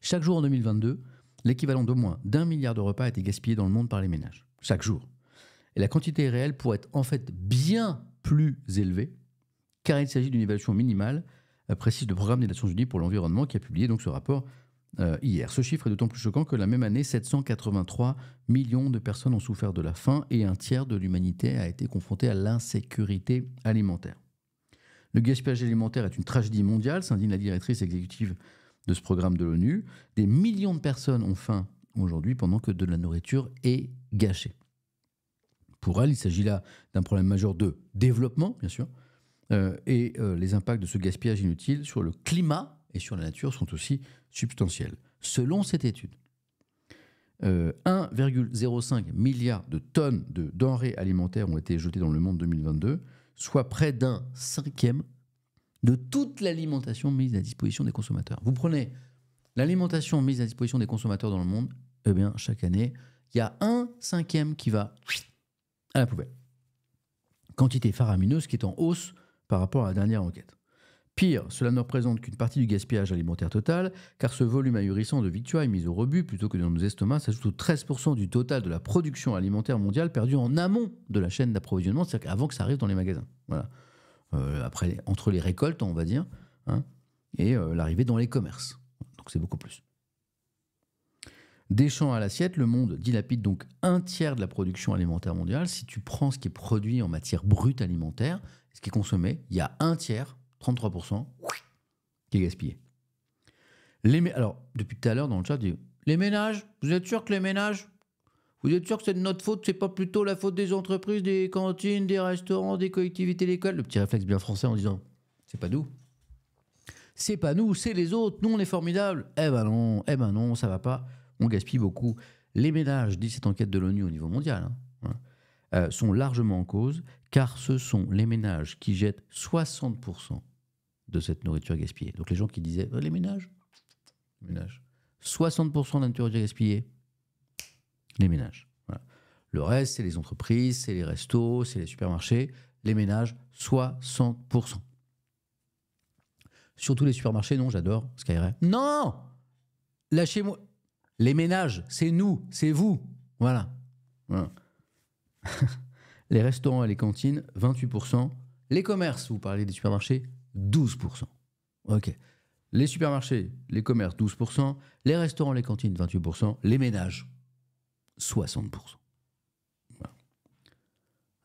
Chaque jour en 2022, l'équivalent d'au moins d'un milliard de repas a été gaspillé dans le monde par les ménages. Chaque jour. Et la quantité réelle pourrait être en fait bien plus élevée, car il s'agit d'une évaluation minimale, euh, précise du programme des Nations Unies pour l'environnement qui a publié donc ce rapport euh, hier. Ce chiffre est d'autant plus choquant que la même année, 783 millions de personnes ont souffert de la faim et un tiers de l'humanité a été confronté à l'insécurité alimentaire. Le gaspillage alimentaire est une tragédie mondiale, s'indigne la directrice exécutive de ce programme de l'ONU. Des millions de personnes ont faim aujourd'hui pendant que de la nourriture est gâchée. Pour elle, il s'agit là d'un problème majeur de développement, bien sûr, euh, et euh, les impacts de ce gaspillage inutile sur le climat et sur la nature sont aussi substantiels. Selon cette étude, 1,05 euh, milliard de tonnes de denrées alimentaires ont été jetées dans le monde en 2022, soit près d'un cinquième de toute l'alimentation mise à disposition des consommateurs. Vous prenez l'alimentation mise à disposition des consommateurs dans le monde, eh bien, chaque année, il y a un cinquième qui va à la poubelle. Quantité faramineuse qui est en hausse par rapport à la dernière enquête. Pire, cela ne représente qu'une partie du gaspillage alimentaire total, car ce volume ahurissant de victuailles mises au rebut plutôt que dans nos estomacs s'ajoute au 13% du total de la production alimentaire mondiale perdue en amont de la chaîne d'approvisionnement, c'est-à-dire avant que ça arrive dans les magasins. Voilà. Euh, après, entre les récoltes, on va dire, hein, et euh, l'arrivée dans les commerces. Donc c'est beaucoup plus. Des champs à l'assiette, le monde dilapide donc un tiers de la production alimentaire mondiale. Si tu prends ce qui est produit en matière brute alimentaire, ce qui est consommé, il y a un tiers, 33%, qui est gaspillé. Les Alors, depuis tout à l'heure dans le chat, les ménages, vous êtes sûr que les ménages, vous êtes sûr que c'est de notre faute, c'est pas plutôt la faute des entreprises, des cantines, des restaurants, des collectivités, des écoles, Le petit réflexe bien français en disant, c'est pas nous. C'est pas nous, c'est les autres, nous on est formidables. Eh ben non, eh ben non, ça va pas on gaspille beaucoup. Les ménages, dit cette enquête de l'ONU au niveau mondial, hein, hein, euh, sont largement en cause, car ce sont les ménages qui jettent 60% de cette nourriture gaspillée. Donc les gens qui disaient, euh, les ménages, les ménages, 60% de la nourriture gaspillée, les ménages. Le reste, c'est les entreprises, c'est les restos, c'est les supermarchés. Les ménages, 60%. Surtout les supermarchés, non, j'adore Skyrim. Non Lâchez-moi les ménages, c'est nous, c'est vous. Voilà. les restaurants et les cantines, 28%. Les commerces, vous parlez des supermarchés, 12%. OK. Les supermarchés, les commerces, 12%. Les restaurants, les cantines, 28%. Les ménages, 60%.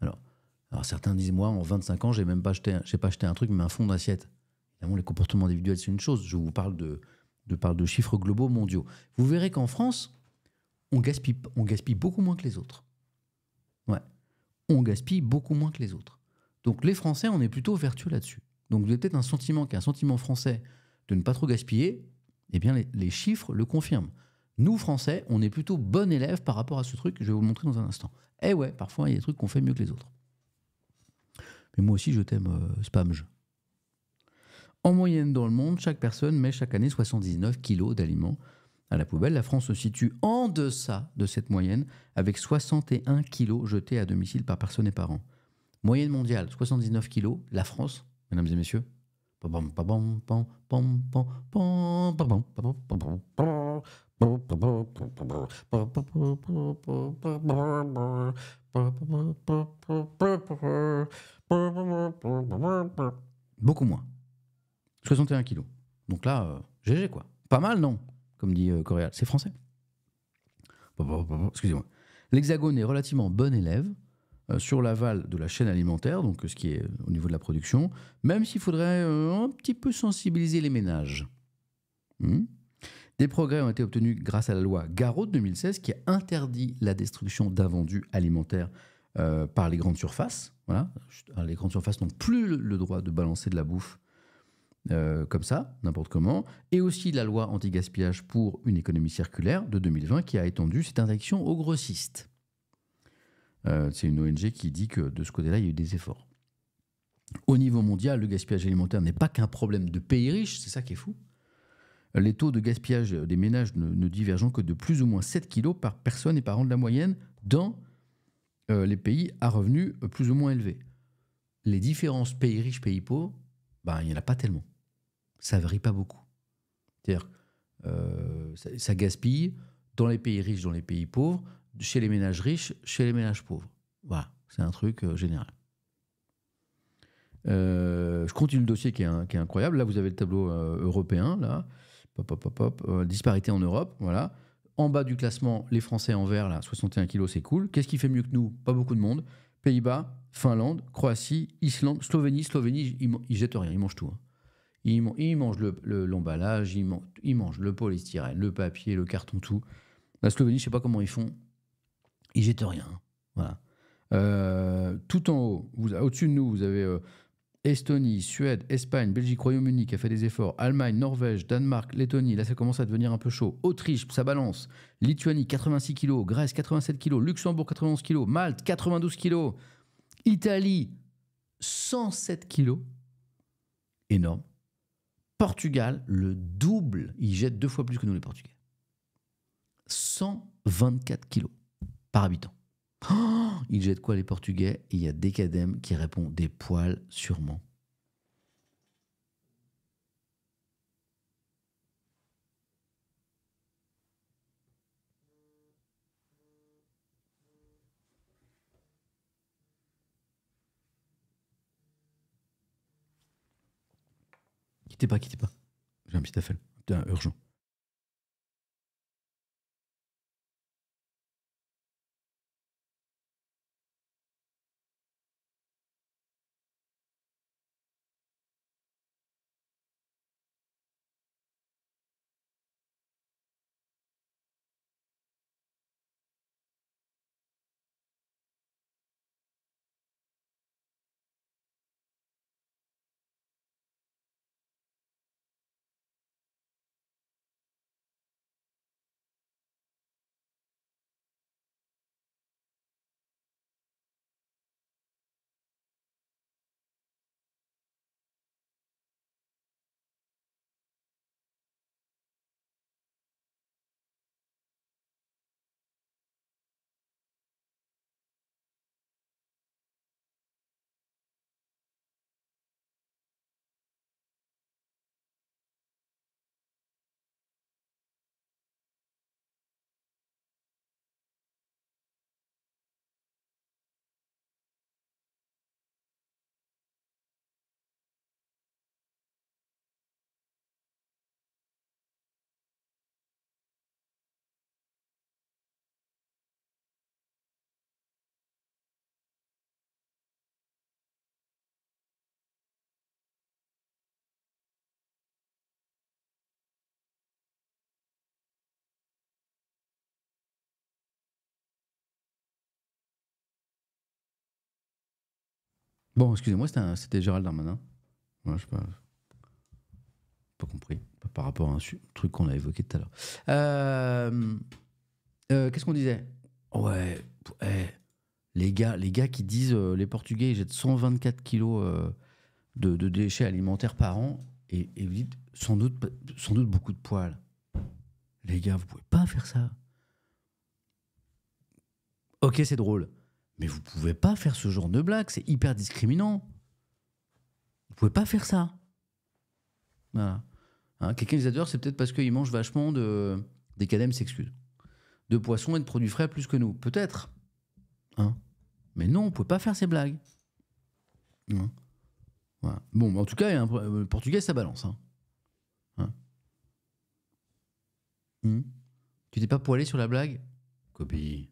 Alors, alors certains disent, moi, en 25 ans, j'ai même pas acheté, pas acheté un truc, mais un fond d'assiette. Évidemment, les comportements individuels, c'est une chose. Je vous parle de, de parle de chiffres globaux mondiaux. Vous verrez qu'en France, on gaspille, on gaspille beaucoup moins que les autres. Ouais. On gaspille beaucoup moins que les autres. Donc les Français, on est plutôt vertueux là-dessus. Donc vous avez peut-être un sentiment qui est un sentiment français de ne pas trop gaspiller. Eh bien, les, chiffres le confirment. Nous, Français, on est plutôt bon élève par rapport à ce truc. Je vais vous le montrer dans un instant. Eh ouais, parfois, il y a des trucs qu'on fait mieux que les autres. Mais moi aussi, je t'aime, euh, Spamge. En moyenne dans le monde, chaque personne met chaque année 79 kilos d'aliments à la poubelle. La France se situe en deçà de cette moyenne, avec 61 kilos jetés à domicile par personne et par an. Moyenne mondiale, 79 kilos. La France, mesdames et messieurs, beaucoup moins. 61 kilos. Donc là, GG euh, quoi. Pas mal, non Comme dit euh, Coréal. C'est français. Bah, bah, bah, excusez-moi. L'Hexagone est relativement bon élève euh, sur l'aval de la chaîne alimentaire, donc ce qui est au niveau de la production, même s'il faudrait un petit peu sensibiliser les ménages. Hmm. des progrès ont été obtenus grâce à la loi Garot de 2016 qui a interdit la destruction d'invendus alimentaires par les grandes surfaces. Voilà. Les grandes surfaces n'ont plus le droit de balancer de la bouffe euh, comme ça, n'importe comment, et aussi la loi anti-gaspillage pour une économie circulaire de 2020 qui a étendu cette interdiction aux grossistes. Euh, c'est une ONG qui dit que de ce côté-là, il y a eu des efforts. Au niveau mondial, le gaspillage alimentaire n'est pas qu'un problème de pays riches, c'est ça qui est fou. Les taux de gaspillage des ménages ne, divergent que de plus ou moins 7 kg par personne et par an de la moyenne dans euh, les pays à revenus plus ou moins élevés. Les différences pays riches, pays pauvres, bah, il n'y en a pas tellement ça varie pas beaucoup. C'est-à-dire, euh, ça, gaspille dans les pays riches, dans les pays pauvres, chez les ménages riches, chez les ménages pauvres. Voilà, c'est un truc euh, général. Euh, je continue le dossier qui est, incroyable. Là, vous avez le tableau européen, là. Pop, pop, pop, disparité en Europe, voilà. En bas du classement, les Français en vert, là, 61 kilos, c'est cool. Qu'est-ce qui fait mieux que nous Pas beaucoup de monde. Pays-Bas, Finlande, Croatie, Islande, Slovénie. Slovénie, ils, ils jettent rien, ils mangent tout. Hein. Ils, mangent l'emballage, le, le, ils, mangent le polystyrène, le papier, le carton, tout. La Slovénie, je ne sais pas comment ils font. Ils jettent rien. Hein. Voilà. Euh, tout en haut, au-dessus de nous, vous avez euh, Estonie, Suède, Espagne, Belgique, Royaume-Uni qui a fait des efforts, Allemagne, Norvège, Danemark, Lettonie, là ça commence à devenir un peu chaud, Autriche, ça balance, Lituanie 86 kg, Grèce 87 kg, Luxembourg 91 kg, Malte 92 kg, Italie 107 kg, énorme, Portugal, le double, il jette deux fois plus que nous les Portugais. 124 kilos par habitant. ils jettent quoi les Portugais Il y a Decadem qui répond des poils sûrement. Quittez pas, quittez pas. J'ai un petit appel. urgent. Bon, excusez-moi, c'était Gérald Darmanin. je sais pas, pas compris. Par rapport à un truc qu'on a évoqué tout à l'heure. Euh, euh, qu'est-ce qu'on disait Ouais, eh, les, gars, les gars qui disent euh, les Portugais jettent 124 kilos de, déchets alimentaires par an, et, et, vous dites sans doute, sans doute beaucoup de poils. Les gars, vous pouvez pas faire ça. Ok, c'est drôle. Mais vous pouvez pas faire ce genre de blague, c'est hyper discriminant. Vous pouvez pas faire ça. Voilà. Hein, Quelqu'un les adore, c'est peut-être parce qu'ils mangent vachement de des cadèmes s'excuse. De poissons et de produits frais plus que nous, peut-être. Hein Mais non, on pouvait pas faire ces blagues. Hein. Bon, en tout cas, le euh, portugais, ça balance. Hein. Hein. Hmm. tu t'es pas poilé sur la blague Copie.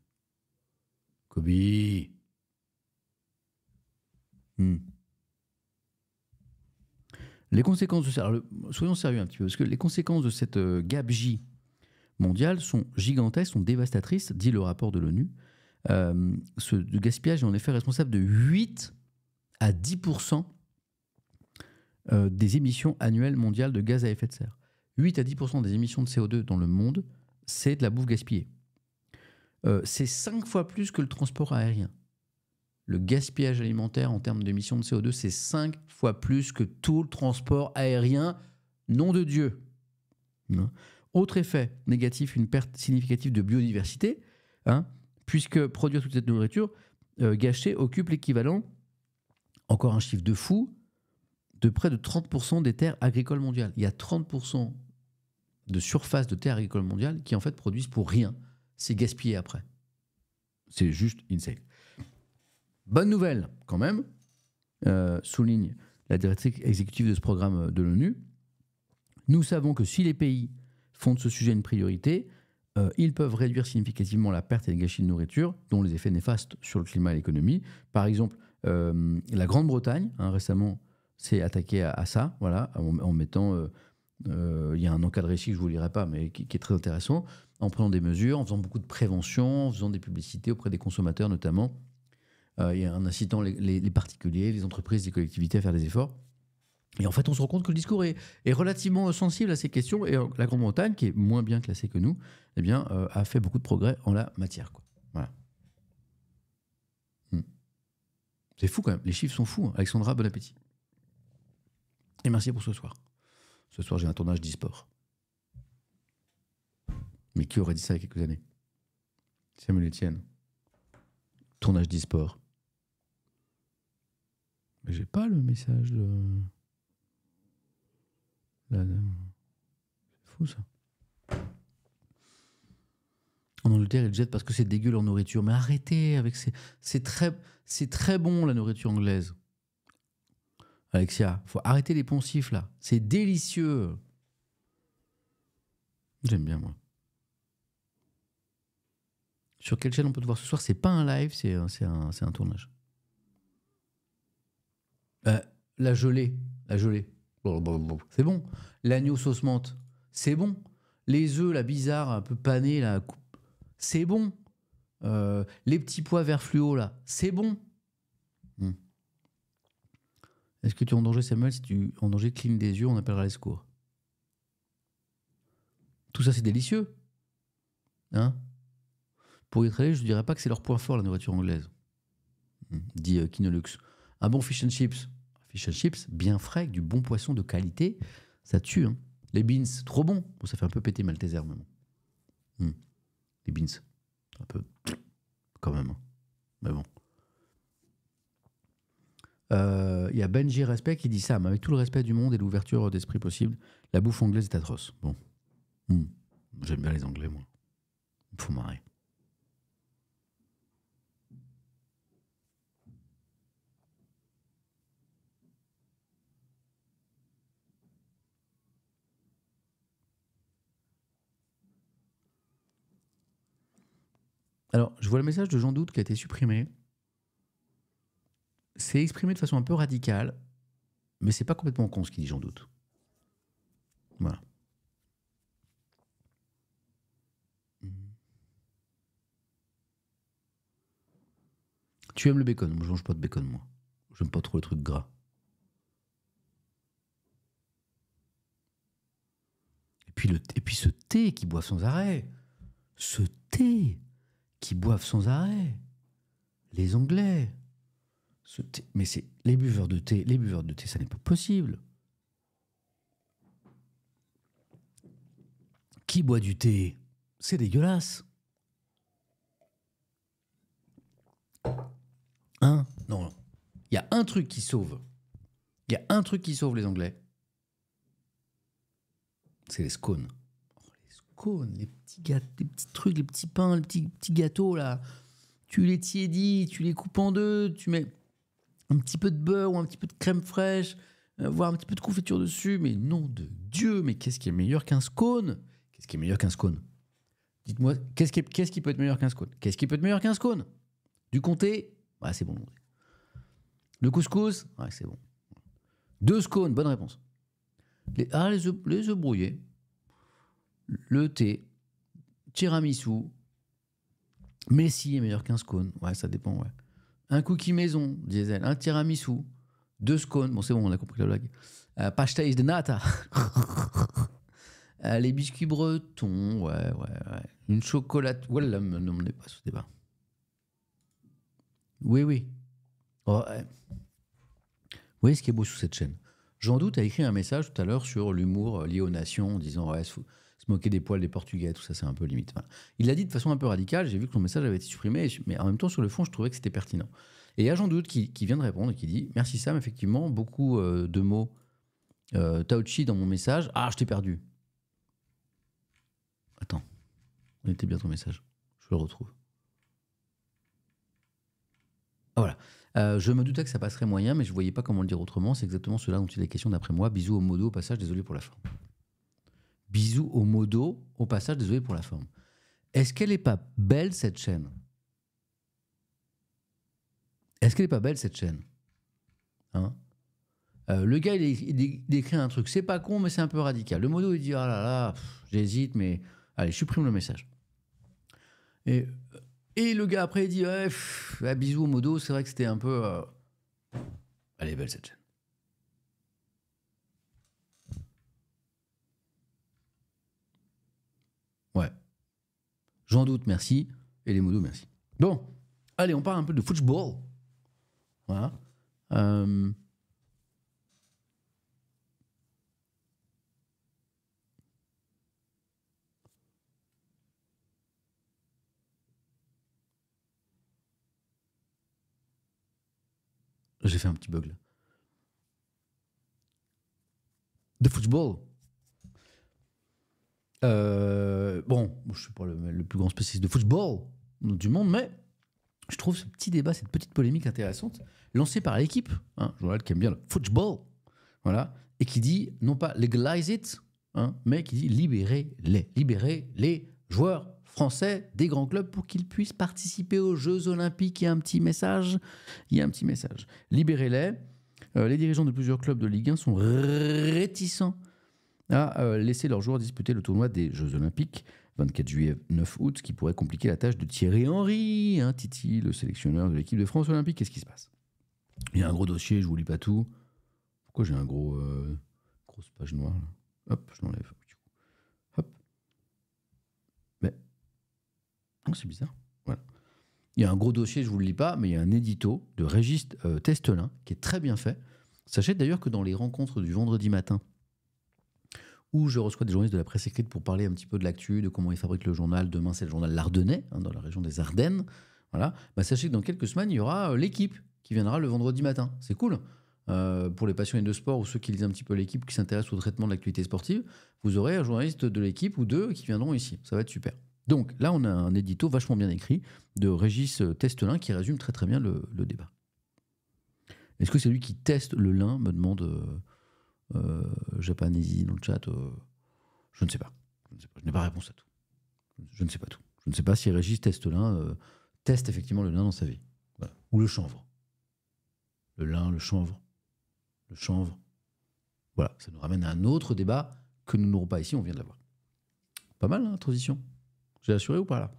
Kobe. Hmm. Les conséquences de soyons sérieux un petit peu, parce que les conséquences de cette euh, mondiale sont gigantesques, sont dévastatrices, dit le rapport de l'ONU. Euh, ce gaspillage est en effet responsable de 8 à 10% euh, des émissions annuelles mondiales de gaz à effet de serre. 8 à 10% des émissions de CO2 dans le monde, c'est de la bouffe gaspillée. Euh, c'est cinq fois plus que le transport aérien. Le gaspillage alimentaire en termes d'émissions de CO2, c'est 5 fois plus que tout le transport aérien, nom de Dieu. Hein. Autre effet négatif, une perte significative de biodiversité, hein, puisque produire toute cette nourriture euh, gâchée occupe l'équivalent, encore un chiffre de fou, de près de 30% des terres agricoles mondiales. Il y a 30% de surface de terres agricoles mondiales qui en fait produisent pour rien c'est gaspillé après. C'est juste insane. Bonne nouvelle, quand même, euh, souligne la directrice exécutive de ce programme de l'ONU. Nous savons que si les pays font de ce sujet une priorité, euh, ils peuvent réduire significativement la perte et le gâchis de nourriture, dont les effets néfastes sur le climat et l'économie. Par exemple, euh, la Grande-Bretagne, hein, récemment, s'est attaquée à, ça, voilà, en, mettant. Il y a un encadré ici je ne vous lirai pas, mais qui est très intéressant en prenant des mesures, en faisant beaucoup de prévention, en faisant des publicités auprès des consommateurs notamment, euh, et en incitant les, particuliers, les entreprises, les collectivités à faire des efforts. Et en fait, on se rend compte que le discours est, relativement sensible à ces questions, et euh, la Grande-Bretagne, qui est moins bien classée que nous, eh bien, euh, a fait beaucoup de progrès en la matière. Voilà. Hmm. C'est fou quand même, les chiffres sont fous. Hein. Alexandra, bon appétit. Et merci pour ce soir. Ce soir, j'ai un tournage d'e-sport. Mais qui aurait dit ça il y a quelques années Samuel Etienne. Tournage d'e-sport. Mais j'ai pas le message de. Là, C'est fou ça. En Angleterre, ils jettent parce que c'est dégueu leur nourriture. Mais arrêtez avec ces. C'est très, c'est très bon la nourriture anglaise. Alexia, faut arrêter les poncifs là. C'est délicieux. J'aime bien moi. Sur quelle chaîne on peut te voir ce soir C'est pas un live, c'est un, tournage. Euh, la gelée, la gelée. C'est bon. L'agneau sauce menthe, c'est bon. Les œufs, la bizarre, un peu pané la c'est bon. Euh, les petits pois verts fluo, là, c'est bon. Hmm. Est-ce que tu es en danger, Samuel Si tu es en danger, cligne des yeux, on appellera les secours. Tout ça, c'est délicieux. Hein pour y travailler, je ne dirais pas que c'est leur point fort, la nourriture anglaise, hmm, dit euh, Kinolux. Un bon fish and chips, fish and chips bien frais, du bon poisson de qualité, ça tue. Hein. Les beans, trop bon. Ça fait un peu péter Malteser, même. Hmm. Les beans, un peu. Quand même. Hein. Mais bon. Il euh, y a Benji Respect qui dit ça, mais avec tout le respect du monde et l'ouverture d'esprit possible, la bouffe anglaise est atroce. Bon. Hmm. J'aime bien les Anglais, moi. Faut marrer. Alors, je vois le message de Jean Doute qui a été supprimé. C'est exprimé de façon un peu radicale, mais c'est pas complètement con ce qu'il dit Jean Doute. Voilà. Tu aimes le bacon Je mange pas de bacon, moi. J'aime pas trop le truc gras. Et puis, le, et puis ce thé qu'il boit sans arrêt. Ce thé qui boivent sans arrêt. Les Anglais. Mais c'est les buveurs de thé, les buveurs de thé, ça n'est pas possible. Qui boit du thé C'est dégueulasse. Hein Non, non. Il y a un truc qui sauve. Il y a un truc qui sauve les Anglais. C'est les scones les petits, gâteaux, les petits trucs, les petits pains, les petits, gâteaux, là. Tu les tiédis, tu les coupes en deux, tu mets un petit peu de beurre ou un petit peu de crème fraîche, euh, voire un petit peu de confiture dessus. Mais nom de Dieu, mais qu'est-ce qui est meilleur qu'un scone Qu'est-ce qui est meilleur qu'un scone Dites-moi, qu'est-ce qui, peut être meilleur qu'un scone Qu'est-ce qui peut être meilleur qu'un scone Du comté ouais bah, C'est bon. Le couscous Ouais, c'est bon. Deux scones, bonne réponse. Les, ah, les œufs brouillés le thé, tiramisu, Messi est meilleur qu'un scone. Ouais, ça dépend, ouais. Un cookie maison, diesel, un tiramisu, deux scones. Bon, c'est bon, on a compris la blague. Euh, de nata. Euh, les biscuits bretons, ouais, ouais, ouais. Une chocolat... Ouais, là, non, on n'est pas ce débat. Oui, oui. Vous voyez ce qui est beau sous cette chaîne J'en doute a écrit un message tout à l'heure sur l'humour euh, lié aux nations en disant ouais, se moquer des poils des Portugais, tout ça, c'est un peu limite. Il l'a dit de façon un peu radicale, j'ai vu que son message avait été supprimé, mais en même temps, sur le fond, je trouvais que c'était pertinent. Et il y a Jean Doute qui, vient de répondre et qui dit Merci Sam, effectivement, beaucoup euh, de mots euh, dans mon message. Ah, je t'ai perdu. Attends, on était bien ton message. Je le retrouve. Ah, voilà. Euh, je me doutais que ça passerait moyen, mais je voyais pas comment le dire autrement. C'est exactement cela dont il est question d'après moi. Bisous au modo au passage, désolé pour la fin. Bisous au modo. Au passage, désolé pour la forme. Est-ce qu'elle n'est pas belle cette chaîne Est-ce qu'elle n'est pas belle cette chaîne hein euh, le gars, il, il, écrit un truc, c'est pas con, mais c'est un peu radical. Le modo, il dit Ah là là, j'hésite, mais allez, supprime le message. Et, le gars, après, il dit eh, eh, bisous au modo, c'est vrai que c'était un peu. Euh, elle est belle cette chaîne. J'en doute, merci. Et les modos, merci. Bon, allez, on parle un peu de football. Voilà. Euh, j'ai fait un petit bug là. De football. Euh, bon, je ne suis pas le, plus grand spécialiste de football du monde, mais je trouve ce petit débat, cette petite polémique intéressante, lancée par l'équipe, hein, joueur qui aime bien le football, voilà, et qui dit non pas legalize it, hein, mais qui dit libérer les, libérer les joueurs français des grands clubs pour qu'ils puissent participer aux Jeux Olympiques. Il y a un petit message, il y a un petit message. Libérez-les. Euh, les dirigeants de plusieurs clubs de Ligue 1 sont réticents a euh, laissé leurs joueurs disputer le tournoi des Jeux Olympiques 24 juillet 9 août, ce qui pourrait compliquer la tâche de Thierry Henry, hein, Titi, le sélectionneur de l'équipe de France Olympique. Qu'est-ce qui se passe Il y a un gros dossier, je vous lis pas tout. Pourquoi j'ai un gros euh, grosse page noire Hop, je l'enlève. Hop. Mais c'est bizarre. Voilà. Il y a un gros dossier, je vous le lis pas, mais il y a un édito de Régis euh, Testelin qui est très bien fait. Sachez d'ailleurs que dans les rencontres du vendredi matin où je reçois des journalistes de la presse écrite pour parler un petit peu de l'actu, de comment ils fabriquent le journal. Demain, c'est le journal L'Ardennais, hein, dans la région des Ardennes. Voilà. Bah, sachez que dans quelques semaines, il y aura euh, l'équipe qui viendra le vendredi matin. C'est cool. Euh, pour les passionnés de sport ou ceux qui lisent un petit peu l'équipe, qui s'intéressent au traitement de l'actualité sportive, vous aurez un journaliste de l'équipe ou deux qui viendront ici. Ça va être super. Donc là, on a un édito vachement bien écrit de Régis euh, Testelin qui résume très très bien le, le débat. Est-ce que c'est lui qui teste le lin me demande euh, dans le chat. Euh, je ne sais pas. Je n'ai pas réponse à tout. Je ne sais pas tout. Je ne sais pas si Régis teste l'un euh, teste effectivement le lin dans sa vie. Ou le chanvre. Le lin, le chanvre. Le chanvre. Voilà, ça nous ramène à un autre débat que nous n'aurons pas ici, on vient de l'avoir. Pas mal, hein, la transition. J'ai assuré ou pas là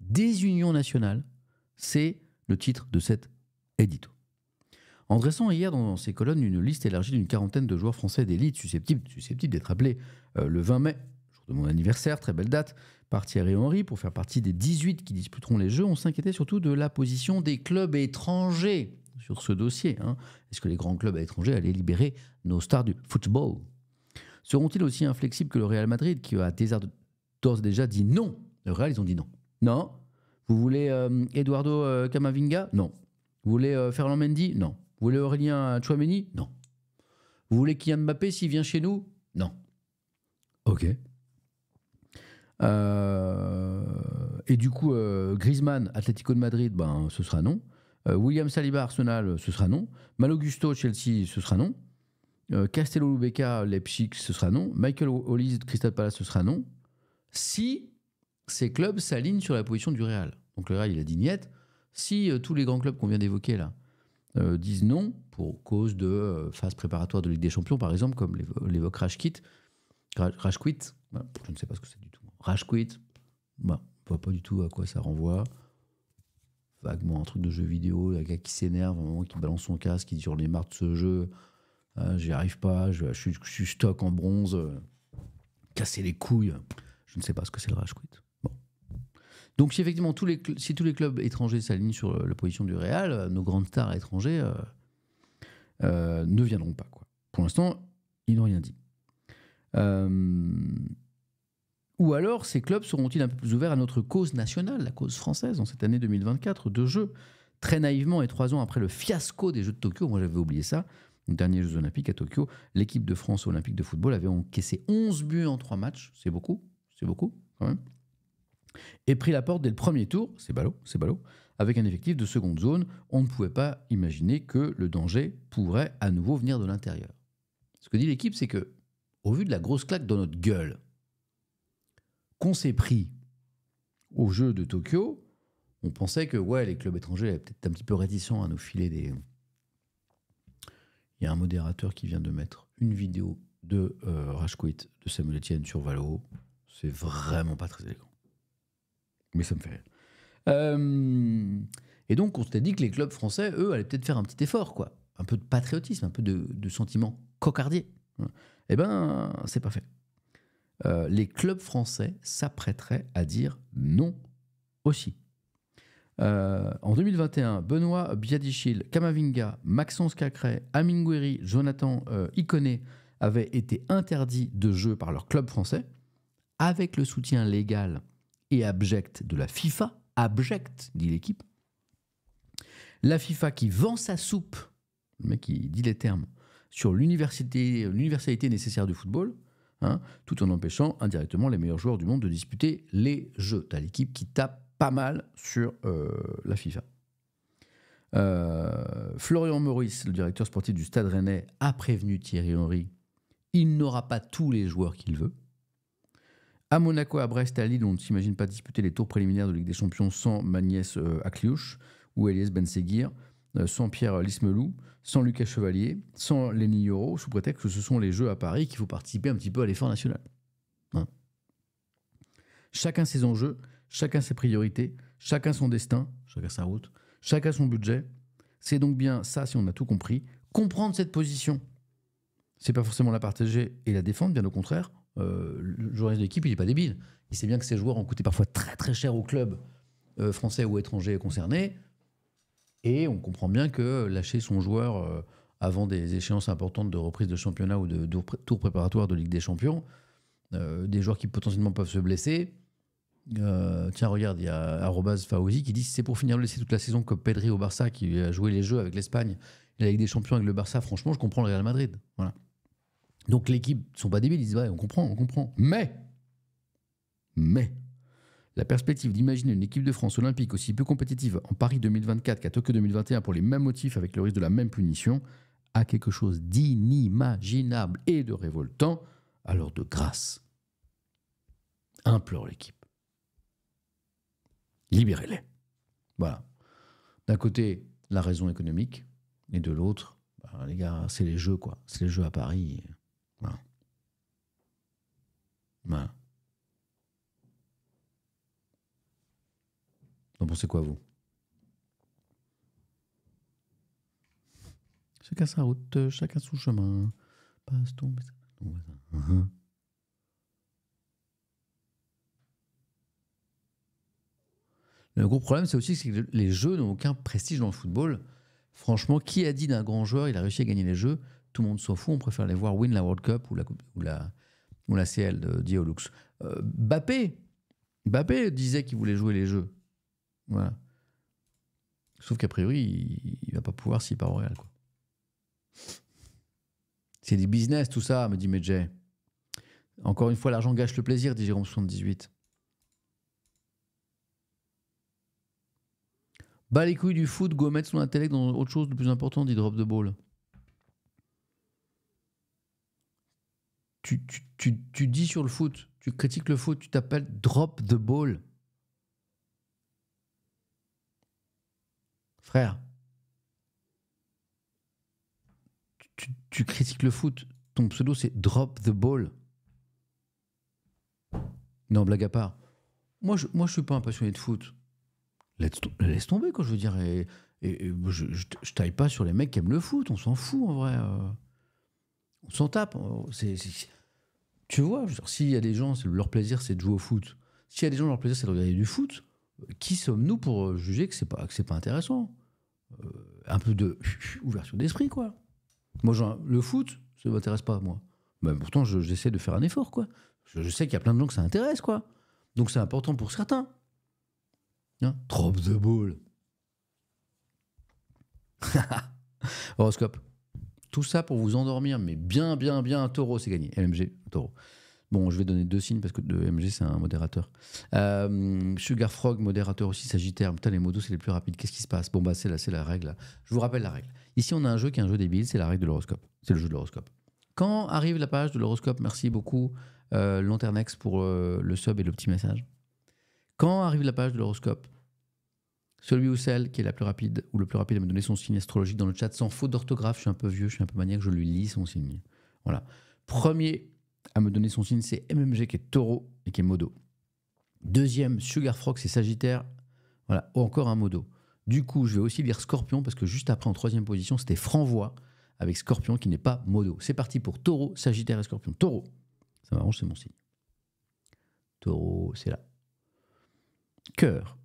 Désunion nationale, c'est le titre de cet édito en dressant hier dans ses colonnes une liste élargie d'une quarantaine de joueurs français d'élite susceptibles, d'être appelés euh, le 20 mai, jour de mon anniversaire, très belle date, par Thierry Henry pour faire partie des 18 qui disputeront les Jeux. On s'inquiétait surtout de la position des clubs étrangers sur ce dossier. Hein. Est-ce que les grands clubs étrangers allaient libérer nos stars du football Seront-ils aussi inflexibles que le Real Madrid qui a d'ores déjà dit non Le Real, ils ont dit non. Non. Vous voulez euh, Eduardo euh, Camavinga Non. Vous voulez Ferland Mendy Non. Vous voulez Aurélien Chouameni Non. Vous voulez Kylian Mbappé s'il vient chez nous Non. Ok. Euh, et du coup, euh, Griezmann, Atlético de Madrid, ben, ce sera non. Euh, William Saliba, Arsenal, ce sera non. Malogusto, Chelsea, ce sera non. Castello Lubeca, Leipzig, ce sera non. Michael Hollis, Crystal Palace, ce sera non. Si ces clubs s'alignent sur la position du Real. Donc le Real, il a dit Si tous les grands clubs qu'on vient d'évoquer là euh, disent non pour cause de euh, phase préparatoire de Ligue des Champions, par exemple, comme l'évoque Rage Quit. Bah, je ne sais pas ce que c'est du tout. Rashquit bah, on ne voit pas du tout à quoi ça renvoie. Vaguement un truc de jeu vidéo, un gars qui s'énerve, un moment qui balance son casque, qui dit les ai marre de ce jeu, ah, j'y arrive pas, je, suis stock en bronze, casser les couilles. Je ne sais pas ce que c'est le Rashquit. Donc si effectivement tous les, si tous les clubs étrangers s'alignent sur euh, la position du Real, euh, nos grandes stars étrangers euh, ne viendront pas. Quoi. Pour l'instant, ils n'ont rien dit. Ou alors, ces clubs seront-ils un peu plus ouverts à notre cause nationale, la cause française, en cette année 2024 de jeux Très naïvement, et trois ans après le fiasco des Jeux de Tokyo, moi j'avais oublié ça, Les derniers Jeux Olympiques à Tokyo, l'équipe de France Olympique de football avait encaissé 11 buts en trois matchs. C'est beaucoup, c'est beaucoup quand même et pris la porte dès le premier tour, c'est ballot, c'est ballot, avec un effectif de seconde zone, on ne pouvait pas imaginer que le danger pourrait à nouveau venir de l'intérieur. Ce que dit l'équipe, c'est que, au vu de la grosse claque dans notre gueule, qu'on s'est pris au jeu de Tokyo, on pensait que ouais, les clubs étrangers étaient peut-être un petit peu réticents à nous filer des. Il y a un modérateur qui vient de mettre une vidéo de euh, Rashquit de Samuel Etienne sur Valo. C'est vraiment pas très élégant. Mais ça me fait euh, et donc, on s'était dit que les clubs français, eux, allaient peut-être faire un petit effort, quoi. Un peu de patriotisme, un peu de, sentiment cocardier. Eh ben, c'est pas fait. Euh, les clubs français s'apprêteraient à dire non aussi. Euh, en 2021, Benoît Biadichil, Kamavinga, Maxence Cacré, Amin Gouiri, Jonathan Iconé avaient été interdits de jeu par leur club français, avec le soutien légal et abjecte de la FIFA, abjecte, dit l'équipe. La FIFA qui vend sa soupe, le mec qui dit les termes, sur l'universalité nécessaire du football, hein, tout en empêchant indirectement les meilleurs joueurs du monde de disputer les jeux. T'as l'équipe qui tape pas mal sur euh, la FIFA. Euh, Florian Maurice, le directeur sportif du Stade Rennais, a prévenu Thierry Henry, il n'aura pas tous les joueurs qu'il veut. À Monaco, à Brest, à Lille, on ne s'imagine pas disputer les tours préliminaires de Ligue des Champions sans Magnès euh, Akliouche ou Elias Ben euh, sans Pierre Lismelou, sans Lucas Chevalier, sans Lenny Euro, sous prétexte que ce sont les Jeux à Paris qu'il faut participer un petit peu à l'effort national. Hein. chacun ses enjeux, chacun ses priorités, chacun son destin, chacun sa route, chacun son budget. C'est donc bien ça, si on a tout compris, comprendre cette position. C'est pas forcément la partager et la défendre, bien au contraire, euh, le joueur de l'équipe, il n'est pas débile. Il sait bien que ces joueurs ont coûté parfois très très cher au club euh, français ou étranger concerné. Et on comprend bien que lâcher son joueur euh, avant des échéances importantes de reprise de championnat ou de, tour préparatoire de Ligue des Champions, des joueurs qui potentiellement peuvent se blesser. tiens, regarde, il y a Arrobas Faouzi qui dit c'est pour finir le laisser toute la saison que Pedri au Barça qui a joué les jeux avec l'Espagne, la Ligue des Champions avec le Barça, franchement, je comprends le Real Madrid. Voilà. Donc l'équipe ne sont pas débiles, ils disent ouais, on comprend, on comprend. Mais, mais, la perspective d'imaginer une équipe de France olympique aussi peu compétitive en Paris 2024 qu'à Tokyo 2021 pour les mêmes motifs avec le risque de la même punition a quelque chose d'inimaginable et de révoltant, alors de grâce. Implore l'équipe. Libérez-les. Voilà. D'un côté, la raison économique, et de l'autre, ben, les gars, c'est les jeux, quoi. C'est les jeux à Paris. Voilà. Voilà. Vous pensez quoi, vous Chacun sa route, euh, chacun son chemin. Passe ton Le gros problème, c'est aussi que les jeux n'ont aucun prestige dans le football. Franchement, qui a dit d'un grand joueur, il a réussi à gagner les jeux tout le monde s'en fout, on préfère les voir win la World Cup ou la, ou CL de Diolux. Euh, Bappé, disait qu'il voulait jouer les jeux. Voilà. Sauf qu'a priori, il, ne va pas pouvoir s'y part au Real. C'est du business tout ça, me dit Medjay. Encore une fois, l'argent gâche le plaisir, dit Jérôme 78. Bas les couilles du foot, go mettre son intellect dans autre chose de plus important, dit Drop de Ball. tu, dis sur le foot, tu critiques le foot, tu t'appelles drop the ball. Frère, tu, critiques le foot, ton pseudo c'est drop the ball. Non, blague à part. Moi, je, moi, je suis pas un passionné de foot. Laisse, tomber, quoi, je veux dire. Et, je, taille pas sur les mecs qui aiment le foot, on s'en fout en vrai. Euh on s'en tape. Tu vois, s'il y a des gens, leur plaisir c'est de jouer au foot. S'il y a des gens, leur plaisir c'est de regarder du foot, qui sommes-nous pour euh, juger que c'est pas, pas intéressant euh, Un peu de ouverture d'esprit, quoi. Moi, le foot, ça m'intéresse pas, moi. mais pourtant, j'essaie de faire un effort, quoi. Je, sais qu'il y a plein de gens que ça intéresse, quoi. Donc c'est important pour certains. drop hein? Trop de ball. Horoscope. Tout ça pour vous endormir, mais bien, bien, bien, taureau, c'est gagné. LMG, taureau. Bon, je vais donner deux signes parce que de MG, c'est un modérateur. Euh, Sugar Frog, modérateur aussi, Sagittaire. Putain, les motos, c'est les plus rapides. Qu'est-ce qui se passe Bon, bah, c'est la, la règle. Je vous rappelle la règle. Ici, on a un jeu qui est un jeu débile, c'est la règle de l'horoscope. C'est le jeu de l'horoscope. Quand arrive la page de l'horoscope, merci beaucoup, euh, Lanternex, pour euh, le sub et le petit message. Quand arrive la page de l'horoscope, celui ou celle qui est la plus rapide ou le plus rapide à me donner son signe astrologique dans le chat sans faute d'orthographe. Je suis un peu vieux, je suis un peu maniaque, je lui lis son signe. Voilà. Premier à me donner son signe, c'est MMG qui est taureau et qui est modo. Deuxième, Sugarfrog, c'est Sagittaire. Voilà, ou encore un modo. Du coup, je vais aussi lire Scorpion parce que juste après, en troisième position, c'était Franvois avec Scorpion qui n'est pas modo. C'est parti pour Taureau, Sagittaire et Scorpion. Taureau, ça m'arrange, c'est mon signe. Taureau, c'est là. Cœur,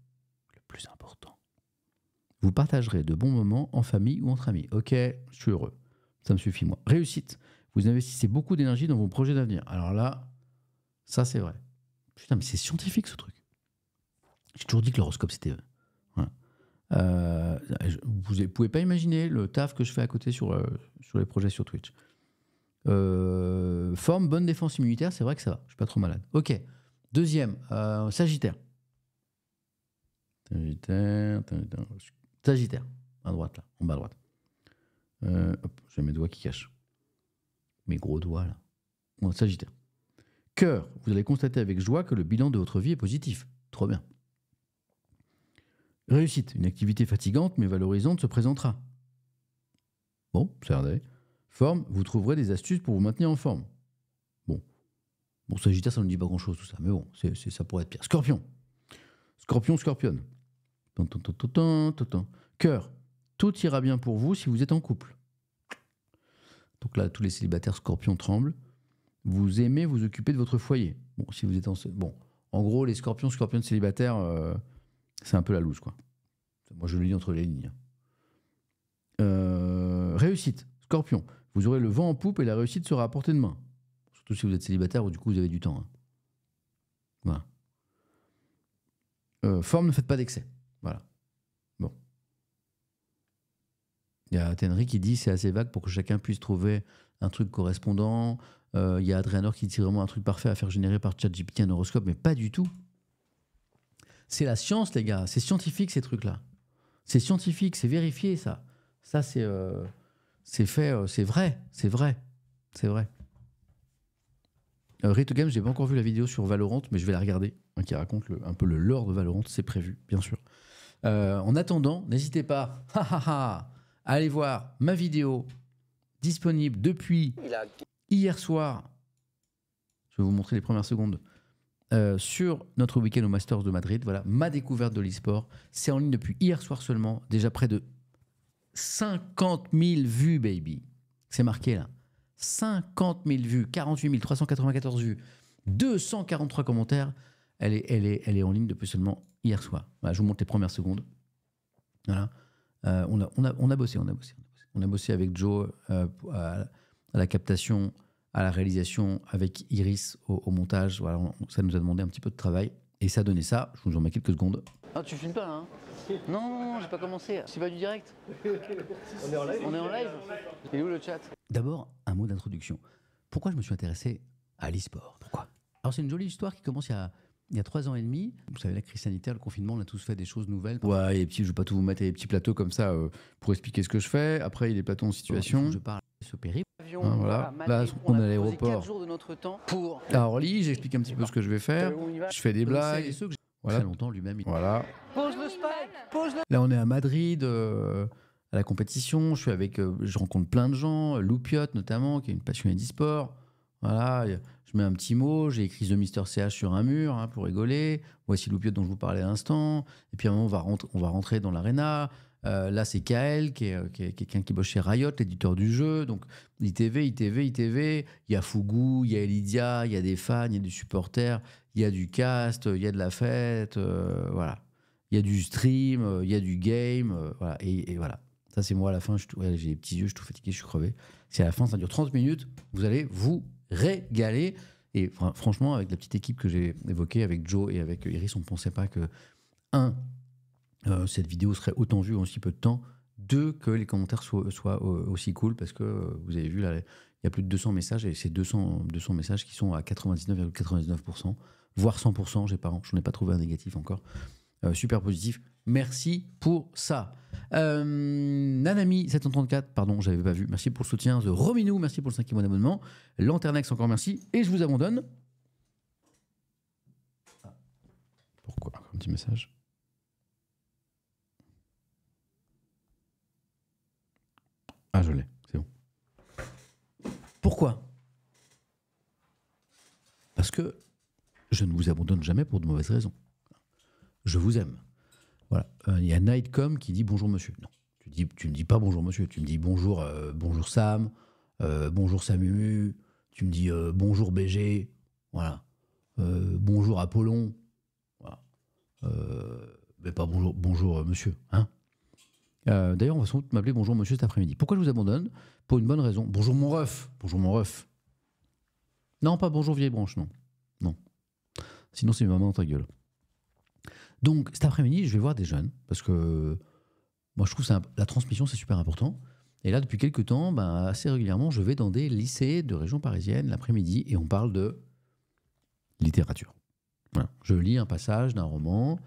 le plus important. Vous partagerez de bons moments en famille ou entre amis. Ok, je suis heureux. Ça me suffit, moi. Réussite. Vous investissez beaucoup d'énergie dans vos projets d'avenir. Alors là, ça, c'est vrai. Putain, mais c'est scientifique ce truc. J'ai toujours dit que l'horoscope, c'était. Euh, euh, vous ne pouvez pas imaginer le taf que je fais à côté sur, euh, sur les projets sur Twitch. forme, bonne défense immunitaire, c'est vrai que ça va. Je suis pas trop malade. Ok. Deuxième, Sagittaire. Sagittaire, je Sagittaire, à droite, là, en bas à droite. Euh, j'ai mes doigts qui cachent. Mes gros doigts, là. sagittaire. Cœur, vous allez constater avec joie que le bilan de votre vie est positif. Trop bien. Réussite, une activité fatigante mais valorisante se présentera. Bon, ça Forme, vous trouverez des astuces pour vous maintenir en forme. Bon. Bon, Sagittaire, ça ne dit pas grand-chose tout ça, mais bon, c'est, ça pourrait être pire. Scorpion. Scorpion, scorpion. Cœur, tout ira bien pour vous si vous êtes en couple. Donc là, tous les célibataires scorpions tremblent. Vous aimez vous occuper de votre foyer. Bon, si vous êtes en... Bon, en gros, les scorpions, scorpions célibataires, euh, c'est un peu la loose, quoi. Moi, je le lis entre les lignes. Euh, réussite, scorpion. Vous aurez le vent en poupe et la réussite sera à portée de main. Surtout si vous êtes célibataire ou du coup, vous avez du temps. Hein. Voilà. Euh, forme, ne faites pas d'excès. Voilà. Bon. Il y a Tenry qui dit c'est assez vague pour que chacun puisse trouver un truc correspondant. Euh, il y a Adrianor qui dit c'est vraiment un truc parfait à faire générer par ChatGPT un horoscope, mais pas du tout. C'est la science, les gars. C'est scientifique, ces trucs-là. C'est scientifique, c'est vérifié, ça. Ça, c'est euh, fait, euh, c'est vrai, c'est vrai, c'est vrai. Rito j'ai pas encore vu la vidéo sur Valorant, mais je vais la regarder, hein, qui raconte un peu le lore de Valorant, c'est prévu, bien sûr. Euh, en attendant, n'hésitez pas à aller voir ma vidéo disponible depuis hier soir. Je vais vous montrer les premières secondes. Euh, sur notre week-end au Masters de Madrid. Voilà, ma découverte de l'e-sport. C'est en ligne depuis hier soir seulement. Déjà près de 50 000 vues, baby. C'est marqué là. 50 000 vues, 48 394 vues, 243 commentaires. elle est en ligne depuis seulement hier soir. je vous montre les premières secondes. Voilà. Euh, on, a, on, on, a, bossé, on a bossé. On a bossé avec Joe euh, à, la captation, à la réalisation, avec Iris au, montage. Voilà, ça nous a demandé un petit peu de travail. Et ça a donné ça. Je vous en mets quelques secondes. Ah, tu filmes pas, hein Non, non, non j'ai pas commencé. C'est pas du direct. on est en live. On est en live. où le chat D'abord, un mot d'introduction. Pourquoi je me suis intéressé à l'e-sport Pourquoi Alors, c'est une jolie histoire qui commence il y a il y a trois ans et demi, vous savez, la crise sanitaire, le confinement, on a tous fait des choses nouvelles. Ouais, et puis je ne vais pas tout vous mettre à des petits plateaux comme ça euh, pour expliquer ce que je fais. Après, il y a plateaux en situation. Je parle de ce périple. Hein, voilà. Là, on, est à l'aéroport. À Orly, j'explique un petit peu ce que je vais faire. Je fais des blagues. Voilà. longtemps lui-même. Voilà. Là, on est à Madrid. Euh, à la compétition, je suis avec, euh, je rencontre plein de gens, Loupiote notamment, qui est une passionnée d'e-sport. Voilà, je mets un petit mot, j'ai écrit The Mister CH sur un mur hein, pour rigoler. Voici loupiote dont je vous parlais à l'instant. Et puis à un moment, on va, rentrer, on va rentrer dans l'arena. Euh, là, c'est Kael, qui est, qui quelqu'un qui bosse chez Riot, l'éditeur du jeu. Donc, ITV, ITV, ITV. Il y a Fougou, il y a Elidia, il y a des fans, il y a des supporters, il y a du cast, il y a de la fête. Euh, voilà. Il y a du stream, euh, il y a du game. voilà. Et, voilà. Ça, c'est moi à la fin. J'ai les petits yeux, je suis tout fatigué, je suis crevé. C'est à la fin, ça dure 30 minutes. Vous allez vous régalé. Et franchement, avec la petite équipe que j'ai évoquée, avec Joe et avec Iris, on ne pensait pas que, un, euh, cette vidéo serait autant vue en si peu de temps, deux, que les commentaires soient, euh, aussi cool, parce que euh, vous avez vu, là, il y a plus de 200 messages, et ces 200, 200 messages qui sont à 99,99%, voire 100%, j'en ai, pas trouvé un négatif encore, super positif. Merci pour ça. Euh, Nanami 734, pardon, j'avais pas vu. Merci pour le soutien. The Rominou, merci pour le cinquième d'abonnement Lanternex, encore merci. Et je vous abandonne. Ah, pourquoi Un petit message. Ah, je l'ai, c'est bon. Pourquoi Parce que je ne vous abandonne jamais pour de mauvaises raisons. Je vous aime. Voilà. Euh, il y a Nightcom qui dit bonjour monsieur. Non, tu, dis, tu ne dis pas bonjour monsieur, tu me dis bonjour, euh, bonjour Sam, euh, bonjour Samumu, tu me dis bonjour BG, voilà. bonjour Apollon, mais pas bonjour, bonjour monsieur, hein. D'ailleurs, on va sans doute m'appeler bonjour monsieur cet après-midi. Pourquoi je vous abandonne Pour une bonne raison. Bonjour mon ref. Bonjour mon ref. Non, pas bonjour vieille branche, non. Non. Sinon, c'est maman dans ta gueule. Donc cet après-midi, je vais voir des jeunes, parce que moi je trouve que la transmission, c'est super important. Et là, depuis quelques temps, ben, assez régulièrement, je vais dans des lycées de région parisienne l'après-midi et on parle de littérature. Je lis un passage d'un roman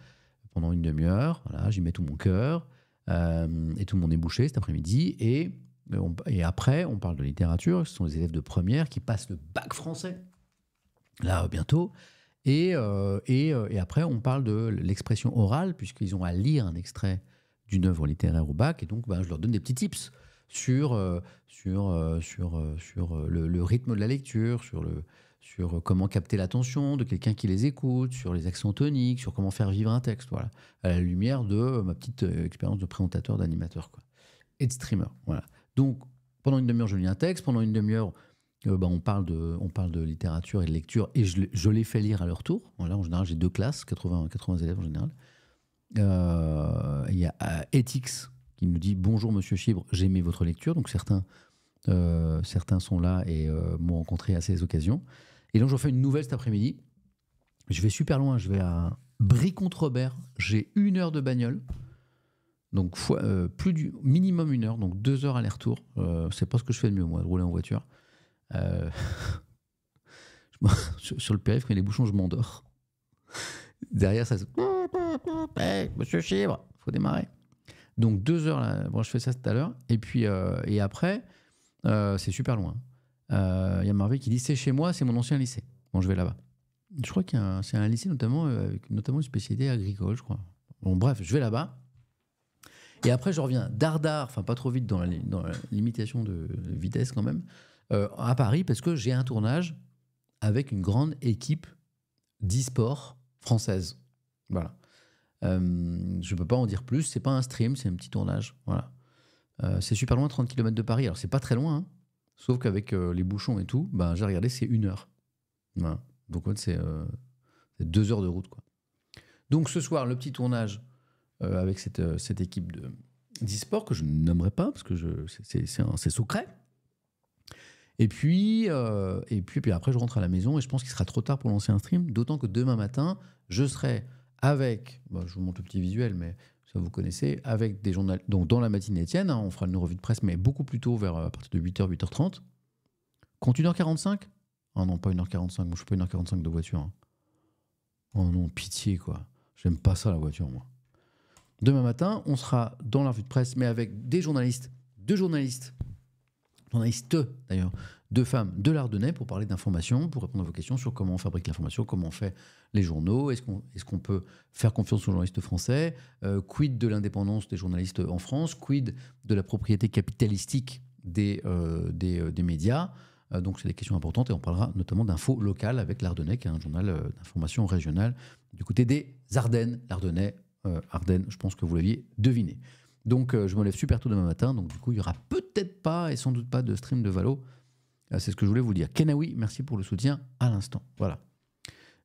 pendant une demi-heure, voilà, j'y mets tout mon cœur euh, et tout mon ébouché cet après-midi. Et, euh, et après, on parle de littérature. Ce sont les élèves de première qui passent le bac français, là, bientôt. Et, euh, euh, et, après, on parle de l'expression orale, puisqu'ils ont à lire un extrait d'une œuvre littéraire au bac. Et donc, bah, je leur donne des petits tips sur, euh, sur, sur, sur le, le, rythme de la lecture, sur, le, sur comment capter l'attention de quelqu'un qui les écoute, sur les accents toniques, sur comment faire vivre un texte, voilà, à la lumière de ma petite expérience de présentateur, d'animateur, quoi, et de streamer, voilà. Donc, pendant une demi-heure, je lis un texte, pendant une demi-heure, euh, bah, on, parle de, on parle de littérature et de lecture, et je, les fais lire à leur tour. là en général, j'ai deux classes, 80, 80 élèves en général. Euh, il y a euh, Ethics qui nous dit Bonjour Monsieur Chibre, j'ai votre lecture. Donc certains, certains sont là et m'ont rencontré à ces occasions. Et donc j'en fais une nouvelle cet après-midi. Je vais super loin, je vais à Brie contre Robert. J'ai une heure de bagnole. Donc, plus du minimum une heure, donc deux heures aller-retour. c'est pas ce que je fais de mieux, moi, de rouler en voiture. Euh, sur le périph', quand il y a bouchons, je m'endors. Derrière, ça se. monsieur Chibre, faut démarrer. Donc deux heures, là, bon, je fais ça tout à l'heure. Et puis euh, et après, euh, c'est super loin. Il y a Marvé qui dit c'est chez moi, c'est mon ancien lycée. Bon, je vais là-bas. Je crois y c'est un lycée notamment avec notamment une spécialité agricole, je crois. Bon, bref, je vais là-bas. Et après, je reviens dardard, enfin pas trop vite dans la, dans la limitation de vitesse quand même. Euh, à Paris parce que j'ai un tournage avec une grande équipe d'e-sport française. Voilà. Euh, je ne peux pas en dire plus. C'est pas un stream, c'est un petit tournage. Voilà. Euh, c'est super loin, 30 km de Paris. Alors, c'est pas très loin, hein. sauf qu'avec les bouchons et tout, ben, j'ai regardé, c'est une heure. Voilà. Donc, c'est deux heures de route. Quoi. Donc, ce soir, le petit tournage avec cette, cette équipe de, sport que je nommerai pas parce que c'est secret. Euh, et puis, et puis, puis après, je rentre à la maison et je pense qu'il sera trop tard pour lancer un stream. D'autant que demain matin, je serai avec, bah, je vous montre le petit visuel, mais ça vous connaissez, avec des journalistes. Donc, dans la matinée, Étienne, hein, on fera une revue de presse, mais beaucoup plus tôt, vers euh, à partir de 8h, 8h30. quand 1h45 Ah non, pas 1h45, moi je suis pas 1h45 de voiture. Hein. Oh non, pitié quoi. J'aime pas ça la voiture, moi. Demain matin, on sera dans la revue de presse, mais avec des journalistes, deux journalistes journalistes d'ailleurs, deux femmes de l'Ardennais pour parler d'information, pour répondre à vos questions sur comment on fabrique l'information, comment on fait les journaux, est-ce qu'on est qu'on peut faire confiance aux journalistes français, euh, quid de l'indépendance des journalistes en France, quid de la propriété capitalistique des, euh, des, euh, des, médias. donc c'est des questions importantes et on parlera notamment d'infos locales avec l'Ardennais, qui est un journal d'information régionale du côté des Ardennes, l'Ardennais, Ardennes, je pense que vous l'aviez deviné. Donc euh, je me lève super tôt demain matin, donc du coup il y aura peut-être pas et sans doute pas de stream de Valo. Euh, c'est ce que je voulais vous dire. Kenawi, merci pour le soutien à l'instant. Voilà.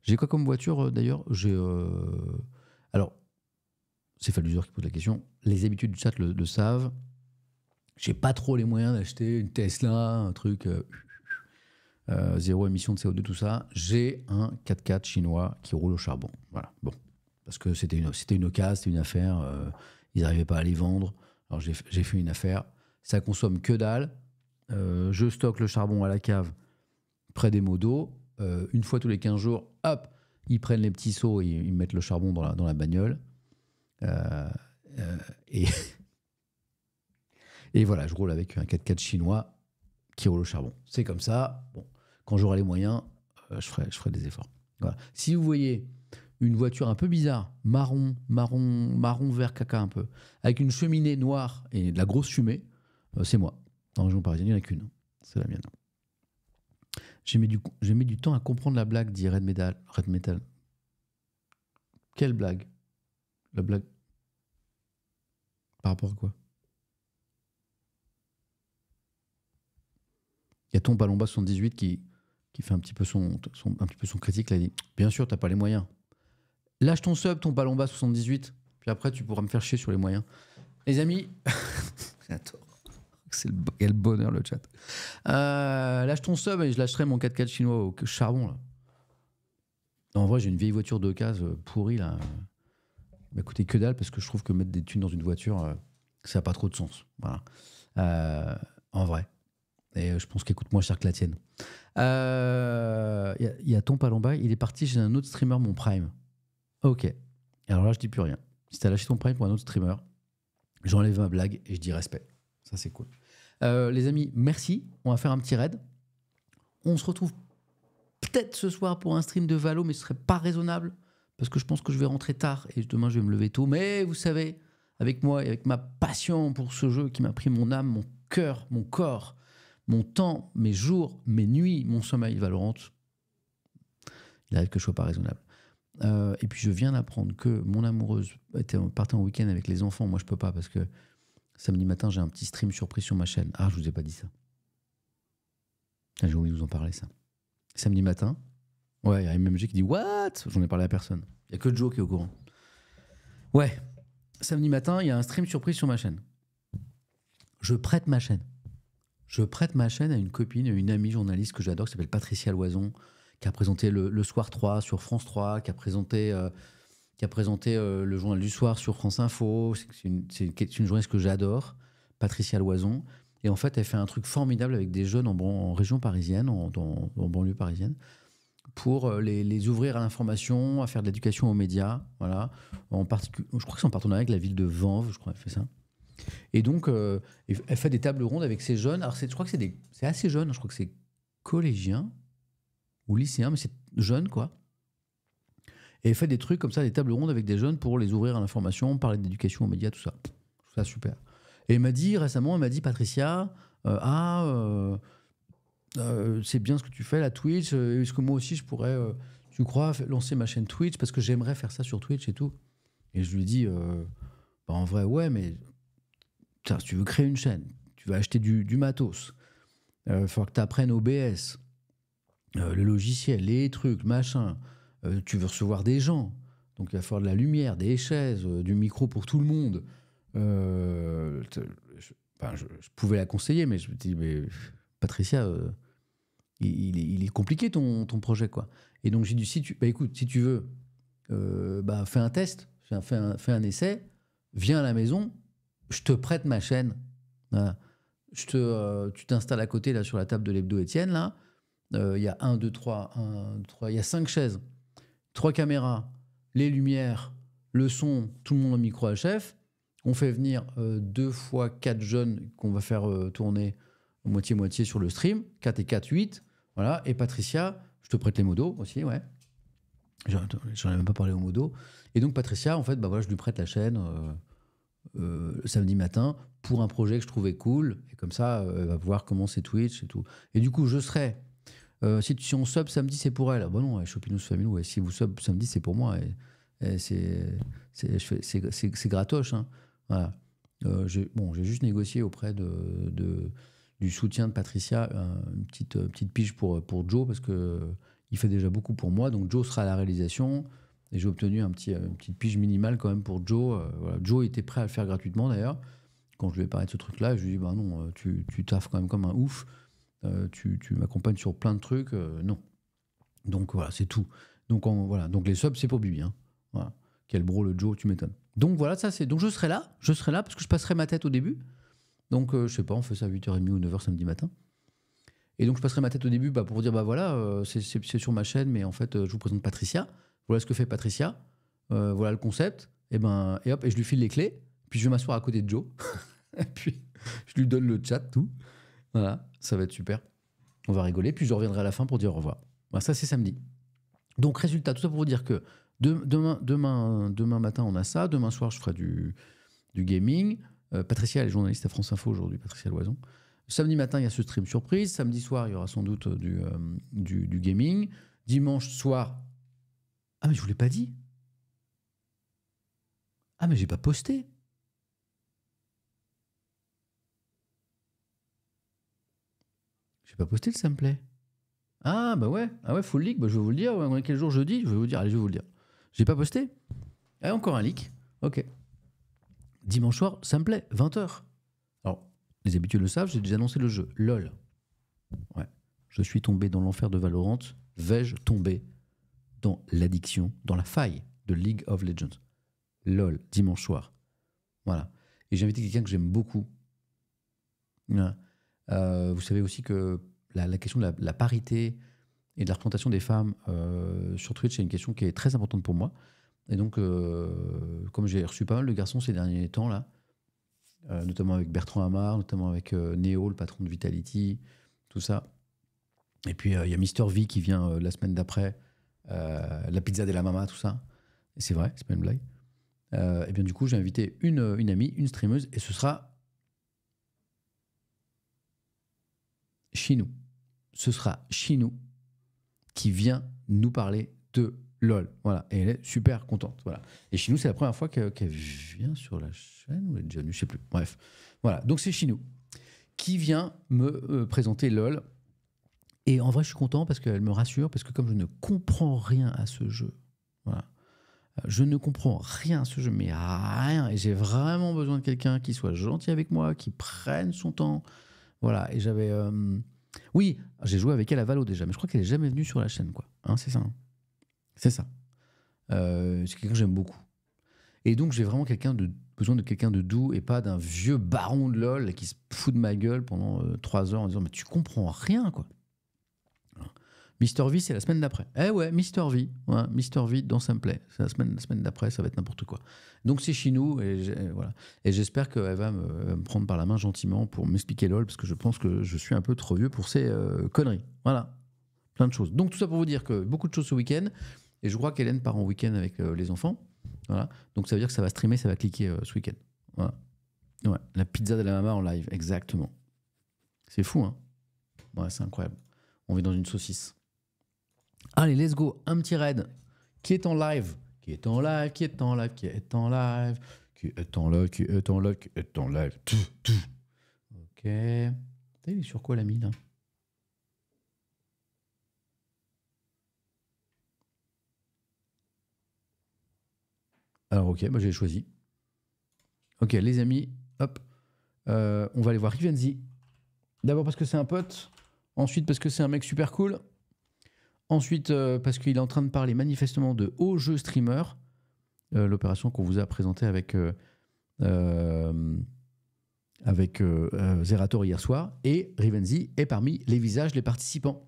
J'ai quoi comme voiture euh, d'ailleurs J'ai alors c'est Faluseur qui pose la question. Les habitudes du chat le, le savent. J'ai pas trop les moyens d'acheter une Tesla, un truc zéro émission de CO2, tout ça. J'ai un 4x4 chinois qui roule au charbon. Voilà. Bon, parce que c'était une c'était une occasion, c'était une affaire ils n'arrivaient pas à les vendre. Alors j'ai fait une affaire, ça consomme que dalle, euh, je stocke le charbon à la cave près des modos, euh, une fois tous les 15 jours, hop, ils prennent les petits seaux et ils mettent le charbon dans la, dans la bagnole. Euh, et, et voilà, je roule avec un 4x4 chinois qui roule au charbon. C'est comme ça, bon, quand j'aurai les moyens, je, ferai, je ferai des efforts. Voilà. Si vous voyez une voiture un peu bizarre, marron, marron, marron vert caca un peu, avec une cheminée noire et de la grosse fumée, euh, c'est moi. Dans la région parisienne, il n'y en a qu'une. C'est la mienne. J'ai mis, du, mis du temps à comprendre la blague, dit Red Metal. Red Metal. Quelle blague La blague. Par rapport à quoi Il y a ton Palomba 78 qui, qui fait un petit peu son, un petit peu son critique. Là, dit Bien sûr, t'as pas les moyens lâche ton sub, ton palomba bas 78, puis après tu pourras me faire chier sur les moyens. Les amis, c'est le, quel bonheur le chat. Euh, lâche ton sub et je lâcherai mon 4x4 chinois au charbon En vrai, j'ai une vieille voiture de case euh, pourrie là. que dalle parce que je trouve que mettre des thunes dans une voiture, euh, ça n'a pas trop de sens. Voilà. en vrai. Et je pense qu'elle coûte moins cher que la tienne. Il y, a ton Palomba, il est parti j'ai un autre streamer, mon Prime. Ok. Alors là, je dis plus rien. Si t'as lâché ton prime pour un autre streamer, j'enlève ma blague et je dis respect. Ça, c'est cool. Euh, les amis, merci. On va faire un petit raid. On se retrouve peut-être ce soir pour un stream de Valo, mais ce serait pas raisonnable parce que je pense que je vais rentrer tard et demain je vais me lever tôt. Mais vous savez, avec moi et avec ma passion pour ce jeu qui m'a pris mon âme, mon cœur, mon corps, mon temps, mes jours, mes nuits, mon sommeil Valorant, il arrive que je sois pas raisonnable. Euh, et puis je viens d'apprendre que mon amoureuse était, partait en week-end avec les enfants. Moi, je peux pas parce que samedi matin, j'ai un petit stream surprise sur ma chaîne. Ah, je vous ai pas dit ça. Ah, j'ai oublié de vous en parler, ça. Samedi matin, ouais, il y a MMG qui dit What J'en ai parlé à personne. Il y a que Joe qui est au courant. Ouais, samedi matin, il y a un stream surprise sur ma chaîne. Je prête ma chaîne. Je prête ma chaîne à une copine, une amie journaliste que j'adore qui s'appelle Patricia Loison qui a présenté le, Soir 3 sur France 3, qui a présenté, euh, qui a présenté euh, le journal du soir sur France Info. C'est une, journaliste que j'adore, Patricia Loison. Et en fait, elle fait un truc formidable avec des jeunes en, région parisienne, en, banlieue parisienne, pour euh, les, ouvrir à l'information, à faire de l'éducation aux médias. Voilà. En je crois que c'est en partenariat avec la ville de Vanves, je crois, qu'elle fait ça. Et donc, elle fait des tables rondes avec ces jeunes. Alors, je crois que c'est assez jeune, je crois que c'est collégien ou lycéen, mais c'est jeune, quoi. Et fait des trucs comme ça, des tables rondes avec des jeunes pour les ouvrir à l'information, parler d'éducation aux médias, tout ça. ça, super. Et il m'a dit récemment, elle m'a dit, Patricia, euh, ah, euh, euh, c'est bien ce que tu fais, la Twitch, est-ce que moi aussi je pourrais, tu crois, lancer ma chaîne Twitch parce que j'aimerais faire ça sur Twitch et tout. Et je lui dis, dit, bah, en vrai, ouais, mais tu veux créer une chaîne, tu vas acheter du, matos, il faut que tu apprennes OBS euh, le logiciel, les trucs, machin. Euh, tu veux recevoir des gens. Donc il va falloir de la lumière, des chaises, euh, du micro pour tout le monde. je, je, pouvais la conseiller, mais je me dis, mais Patricia, il, est compliqué ton, ton, projet. quoi. Et donc j'ai dit, si tu, bah, écoute, si tu veux, bah, fais un test, fais un, fais, un, essai, viens à la maison, je te prête ma chaîne. Je te, tu t'installes à côté là sur la table de l'hebdo Étienne, là, euh, il y a 1, 2, 3, 1, 2, 3, il y a 5 chaises, 3 caméras, les lumières, le son, tout le monde en micro à chef. On fait venir 2 euh, fois 4 jeunes qu'on va faire euh, tourner moitié-moitié sur le stream, 4 et 4, 8. Voilà. Et Patricia, je te prête les modos aussi, ouais. J'en ai même pas parlé au modo. Et donc Patricia, en fait, bah voilà, je lui prête la chaîne euh, euh, samedi matin pour un projet que je trouvais cool. Et comme ça, elle va voir comment c'est Twitch et tout. Et du coup, je serai euh, si, on sub samedi, c'est pour elle. Ah bon, bah non, Chopinous ouais. si vous sub samedi, c'est pour moi. Et, c'est c'est gratoche. Hein. Voilà. Euh, bon, j'ai juste négocié auprès de, du soutien de Patricia une petite, euh, petite pige pour, pour Joe, parce que il fait déjà beaucoup pour moi. Donc Joe sera à la réalisation. Et j'ai obtenu un petit, une petite pige minimale quand même pour Joe. Joe était prêt à le faire gratuitement d'ailleurs. Quand je lui ai parlé de ce truc-là, je lui ai dit, ben non, tu, tu taffes quand même comme un ouf. Euh, tu, m'accompagnes sur plein de trucs, euh, non. Donc voilà, c'est tout. Donc voilà, donc les subs, c'est pour Bibi. Hein. Quel bro le Joe, tu m'étonnes. Donc voilà, ça c'est. Donc je serai là, je serai là parce que je passerai ma tête au début. Donc euh, je sais pas, on fait ça à 8h30 ou 9h samedi matin. Et donc je passerai ma tête au début bah, pour dire bah voilà, c'est sur ma chaîne, mais en fait je vous présente Patricia. Voilà ce que fait Patricia. voilà le concept. Et ben et hop, et je lui file les clés. Puis je vais m'asseoir à côté de Joe. et puis je lui donne le chat, tout. Voilà, ça va être super. On va rigoler, puis je reviendrai à la fin pour dire au revoir. ça, c'est samedi. Donc, résultat, tout ça pour vous dire que demain, demain, demain matin, on a ça. Demain soir, je ferai du, du gaming. Euh, Patricia, elle est journaliste à France Info aujourd'hui, Patricia Loison. Samedi matin, il y a ce stream surprise. Samedi soir, il y aura sans doute euh, euh, du, du, gaming. Dimanche soir. Ah, mais je vous l'ai pas dit. Ah, mais j'ai pas posté. pas posté le Sampley. »« Ah, bah ouais, ah ouais, full leak, bah je vais vous le dire. Ouais, quel jour jeudi Je vais vous le dire, allez, je vais vous le dire. J'ai pas posté ah, encore un leak. Ok. Dimanche soir, plaît. 20h. Alors, les habitués le savent, j'ai déjà annoncé le jeu. LOL. Ouais. Je suis tombé dans l'enfer de Valorant. Vais-je tomber dans l'addiction, dans la faille de League of Legends LOL, dimanche soir. Voilà. Et j'ai invité quelqu'un que j'aime beaucoup. Voilà. Euh, vous savez aussi que la, question de la, parité et de la représentation des femmes euh, sur Twitch c'est une question qui est très importante pour moi. Et donc, euh, comme j'ai reçu pas mal de garçons ces derniers temps là, notamment avec Bertrand Amar, notamment avec Neo, le patron de Vitality, tout ça. Et puis il y a Mister V qui vient la semaine d'après, la pizza de la mama, tout ça. Et c'est vrai, c'est pas une blague. et bien du coup, j'ai invité une, une amie, une streameuse, et ce sera Chinou. Ce sera Chinou qui vient nous parler de LOL. Voilà. Et elle est super contente. Voilà. Et Chinou, c'est la première fois qu'elle vient sur la chaîne ou elle est déjà venue, je sais plus. Bref. Voilà. Donc c'est Chinou qui vient me euh, présenter LOL. Et en vrai, je suis content parce qu'elle me rassure, parce que comme je ne comprends rien à ce jeu, voilà. Euh, je ne comprends rien à ce jeu, mais rien. Et j'ai vraiment besoin de quelqu'un qui soit gentil avec moi, qui prenne son temps, voilà, et j'avais. Euh, oui, j'ai joué avec elle à Valo déjà, mais je crois qu'elle est jamais venue sur la chaîne, quoi. Hein, c'est ça. Hein. c'est ça. Euh, c'est quelqu'un que j'aime beaucoup. Et donc, j'ai vraiment besoin de quelqu'un de doux et pas d'un vieux baron de LOL qui se fout de ma gueule pendant euh, trois heures en disant Mais tu comprends rien, quoi. Mister V, c'est la semaine d'après. Eh ouais, Mister V. Mister V dans ça me plaît. C'est la semaine, semaine d'après, ça va être n'importe quoi. Donc c'est chez nous et voilà. Et j'espère qu'elle va, me prendre par la main gentiment pour m'expliquer LOL parce que je pense que je suis un peu trop vieux pour ces euh, conneries. Voilà. Plein de choses. Donc tout ça pour vous dire que beaucoup de choses ce week-end. Et je crois qu'Hélène part en week-end avec euh, les enfants. Voilà. Donc ça veut dire que ça va streamer, ça va cliquer euh, ce week-end. Ouais. La pizza de la maman en live, exactement. C'est fou, hein Ouais, c'est incroyable. On vit dans une saucisse. Allez, let's go, un petit raid qui est en live, qui est en live, qui est en live, qui est en live, qui est en live, qui est en live, qui est en live. Ok. Il est sur quoi l'ami là hein? Alors ok, Moi, bah, j'ai choisi. Ok, les amis, hop, euh, on va aller voir Rivenzi. D'abord parce que c'est un pote, ensuite parce que c'est un mec super cool, Ensuite, euh, parce qu'il est en train de parler manifestement de haut jeu streamer, euh, l'opération qu'on vous a présentée avec, euh, avec Zerator hier soir, et Rivenzi est parmi les visages, les participants.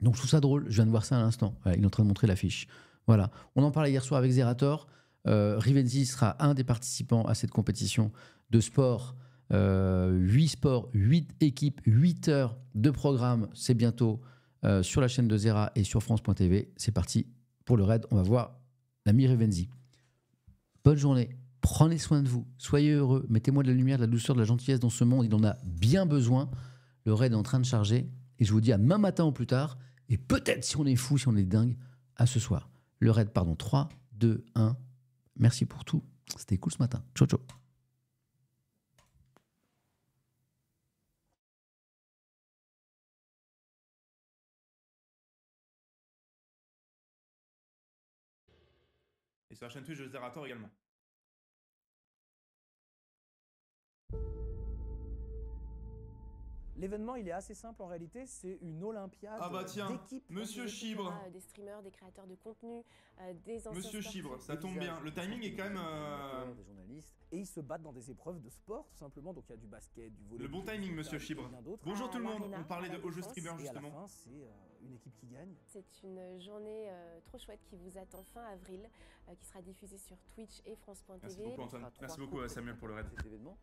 Donc je trouve ça drôle, je viens de voir ça à l'instant. il est en train de montrer l'affiche. Voilà, on en parlait hier soir avec Zerator. Rivenzi sera un des participants à cette compétition de sport. 8 sports, 8 équipes, 8 heures de programme, c'est bientôt euh, sur la chaîne de Zera et sur France.tv. C'est parti pour le raid. On va voir l'ami Revenzi. Bonne journée. Prenez soin de vous. Soyez heureux. Mettez-moi de la lumière, de la douceur, de la gentillesse dans ce monde. Il en a bien besoin. Le raid est en train de charger. Et je vous dis à demain matin ou plus tard. Et peut-être si on est fou, si on est dingue, à ce soir. Le raid, pardon. 3, 2, 1. Merci pour tout. C'était cool ce matin. Ciao, ciao. la chaîne Twitch de Zerator également. L'événement, il est assez simple en réalité, c'est une Olympiade ah bah d'équipe. Monsieur Chibre ah, Des streamers, des créateurs de contenu, euh, des anciens Monsieur Chibre, ça tombe bien. Le timing est quand même... Euh, et ils se battent dans des épreuves de sport, tout simplement. Donc il y a du basket, du volley. Le bon timing, Monsieur Chibre. Bonjour tout le monde, on parlait de jeux streamers justement. c'est euh, une équipe qui gagne. C'est une journée trop chouette qui vous attend fin avril, qui sera diffusée sur Twitch et France.tv. Merci beaucoup Antoine, merci beaucoup Samuel pour le raid. Cet événement.